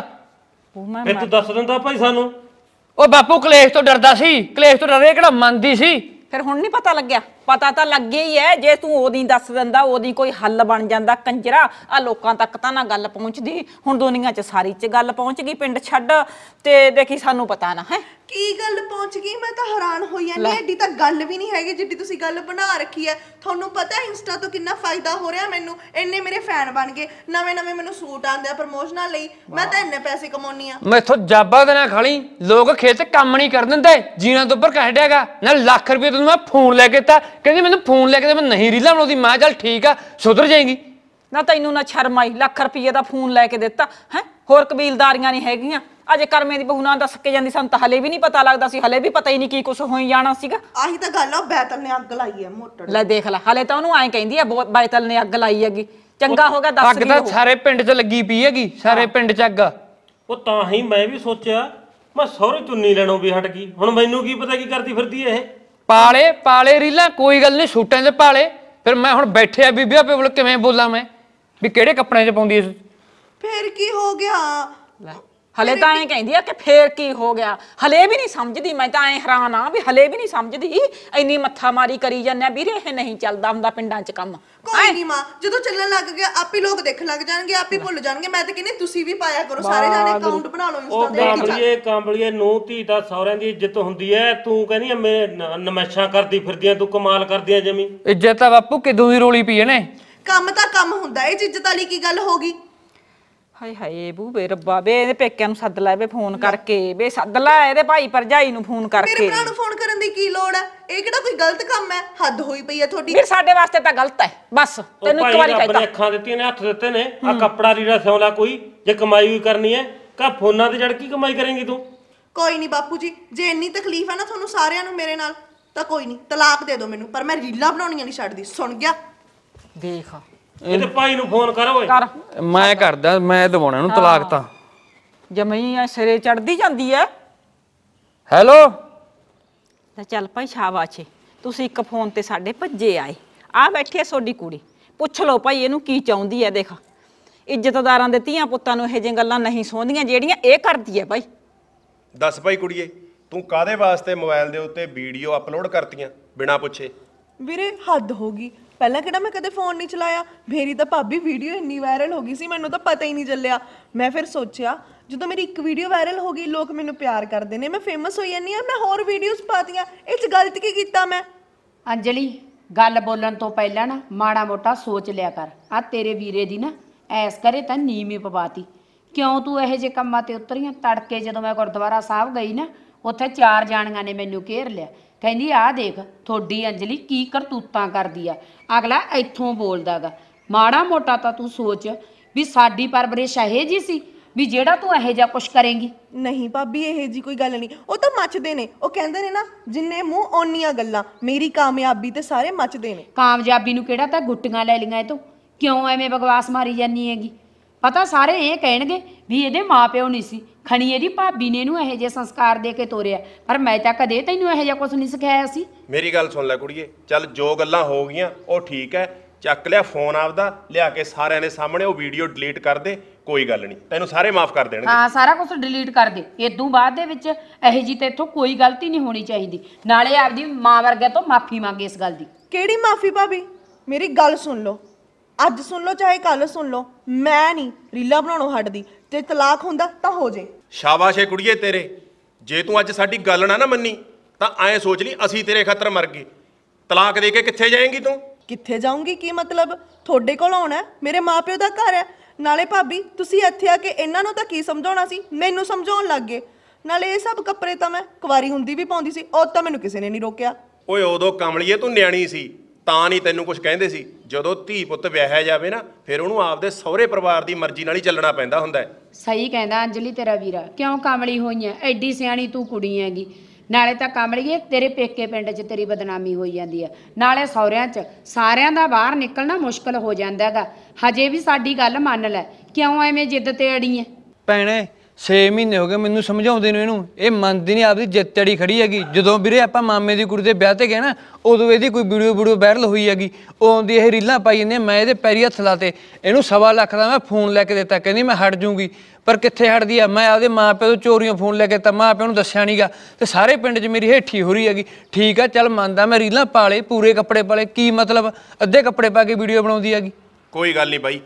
ਫਿਰ ਤੂੰ ਦੱਸ ਦਿੰਦਾ ਭਾਈ ਸਾਨੂੰ ਉਹ ਬਾਪੂ ਕਲੇਸ਼ ਤੋਂ ਡਰਦਾ ਸੀ ਕਲੇਸ਼ ਤੋਂ ਡਰੇ ਕਿਹੜਾ ਮੰਨਦੀ ਸੀ ਫਿਰ ਹੁਣ ਨਹੀਂ ਪਤਾ ਲੱਗਿਆ ਪਤਾ ਤਾਂ ਲੱਗੇ ਹੀ ਐ ਜੇ ਤੂੰ ਉਹਦੀ ਦੱਸ ਦਿੰਦਾ ਉਹਦੀ ਕੋਈ ਹੱਲ ਬਣ ਜਾਂਦਾ ਕੰਜਰਾ ਆ ਲੋਕਾਂ ਤੱਕ ਤਾਂ ਨਾ ਗੱਲ ਪਹੁੰਚਦੀ ਹੁਣ ਦੁਨੀਆ 'ਚ ਸਾਰੀ 'ਚ ਗੱਲ ਪਹੁੰਚ ਗਈ ਪਿੰਡ ਛੱਡ ਤੇ ਦੇਖੀ ਸਾਨੂੰ ਪਤਾ ਨਾ ਹੈ ਕੀ ਗੱਲ ਪਹੁੰਚ ਗਈ ਮੈਂ ਤਾਂ ਹੈਰਾਨ ਹੋਈ ਆ ਨਹੀਂ ਐਡੀ ਤਾਂ ਗੱਲ ਵੀ ਨਹੀਂ ਹੈਗੀ ਜਿੱਡੀ ਤੁਸੀਂ ਗੱਲ ਬਣਾ ਰੱਖੀ ਐ ਤੁਹਾਨੂੰ ਪਤਾ ਇੰਸਟਾ ਤੋਂ ਕਿੰਨਾ ਫਾਇਦਾ ਹੋ ਰਿਹਾ ਮੈਨੂੰ ਇੰਨੇ ਮੇਰੇ ਫੈਨ ਬਣ ਗਏ ਨਵੇਂ ਨਵੇਂ ਮੈਨੂੰ ਸੂਟ ਆਉਂਦੇ ਆ ਪ੍ਰੋਮੋਸ਼ਨਾਂ ਲਈ ਮੈਂ ਤਾਂ ਇੰਨੇ ਪੈਸੇ ਕਮਾਉਣੀ ਆ ਮੈਥੋਂ ਜਾਬਾ ਦੇ ਨਾਲ ਖਾਲੀ ਲੋਕ ਖੇਤ ਕੰਮ ਨਹੀਂ ਕਰ ਦਿੰਦੇ ਜੀਣਾ ਤੋਂ ਉੱਪਰ ਕਹਿ ਡਿਆਗਾ ਨਾ ਲੱਖ ਰੁਪਏ ਤੈਨੂੰ ਮੈਂ ਫੋਨ ਲੈ ਕੇ ਤਾਂ ਕਹਿੰਦੀ ਮੈਨੂੰ ਫੋਨ ਲੈ ਕੇ ਦੇ ਮੈਂ ਨਹੀਂ ਰੀਲਾ ਬਣਾਉਂਦੀ ਮੈਂ ਚੱਲ ਠੀਕ ਆ ਸੁਧਰ ਜਾਏਗੀ ਨਾ ਤੈਨੂੰ ਨਾ ਸ਼ਰਮ ਆਈ ਲੱਖ ਰੁਪਏ ਦਾ ਫੋਨ ਲੈ ਕੇ ਦਿੱਤਾ ਹੈ ਹੋਰ ਕਬੀਲਦਾਰੀਆਂ ਨਹੀਂ ਹੈਗੀਆਂ ਅਜੇ ਕਰਮੇ ਦੀ ਬਹੂ ਨਾਲ ਦੱਸ ਕੇ ਜਾਂਦੀ ਸਾਨੂੰ ਤਾਂ ਹਲੇ ਵੀ ਨਹੀਂ ਪਤਾ ਲੱਗਦਾ ਸੀ ਹਲੇ ਵੀ ਪਤਾ ਹੀ ਨਹੀਂ ਕੀ ਕੁਝ ਹੋਈ ਜਾਣਾ ਸੀਗਾ ਆਹੀ ਤਾਂ ਗੱਲ ਆ ਉਹ ਬੈਤਲ ਨੇ ਅੱਗ ਲਾਈ ਹੈ ਮੋਟਰ ਲੈ ਦੇਖ ਲੈ ਹਲੇ ਤਾਂ ਉਹਨੂੰ ਐ ਕਹਿੰਦੀ ਆ ਬੋ- ਬੈਤਲ ਨੇ ਅੱਗ ਲਾਈ ਹੈਗੀ ਚੰਗਾ ਹੋ ਗਿਆ ਦੱਸ ਅੱਗ ਤਾਂ ਸਾਰੇ ਪਿੰਡ 'ਚ ਲੱਗੀ ਪਈ ਹੈਗੀ ਸਾਰੇ ਪਿੰਡ 'ਚ ਅੱਗ ਉਹ ਤਾਂ ਹੀ ਮੈਂ ਵੀ ਸੋਚਿਆ ਮੈਂ ਸਹੁਰੇ ਚੁੰਨੀ ਲੈਣੋਂ ਵੀ ਹਟ ਗਈ ਹੁਣ ਮੈਨੂੰ ਕੀ ਪਤਾ ਕੀ ਕਰਦੀ ਫਿਰਦੀ ਇਹ ਪਾਲੇ ਪਾਲੇ ਰੀਲਾਂ ਕੋਈ ਗੱਲ ਨਹੀਂ ਛੂਟਾਂ 'ਚ ਪਾਲੇ ਫਿਰ ਮੈਂ ਹੁਣ ਬੈਠਿਆ ਬੀਬੀਆ ਬੋਲ ਕਿਵੇਂ ਬੋਲਾਂ ਮੈਂ ਵੀ ਕਿਹੜੇ ਕੱਪੜੇ 'ਚ ਪਾਉਂਦੀ ਐ ਫਿਰ ਕੀ ਹੋ ਗਿਆ ਲੈ ਹਲੇ ਤਾਂ ਐ ਕਹਿੰਦੀ ਆ ਕਿ ਫੇਰ ਕੀ ਹੋ ਗਿਆ ਹਲੇ ਵੀ ਨਹੀਂ ਸਮਝਦੀ ਮੈਂ ਤਾਂ ਐ ਹੈਰਾਨ ਆ ਵੀ ਹਲੇ ਵੀ ਨਹੀਂ ਸਮਝਦੀ ਇੰਨੀ ਮੱਥਾ ਮਾਰੀ ਕਰੀ ਜਾਂਦਾ ਵੀਰੇ ਇਹ ਨਹੀਂ ਚੱਲਦਾ ਹੁੰਦਾ ਪਿੰਡਾਂ 'ਚ ਕੰਮ ਕੋਈ ਨਹੀਂ ਮਾਂ ਜਦੋਂ ਚੱਲਣ ਲੱਗ ਗਿਆ ਆਪੇ ਲੋਕ ਦੇਖਣ ਲੱਗ ਜਾਣਗੇ ਆਪੇ ਭੁੱਲ ਜਾਣਗੇ ਮੈਂ ਤਾਂ ਕਹਿੰਦੀ ਤੁਸੀਂ ਵੀ ਪਾਇਆ ਕਰੋ ਸਾਰੇ ਜਾਣੇ ਅਕਾਊਂਟ ਬਣਾ ਲਓ ਉਹ ਇੰਸਟਾ ਦੇ ਕਾਂਬਲੀਏ ਕਾਂਬਲੀਏ ਨੂੰ ਧੀ ਦਾ ਸਹੁਰਿਆਂ ਦੀ ਇੱਜ਼ਤ ਹੁੰਦੀ ਐ ਤੂੰ ਕਹਿੰਦੀ ਐ ਮੈਂ ਕਰਦੀ ਫਿਰਦੀ ਐ ਤੂੰ ਕਮਾਲ ਕਰਦੀ ਐ ਜਮੀ ਇੱਜ਼ਤ ਤਾਂ ਬਾਪੂ ਕਿਦੋਂ ਦੀ ਰੋਲੀ ਪੀਏ ਨੇ ਕੰਮ ਤਾਂ ਕੰਮ ਹੁੰਦਾ ਇਹ ਇੱਜ਼ਤ ਵਾਲੀ ਕੀ ਗੱਲ ਹੋ ਗਈ ਹਾਏ ਹਾਏ ਬੂਬੇ ਰੱਬਾ ਬੇ ਇਹਦੇ ਪੇਕਿਆਂ ਨੂੰ ਸੱਦ ਲੈ ਬੇ ਫੋਨ ਕਰਕੇ ਬੇ ਸੱਦ ਲੈ ਇਹਦੇ ਭਾਈ ਪਰਜਾਈ ਨੂੰ ਫੋਨ ਮੇਰੇ ਕਰਕੇ ਭਰਾ ਨੂੰ ਫੋਨ ਕਰਨ ਦੀ ਕੀ ਲੋੜ ਹੈ ਇਹ ਕਿਹੜਾ ਕੋਈ ਗਲਤ ਕੰਮ ਹੈ ਹੱਦ ਹੋਈ ਪਈ ਹੈ ਤੁਹਾਡੀ ਮੇਰੇ ਸਾਡੇ ਵਾਸਤੇ ਤਾਂ ਗਲਤ ਹੈ ਬਸ ਤੈਨੂੰ ਇੱਕ ਵਾਰੀ ਕਹਿੰਦਾ ਅੱਖਾਂ ਦਿੱਤੀਆਂ ਨੇ ਹੱਥ ਦਿੱਤੇ ਨੇ ਆ ਕੱਪੜਾ ਲੀੜਾ ਸਿਉਂਲਾ ਕੋਈ ਜੇ ਕਮਾਈ ਹੋਈ ਕਰਨੀ ਹੈ ਕਾ ਫੋਨਾਂ ਤੇ ਜੜ ਕੀ ਕਮਾਈ ਕਰੇਂਗੀ ਤੂੰ ਕੋਈ ਨਹੀਂ ਬਾਪੂ ਜੀ ਜੇ ਇੰਨੀ ਤਕਲੀਫ ਹੈ ਨਾ ਤੁਹਾਨੂੰ ਸਾਰਿਆਂ ਨੂੰ ਮੇਰੇ ਨਾਲ ਤਾਂ ਕੋਈ ਨਹੀਂ ਤਲਾਕ ਦੇ ਦਿਓ ਮੈਨੂੰ ਪਰ ਮੈਂ ਰੀਲਾ ਬਣਾਉਣੀਆਂ ਨਹੀਂ ਛੱਡਦੀ ਸੁਣ ਗਿਆ ਦੇਖ ਇਹਦੇ ਭਾਈ ਨੂੰ ਫੋਨ ਕਰ ਓਏ ਕਰ ਮੈਂ ਕਰਦਾ ਮੈਂ ਦਵਾਉਣਾ ਇਹਨੂੰ ਤਲਾਕ ਤਾਂ ਜਮਈ ਐ ਸਿਰੇ ਚੜਦੀ ਜਾਂਦੀ ਐ ਹੈਲੋ ਤਾਂ ਚੱਲ ਭਾਈ ਛੇ ਤੁਸੀਂ ਇੱਕ ਫੋਨ ਤੇ ਸਾਡੇ ਭੱਜੇ ਆਏ ਆ ਬੈਠੇ ਸੋਡੀ ਕੁੜੀ ਪੁੱਛ ਲਓ ਭਾਈ ਇਹਨੂੰ ਕੀ ਚਾਹੁੰਦੀ ਐ ਦੇਖ ਇੱਜ਼ਤਦਾਰਾਂ ਦੇ ਧੀਆਂ ਪੁੱਤਾਂ ਨੂੰ ਇਹ ਜਿਹੀਆਂ ਗੱਲਾਂ ਨਹੀਂ ਸੋਹਣੀਆਂ ਜਿਹੜੀਆਂ ਇਹ ਕਰਦੀ ਐ ਭਾਈ ਦੱਸ ਭਾਈ ਕੁੜੀਏ ਤੂੰ ਕਾਦੇ ਵਾਸਤੇ ਮੋਬਾਈਲ ਦੇ ਉੱਤੇ ਵੀਡੀਓ ਅਪਲੋਡ ਕਰਤੀਆਂ ਬਿਨਾਂ ਪੁੱਛੇ ਵੀਰੇ ਹੱਦ ਹੋ ਗਈ ਪਹਿਲਾਂ ਕਿਹੜਾ ਮੈਂ ਕਦੇ ਫੋਨ ਨਹੀਂ ਚਲਾਇਆ ਮੇਰੀ ਤਾਂ ਭਾਬੀ ਵੀਡੀਓ ਇੰਨੀ ਵਾਇਰਲ ਹੋ ਗਈ ਸੀ ਮੈਨੂੰ ਤਾਂ ਪਤਾ ਹੀ ਨਹੀਂ ਚੱਲਿਆ ਮੈਂ ਫਿਰ ਸੋਚਿਆ ਜਦੋਂ ਮੇਰੀ ਇੱਕ ਵੀਡੀਓ ਵਾਇਰਲ ਹੋ ਗਈ ਲੋਕ ਮੈਨੂੰ ਪਿਆਰ ਕਰਦੇ ਨੇ ਮੈਂ ਫੇਮਸ ਹੋਈ ਜਾਂਦੀ ਆ ਮੈਂ ਹੋਰ ਵੀਡੀਓਜ਼ ਪਾਤੀਆਂ ਇਹ ਚ ਗਲਤ ਕੀ ਕੀਤਾ ਮੈਂ ਅੰਜਲੀ ਗੱਲ ਬੋਲਣ ਤੋਂ ਪਹਿਲਾਂ ਨਾ ਮਾੜਾ ਮੋਟਾ ਸੋਚ ਲਿਆ ਕਰ ਆ ਤੇਰੇ ਵੀਰੇ ਦੀ ਨਾ ਐਸ ਕਰੇ ਤਾਂ ਨੀਵੀਂ ਪਵਾਤੀ ਕਿਉਂ ਤੂੰ ਇਹੋ ਜੇ ਕੰਮਾਂ ਤੇ ਉਤਰੀਆਂ ਤੜਕੇ ਜਦੋਂ ਮੈਂ ਗੁਰਦੁਆਰਾ ਸਾਹਿਬ ਗਈ ਨਾ ਉੱਥੇ ਚਾਰ ਜਾਣੀਆਂ ਨੇ ਮੈਨੂੰ ਘੇਰ ਲਿਆ ਕਹਿੰਦੀ ਆ ਦੇਖ ਥੋਡੀ ਅੰਜਲੀ ਕੀ ਕਰਤੂਤਾਂ ਕਰਦੀ ਆ ਅਗਲਾ ਇੱਥੋਂ ਬੋਲਦਾਗਾ ਮਾੜਾ ਮੋਟਾ ਤਾਂ ਤੂੰ ਸੋਚ ਵੀ ਸਾਡੀ ਪਰਵਰਿਸ਼ ਇਹ ਜੀ ਸੀ ਵੀ ਜਿਹੜਾ ਤੂੰ ਇਹੋ ਜਿਹਾ ਕੁਛ ਕਰੇਂਗੀ ਨਹੀਂ ਭਾਬੀ ਇਹ ਜੀ ਕੋਈ ਗੱਲ ਨਹੀਂ ਉਹ ਤਾਂ ਮੱਚਦੇ ਨੇ ਉਹ ਕਹਿੰਦੇ ਨੇ ਨਾ ਜਿੰਨੇ ਮੂੰਹ ਓਨੀਆਂ ਗੱਲਾਂ ਮੇਰੀ ਕਾਮਯਾਬੀ ਤੇ ਸਾਰੇ ਮੱਚਦੇ ਨੇ ਕਾਮਯਾਬੀ ਨੂੰ ਕਿਹੜਾ ਤਾਂ ਗੁੱਟੀਆਂ ਲੈ ਲਈਆਂ ਇਹ ਤੋਂ ਕਿਉਂ ਐਵੇਂ ਬਗਵਾਸ ਮਾਰੀ ਜਾਨੀ ਹੈਗੀ ਪਤਾ ਸਾਰੇ ਇਹ ਕਹਿਣਗੇ ਵੀ ਇਹਦੇ ਮਾਪਿਓ ਨਹੀਂ ਸੀ ਖਣੀ ਇਹਦੀ ਭਾਬੀ ਨੇ ਇਹਨੂੰ ਇਹੋ ਜਿਹੇ ਸੰਸਕਾਰ ਦੇ ਕੇ ਤੋਰਿਆ ਪਰ ਮੈਂ ਤਾਂ ਕਦੇ ਤੈਨੂੰ ਇਹੋ ਜਿਹਾ ਕੁਝ ਨਹੀਂ ਸਿਖਾਇਆ ਸੀ ਮੇਰੀ ਗੱਲ ਸੁਣ ਲੈ ਕੁੜੀਏ ਚੱਲ ਜੋ ਗੱਲਾਂ ਹੋ ਗਈਆਂ ਉਹ ਠੀਕ ਹੈ ਚੱਕ ਲਿਆ ਫੋਨ ਆਪਦਾ ਲਿਆ ਕੇ ਸਾਰਿਆਂ ਦੇ ਸਾਹਮਣੇ ਉਹ ਵੀਡੀਓ ਡਿਲੀਟ ਕਰ ਦੇ ਕੋਈ ਗੱਲ ਨਹੀਂ ਤੈਨੂੰ ਸਾਰੇ ਮਾਫ ਕਰ ਦੇਣਗੇ ਹਾਂ ਸਾਰਾ ਕੁਝ ਡਿਲੀਟ ਕਰ ਦੇ ਇਦੋਂ ਬਾਅਦ ਦੇ ਵਿੱਚ ਇਹੋ ਜੀ ਤੇ ਇਥੋਂ ਕੋਈ ਗਲਤੀ ਨਹੀਂ ਹੋਣੀ ਚਾਹੀਦੀ ਨਾਲੇ ਆਪਦੀ ਮਾਂ ਵਰਗੇ ਤੋਂ ਮਾਫੀ ਮੰਗੇ ਇਸ ਗੱਲ ਦੀ ਕਿਹੜੀ ਮਾਫੀ ਭਾਬੀ ਮੇਰੀ ਗੱਲ ਸੁਣ ਲਓ ਅੱਜ ਸੁਣ ਲਓ ਚਾਹੇ ਕੱਲ ਸੁਣ ਲਓ ਮੈਂ ਨਹੀਂ ਰੀਲਾ ਬਣਾਉਣੋਂ ਹਟਦੀ ਤੇ ਤਲਾਕ ਹੁੰਦਾ ਤਾਂ ਹੋ ਜੇ ਸ਼ਾਬਾਸ਼ ਏ ਕੁੜੀਏ ਤੇਰੇ ਜੇ ਤੂੰ ਅੱਜ ਸਾਡੀ ਗੱਲ ਨਾ ਨਾ ਮੰਨੀ ਤਾਂ ਐਂ ਸੋਚ ਲਈ ਅਸੀਂ ਤੇਰੇ ਖਾਤਰ ਮਰ ਗਏ ਤਲਾਕ ਦੇ ਕੇ ਕਿੱਥੇ ਜਾਏਂਗੀ ਤੂੰ ਕਿੱਥੇ ਜਾਊਂਗੀ ਕੀ ਮਤਲਬ ਤੁਹਾਡੇ ਕੋਲ ਆਉਣਾ ਮੇਰੇ ਮਾਪਿਓ ਦਾ ਘਰ ਹੈ ਨਾਲੇ ਭਾਬੀ ਤੁਸੀਂ ਇੱਥੇ ਆ ਕੇ ਇਹਨਾਂ ਨੂੰ ਤਾਂ ਕੀ ਸਮਝਾਉਣਾ ਸੀ ਮੈਨੂੰ ਸਮਝਾਉਣ ਲੱਗ ਗਏ ਨਾਲੇ ਇਹ ਸਭ ਕੱਪੜੇ ਤਾਂ ਮੈਂ ਕੁਵਾਰੀ ਹੁੰਦੀ ਵੀ ਪਾਉਂਦੀ ਸੀ ਉਹ ਤਾਂ ਮੈਨੂੰ ਕਿਸੇ ਨੇ ਨਹੀਂ ਰੋਕਿਆ ਓਏ ਉਦੋਂ ਕਮਲੀਏ ਤੂੰ ਨਿਆਣੀ ਸੀ ਤਾਂ ਨਹੀਂ ਤੈਨੂੰ ਕੁਝ ਕਹਿੰਦੇ ਸੀ ਜਦੋਂ ਧੀ ਪੁੱਤ ਵਿਆਹਿਆ ਜਾਵੇ ਨਾ ਫਿਰ ਉਹਨੂੰ ਆਪਦੇ ਸਹੁਰੇ ਪਰਿਵਾਰ ਦੀ ਮਰਜ਼ੀ ਨਾਲ ਹੀ ਚੱਲਣਾ ਪੈਂਦਾ ਹੁੰਦਾ ਸਹੀ ਕਹਿੰਦਾ ਅੰਜਲੀ ਤੇਰਾ ਵੀਰਾ ਕਿਉਂ ਕਮਲੀ ਹੋਈ ਐ ਐਡੀ ਸਿਆਣੀ ਤੂੰ ਕੁੜੀ ਹੈਗੀ ਨਾਲੇ ਤਾਂ ਕਮਲੀਏ ਤੇਰੇ ਪੇਕੇ ਪਿੰਡ 'ਚ ਤੇਰੀ ਬਦਨਾਮੀ ਹੋਈ ਜਾਂਦੀ ਐ ਨਾਲੇ ਸਹੁਰਿਆਂ 'ਚ ਸਾਰਿਆਂ ਦਾ ਬਾਹਰ ਨਿਕਲਣਾ ਮੁਸ਼ਕਲ ਹੋ ਜਾਂਦਾ ਹੈਗਾ ਹਜੇ ਵੀ ਸਾਡੀ ਗੱਲ ਮੰਨ ਲੈ ਕਿਉਂ ਐਵੇਂ ਜਿੱਦ ਤੇ ਅੜੀ ਐ ਭੈਣੇ 6 ਮਹੀਨੇ ਹੋ ਗਏ ਮੈਨੂੰ ਸਮਝਾਉਂਦੇ ਨੂੰ ਇਹਨੂੰ ਇਹ ਮੰਨਦੀ ਨਹੀਂ ਆਪਦੀ ਜਿੱਤ ਖੜੀ ਹੈਗੀ ਜਦੋਂ ਵੀਰੇ ਆਪਾਂ ਮਾਮੇ ਦੀ ਕੁੜੀ ਦੇ ਵਿਆਹ ਤੇ ਗਏ ਨਾ ਉਦੋਂ ਇਹਦੀ ਕੋਈ ਵੀਡੀਓ ਵੀਡੀਓ ਵਾਇਰਲ ਹੋਈ ਹੈਗੀ ਉਹ ਆਉਂਦੀ ਇਹ ਰੀਲਾਂ ਪਾਈ ਜਾਂਦੇ ਮੈਂ ਇਹਦੇ ਪੈਰੀ ਹੱਥ ਲਾਤੇ ਇਹਨੂੰ ਸਵਾ ਲੱਖ ਦਾ ਮੈਂ ਫੋਨ ਲੈ ਕੇ ਦਿੱਤਾ ਕਹਿੰਦੀ ਮੈਂ ਹਟ ਜੂਗੀ ਪਰ ਕਿੱਥੇ ਹਟਦੀ ਆ ਮੈਂ ਆਪਦੇ ਮਾਪੇ ਤੋਂ ਚੋਰੀਆਂ ਫੋਨ ਲੈ ਕੇ ਤਾਂ ਮਾਪਿਆਂ ਨੂੰ ਦੱਸਿਆ ਨਹੀਂਗਾ ਤੇ ਸਾਰੇ ਪਿੰਡ 'ਚ ਮੇਰੀ ਹੇਠੀ ਹੋ ਰਹੀ ਹੈਗੀ ਠੀਕ ਆ ਚੱਲ ਮੰਨਦਾ ਮੈਂ ਰੀਲਾਂ ਪਾਲੇ ਪੂਰੇ ਕੱਪੜੇ ਪਾਲੇ ਕੀ ਮਤਲਬ ਅੱਧੇ ਕੱਪੜੇ ਪਾ ਕੇ ਵੀਡੀਓ ਬਣਾਉਂਦੀ ਹੈਗੀ ਕੋਈ ਗੱਲ ਨਹੀਂ ਬਾਈ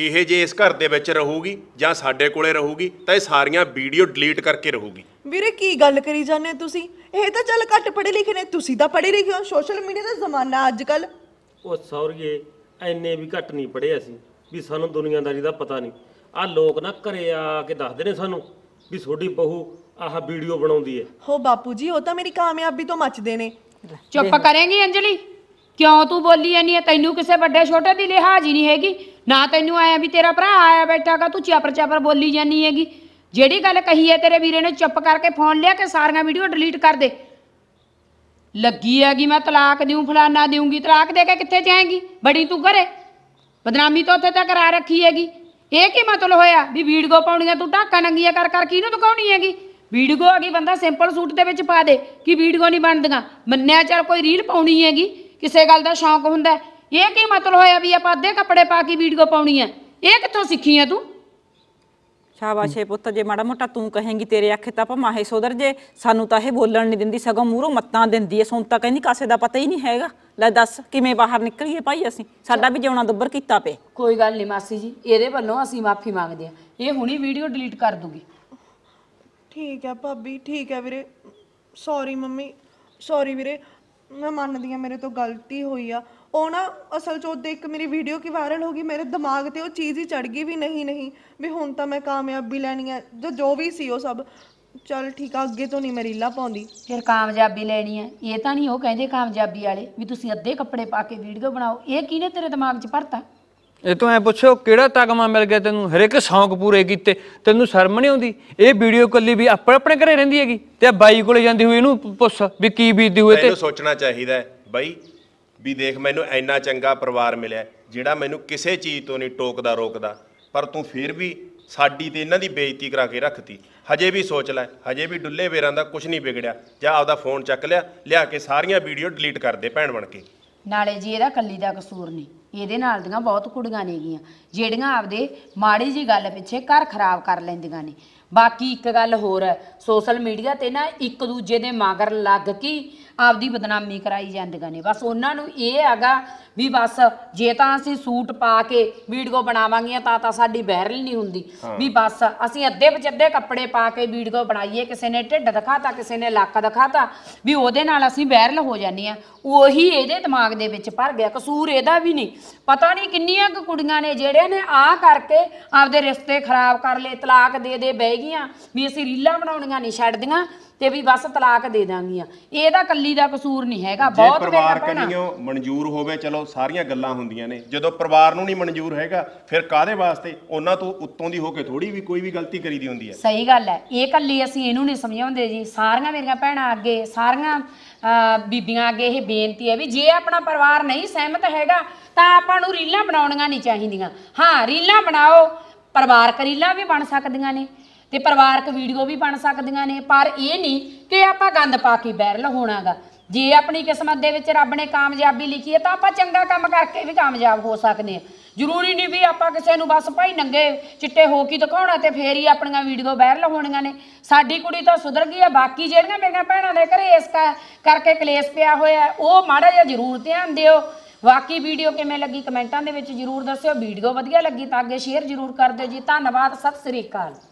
ਇਹ ਜੇ ਇਸ ਘਰ ਦੇ ਵਿੱਚ ਰਹੂਗੀ ਜਾਂ ਸਾਡੇ ਕੋਲੇ ਰਹੂਗੀ ਤਾਂ ਇਹ ਸਾਰੀਆਂ ਵੀਡੀਓ ਡਿਲੀਟ ਕਰਕੇ ਰਹੂਗੀ ਵੀਰੇ ਕੀ ਗੱਲ ਕਰੀ ਜਾਂਦੇ ਤੁਸੀਂ ਇਹ ਤਾਂ ਚੱਲ ਘੱਟ ਪੜੇ ਲਿਖੇ ਨੇ ਤੁਸੀਂ ਤਾਂ ਪੜੇ ਲਿਖੇ ਹੋ ਸੋਸ਼ਲ ਮੀਡੀਆ ਦਾ ਜ਼ਮਾਨਾ ਅੱਜ ਕੱਲ ਉਹ ਸੌਰੀਏ ਐਨੇ ਵੀ ਘੱਟ ਨਹੀਂ ਪੜੇ ਅਸੀਂ ਵੀ ਸਾਨੂੰ ਦੁਨੀਆਦਾਰੀ ਦਾ ਪਤਾ ਨਹੀਂ ਆ ਲੋਕ ਨਾ ਘਰੇ ਆ ਕੇ ਦੱਸਦੇ ਨੇ ਸਾਨੂੰ ਵੀ ਤੁਹਾਡੀ ਬਹੂ ਆਹ ਵੀਡੀਓ ਬਣਾਉਂਦੀ ਹੈ ਹੋ ਬਾਪੂ ਜੀ ਉਹ ਤਾਂ ਮੇਰੀ ਕਾਮਯਾਬੀ ਤੋਂ ਮੱਚਦੇ ਨੇ ਚੁੱਪ ਕਰੇਂਗੀ ਅੰਜਲੀ ਕਿਉਂ ਤੂੰ ਬੋਲੀ ਐਨੀ ਤੈਨੂੰ ਕਿਸੇ ਵੱਡੇ ਛੋਟੇ ਦੀ ਲਿਹਾਜ਼ ਹੀ ਨਹੀਂ ਹੈਗੀ ਨਾ ਤੈਨੂੰ ਆਇਆ ਵੀ ਤੇਰਾ ਭਰਾ ਆਇਆ ਬੈਠਾਗਾ ਤੂੰ ਚਾਪਰ ਚਾਪਰ ਬੋਲੀ ਜਾਨੀ ਹੈਗੀ ਜਿਹੜੀ ਗੱਲ ਕਹੀ ਹੈ ਤੇਰੇ ਵੀਰੇ ਨੇ ਚੁੱਪ ਕਰਕੇ ਫੋਨ ਲਿਆ ਕੇ ਸਾਰੀਆਂ ਵੀਡੀਓ ਡਿਲੀਟ ਕਰ ਦੇ ਲੱਗੀ ਹੈਗੀ ਮੈਂ ਤਲਾਕ ਦਿਉਂ ਫਲਾਨਾ ਦਿਉਂਗੀ ਤਲਾਕ ਦੇ ਕੇ ਕਿੱਥੇ ਜਾਏਂਗੀ ਬੜੀ ਤੂੰ ਘਰੇ ਬਦਨਾਮੀ ਤਾਂ ਉੱਥੇ ਤੱਕ ਰਾ ਰੱਖੀ ਹੈਗੀ ਇਹ ਕੀ ਮਤਲਬ ਹੋਇਆ ਵੀ ਵੀਡੀਓ ਪਾਉਣੀਆਂ ਤੂੰ ਢਾਕਾ ਨੰਗੀਆਂ ਕਰ ਕਰ ਕਿਹਨੂੰ ਦਿਖਾਉਣੀ ਹੈਗੀ ਵੀਡੀਓ ਆ ਗਈ ਬੰਦਾ ਸਿੰਪਲ ਸੂਟ ਦੇ ਵਿੱਚ ਪਾ ਦੇ ਕਿ ਵੀਡੀਓ ਨਹੀਂ ਬਣਦੀਆਂ ਮੰਨਿਆ ਚਲ ਕੋਈ ਰੀਲ ਪਾਉਣੀ ਹੈਗੀ ਕਿਸੇ ਗੱਲ ਦਾ ਸ਼ੌਂਕ ਹੁੰਦਾ ਇਹ ਕੀ ਮਤਲਬ ਹੋਇਆ ਵੀ ਆਪਾਂ ਅੱਧੇ ਕੱਪੜੇ ਪਾ ਕੇ ਵੀਡੀਓ ਪਾਉਣੀ ਹੈ ਇਹ ਕਿੱਥੋਂ ਸਿੱਖੀ ਹੈ ਤੂੰ ਸ਼ਾਬਾਸ਼ ਏ ਪੁੱਤ ਜੇ ਮਾੜਾ ਮੋਟਾ ਤੂੰ ਕਹੇਂਗੀ ਤੇਰੇ ਅੱਖੇ ਤਾਂ ਆਪਾਂ ਮਾਹੇ ਸੋਦਰ ਜੇ ਸਾਨੂੰ ਤਾਂ ਇਹ ਬੋਲਣ ਨਹੀਂ ਦਿੰਦੀ ਸਗੋਂ ਮੂਹਰੋਂ ਮੱਤਾਂ ਦਿੰਦੀ ਐ ਸੋਨ ਤਾਂ ਕਹਿੰਦੀ ਕਾਸੇ ਦਾ ਪਤਾ ਹੀ ਨਹੀਂ ਹੈਗਾ ਲੈ ਦੱਸ ਕਿਵੇਂ ਬਾਹਰ ਨਿਕਲੀਏ ਭਾਈ ਅਸੀਂ ਸਾਡਾ ਵੀ ਜਿਉਣਾ ਦੁੱਬਰ ਕੀਤਾ ਪਏ ਕੋਈ ਗੱਲ ਨਹੀਂ ਮਾਸੀ ਜੀ ਇਹਦੇ ਵੱਲੋਂ ਅਸੀਂ ਮਾਫੀ ਮੰਗਦੇ ਆ ਇਹ ਹੁਣੀ ਵੀਡੀਓ ਡਿਲੀਟ ਕਰ ਦੂਗੀ ਠੀਕ ਆ ਭਾਬੀ ਠੀਕ ਆ ਵੀਰੇ ਸੌਰੀ ਮੰਮੀ ਸੌਰੀ ਵੀਰੇ ਮੈਂ ਮੰਨਦੀ ਆ ਮੇਰੇ ਤੋਂ ਗਲਤੀ ਹੋਈ ਆ ਉਹ ਨਾ ਅਸਲ 'ਚ ਉਹਦੇ ਇੱਕ ਮੇਰੀ ਵੀਡੀਓ ਕੀ ਵਾਇਰਲ ਹੋ ਗਈ ਮੇਰੇ ਦਿਮਾਗ ਤੇ ਉਹ ਚੀਜ਼ ਹੀ ਚੜ ਗਈ ਵੀ ਨਹੀਂ ਨਹੀਂ ਵੀ ਹੁਣ ਤਾਂ ਮੈਂ ਕਾਮਯਾਬੀ ਲੈਣੀ ਆ ਜੋ ਜੋ ਵੀ ਸੀ ਉਹ ਸਭ ਚਲ ਠੀਕ ਆ ਅੱਗੇ ਤੋਂ ਨਹੀਂ ਮੇਰੀ ਲਾ ਪਾਉਂਦੀ ਫਿਰ ਕਾਮਯਾਬੀ ਲੈਣੀ ਆ ਇਹ ਤਾਂ ਨਹੀਂ ਉਹ ਕਹਿੰਦੇ ਕਾਮਯਾਬੀ ਵਾਲੇ ਵੀ ਤੁਸੀਂ ਅੱਧੇ ਕੱਪੜੇ ਪਾ ਕੇ ਵੀਡੀਓ ਬਣਾਓ ਇਹ ਕਿਹਨੇ ਤੇਰੇ ਦਿਮਾਗ 'ਚ ਭਰਤਾ ਇਹ ਤੂੰ ਐ ਪੁੱਛੋ ਕਿਹੜਾ ਤਗਮਾ ਮਿਲ ਗਿਆ ਤੈਨੂੰ ਹਰੇਕ ਸ਼ੌਂਕ ਪੂਰੇ ਕੀਤੇ ਤੈਨੂੰ ਸ਼ਰਮ ਨਹੀਂ ਆਉਂਦੀ ਇਹ ਵੀਡੀਓ ਕੱਲੀ ਵੀ ਆਪਣੇ ਆਪਣੇ ਘਰੇ ਰਹਿੰਦੀ ਹੈਗੀ ਤੇ ਆ ਬਾਈ ਕੋਲੇ ਜਾਂਦੀ ਹੋਈ ਇਹਨੂੰ ਪੁੱਛ ਵੀ ਕੀ ਬੀਤਦੀ ਹੋਏ ਤੇ ਇਹਨੂੰ ਸੋਚਣਾ ਚਾਹੀਦਾ ਹੈ ਬਾਈ ਵੀ ਦੇਖ ਮੈਨੂੰ ਇੰਨਾ ਚੰਗਾ ਪਰਿਵਾਰ ਮਿਲਿਆ ਜਿਹੜਾ ਮੈਨੂੰ ਕਿਸੇ ਚੀਜ਼ ਤੋਂ ਨਹੀਂ ਟੋਕਦਾ ਰੋਕਦਾ ਪਰ ਤੂੰ ਫਿਰ ਵੀ ਸਾਡੀ ਤੇ ਇਹਨਾਂ ਦੀ ਬੇਇੱਜ਼ਤੀ ਕਰਾ ਕੇ ਰੱਖਤੀ ਹਜੇ ਵੀ ਸੋਚ ਲੈ ਹਜੇ ਵੀ ਡੁੱਲੇ ਵੇਰਾਂ ਦਾ ਕੁਝ ਨਹੀਂ ਵਿਗੜਿਆ ਜਾਂ ਆਪਦਾ ਫੋਨ ਚੱਕ ਲਿਆ ਲਿਆ ਕੇ ਸਾਰੀਆਂ ਵੀਡੀਓ ਡਿਲੀਟ ਕਰ ਦੇ ਭੈਣ ਬਣ ਕੇ ਨਾਲੇ ਜੀ ਇਹਦਾ ਕੱਲੀ ਦਾ ਕਸੂਰ ਨਹੀਂ ਇਹਦੇ ਨਾਲ ਦੀਆਂ ਬਹੁਤ ਕੁੜੀਆਂ ਨੇਗੀਆਂ ਜਿਹੜੀਆਂ ਆਪਦੇ ਮਾੜੀ ਜੀ ਗੱਲ ਪਿੱਛੇ ਘਰ ਖਰਾਬ ਕਰ ਲੈਂਦੀਆਂ ਨੇ ਬਾਕੀ ਇੱਕ ਗੱਲ ਹੋਰ ਹੈ ਸੋਸ਼ਲ ਮੀਡੀਆ ਤੇ ਨਾ ਇੱਕ ਦੂਜੇ ਦੇ ਮਗਰ ਲੱਗ ਕੇ ਆਪਦੀ ਬਦਨਾਮੀ ਕਰਾਈ ਜਾਂਦੀਆਂ ਨੇ ਬਸ ਉਹਨਾਂ ਨੂੰ ਇਹ ਹੈਗਾ ਵੀ ਬਸ ਜੇ ਤਾਂ ਅਸੀਂ ਸੂਟ ਪਾ ਕੇ ਵੀਡੀਓ ਬਣਾਵਾਂਗੀਆਂ ਤਾਂ ਤਾਂ ਸਾਡੀ ਵਾਇਰਲ ਨਹੀਂ ਹੁੰਦੀ ਵੀ ਬਸ ਅਸੀਂ ਅੱਧੇ ਵਿਚੱਧੇ ਕੱਪੜੇ ਪਾ ਕੇ ਵੀਡੀਓ ਬਣਾਈਏ ਕਿਸੇ ਨੇ ਢਿੱਡ ਦਿਖਾਤਾ ਕਿਸੇ ਨੇ ਲੱਕ ਦਿਖਾਤਾ ਵੀ ਉਹਦੇ ਨਾਲ ਅਸੀਂ ਵਾਇਰਲ ਹੋ ਜਾਂਦੇ ਆ ਉਹੀ ਇਹਦੇ ਦਿਮਾਗ ਦੇ ਵਿੱਚ ਭਰ ਗਿਆ ਕਸੂਰ ਇਹਦਾ ਵੀ ਨਹੀਂ ਪਤਾ ਨਹੀਂ ਕਿੰਨੀਆਂ ਕੁ ਕੁੜੀਆਂ ਨੇ ਜਿਹੜੇ ਨੇ ਆ ਕਰਕੇ ਆਪਦੇ ਰਿਸ਼ਤੇ ਖਰਾਬ ਕਰ ਲਏ ਤਲਾਕ ਦੇ ਦੇ ਬਹਿ ਗਈਆਂ ਵੀ ਅਸੀਂ ਰੀਲਾਂ ਬਣਾਉਣੀਆਂ ਨਹੀਂ ਛੱਡਦੀਆਂ ਤੇ ਵੀ ਬਸ ਤਲਾਕ ਦੇ ਦਾਂਗੀਆਂ ਇਹਦਾ ਕੱਲੀ ਦਾ ਕਸੂਰ ਨਹੀਂ ਹੈਗਾ ਜੇ ਬਹੁਤ ਪਰਿਵਾਰ ਕਨੀਓ ਮਨਜ਼ੂਰ ਹੋਵੇ ਚਲੋ ਸਾਰੀਆਂ ਗੱਲਾਂ ਹੁੰਦੀਆਂ ਨੇ ਜਦੋਂ ਪਰਿਵਾਰ ਨੂੰ ਨਹੀਂ ਮਨਜ਼ੂਰ ਹੈਗਾ ਫਿਰ ਕਾਦੇ ਵਾਸਤੇ ਉਹਨਾਂ ਤੋਂ ਉੱਤੋਂ ਦੀ ਹੋ ਕੇ ਥੋੜੀ ਵੀ ਕੋਈ ਵੀ ਗਲਤੀ ਕਰੀਦੀ ਹੁੰਦੀ ਹੈ ਸਹੀ ਗੱਲ ਹੈ ਇਹ ਕੱਲੀ ਅਸੀਂ ਇਹਨੂੰ ਨਹੀਂ ਸਮਝਾਉਂਦੇ ਜੀ ਸਾਰੀਆਂ ਮੇਰੀਆਂ ਭੈਣਾਂ ਅੱਗੇ ਸਾਰੀਆਂ ਬੀਬੀਆਂ ਅੱਗੇ ਇਹ ਬੇਨਤੀ ਹੈ ਵੀ ਜੇ ਆਪਣਾ ਪਰਿਵਾਰ ਨਹੀਂ ਸਹਿਮਤ ਹੈਗਾ ਤਾਂ ਆਪਾਂ ਨੂੰ ਰੀਲਾਂ ਬਣਾਉਣੀਆਂ ਨਹੀਂ ਚਾਹੀਦੀਆਂ ਹਾਂ ਰੀਲਾਂ ਬਣਾਓ ਪਰਿਵਾਰ ਕਰੀਲਾ ਵੀ ਬਣ ਸਕਦੀਆਂ ਨੇ ਤੇ ਪਰਿਵਾਰਕ ਵੀਡੀਓ ਵੀ ਬਣ ਸਕਦੀਆਂ ਨੇ ਪਰ ਇਹ ਨਹੀਂ ਕਿ ਆਪਾਂ ਗੰਦ ਪਾ ਕੇ ਵਾਇਰਲ ਹੋਣਾਗਾ ਜੇ ਆਪਣੀ ਕਿਸਮਤ ਦੇ ਵਿੱਚ ਰੱਬ ਨੇ ਕਾਮਯਾਬੀ ਲਿਖੀ ਹੈ ਤਾਂ ਆਪਾਂ ਚੰਗਾ ਕੰਮ ਕਰਕੇ ਵੀ ਕਾਮਯਾਬ ਹੋ ਸਕਦੇ ਆ ਜ਼ਰੂਰੀ ਨਹੀਂ ਵੀ ਆਪਾਂ ਕਿਸੇ ਨੂੰ ਬਸ ਭਾਈ ਨੰਗੇ ਚਿੱਟੇ ਹੋ ਕੇ ਦਿਖਾਉਣਾ ਤੇ ਫੇਰ ਹੀ ਆਪਣੀਆਂ ਵੀਡੀਓ ਵਾਇਰਲ ਹੋਣੀਆਂ ਨੇ ਸਾਡੀ ਕੁੜੀ ਤਾਂ ਸੁਧਰ ਗਈ ਆ ਬਾਕੀ ਜਿਹੜੀਆਂ ਮੇਰੀਆਂ ਭੈਣਾਂ ਦੇ ਘਰੇ ਇਸ ਕਰਕੇ ਕਲੇਸ਼ ਪਿਆ ਹੋਇਆ ਉਹ ਮਾੜਾ ਜਿਹਾ ਜ਼ਰੂਰ ਧਿਆਨ ਦਿਓ ਵਾਕੀ ਵੀਡੀਓ ਕਿਵੇਂ ਲੱਗੀ ਕਮੈਂਟਾਂ ਦੇ ਵਿੱਚ ਜ਼ਰੂਰ ਦੱਸਿਓ ਵੀਡੀਓ ਵਧੀਆ ਲੱਗੀ ਤਾਂ ਅੱਗੇ ਸ਼ੇਅਰ ਜ਼ਰੂਰ ਕਰ ਦਿਓ ਜੀ ਧੰਨਵਾਦ ਸਤਿ ਸ੍ਰੀ ਅਕਾਲ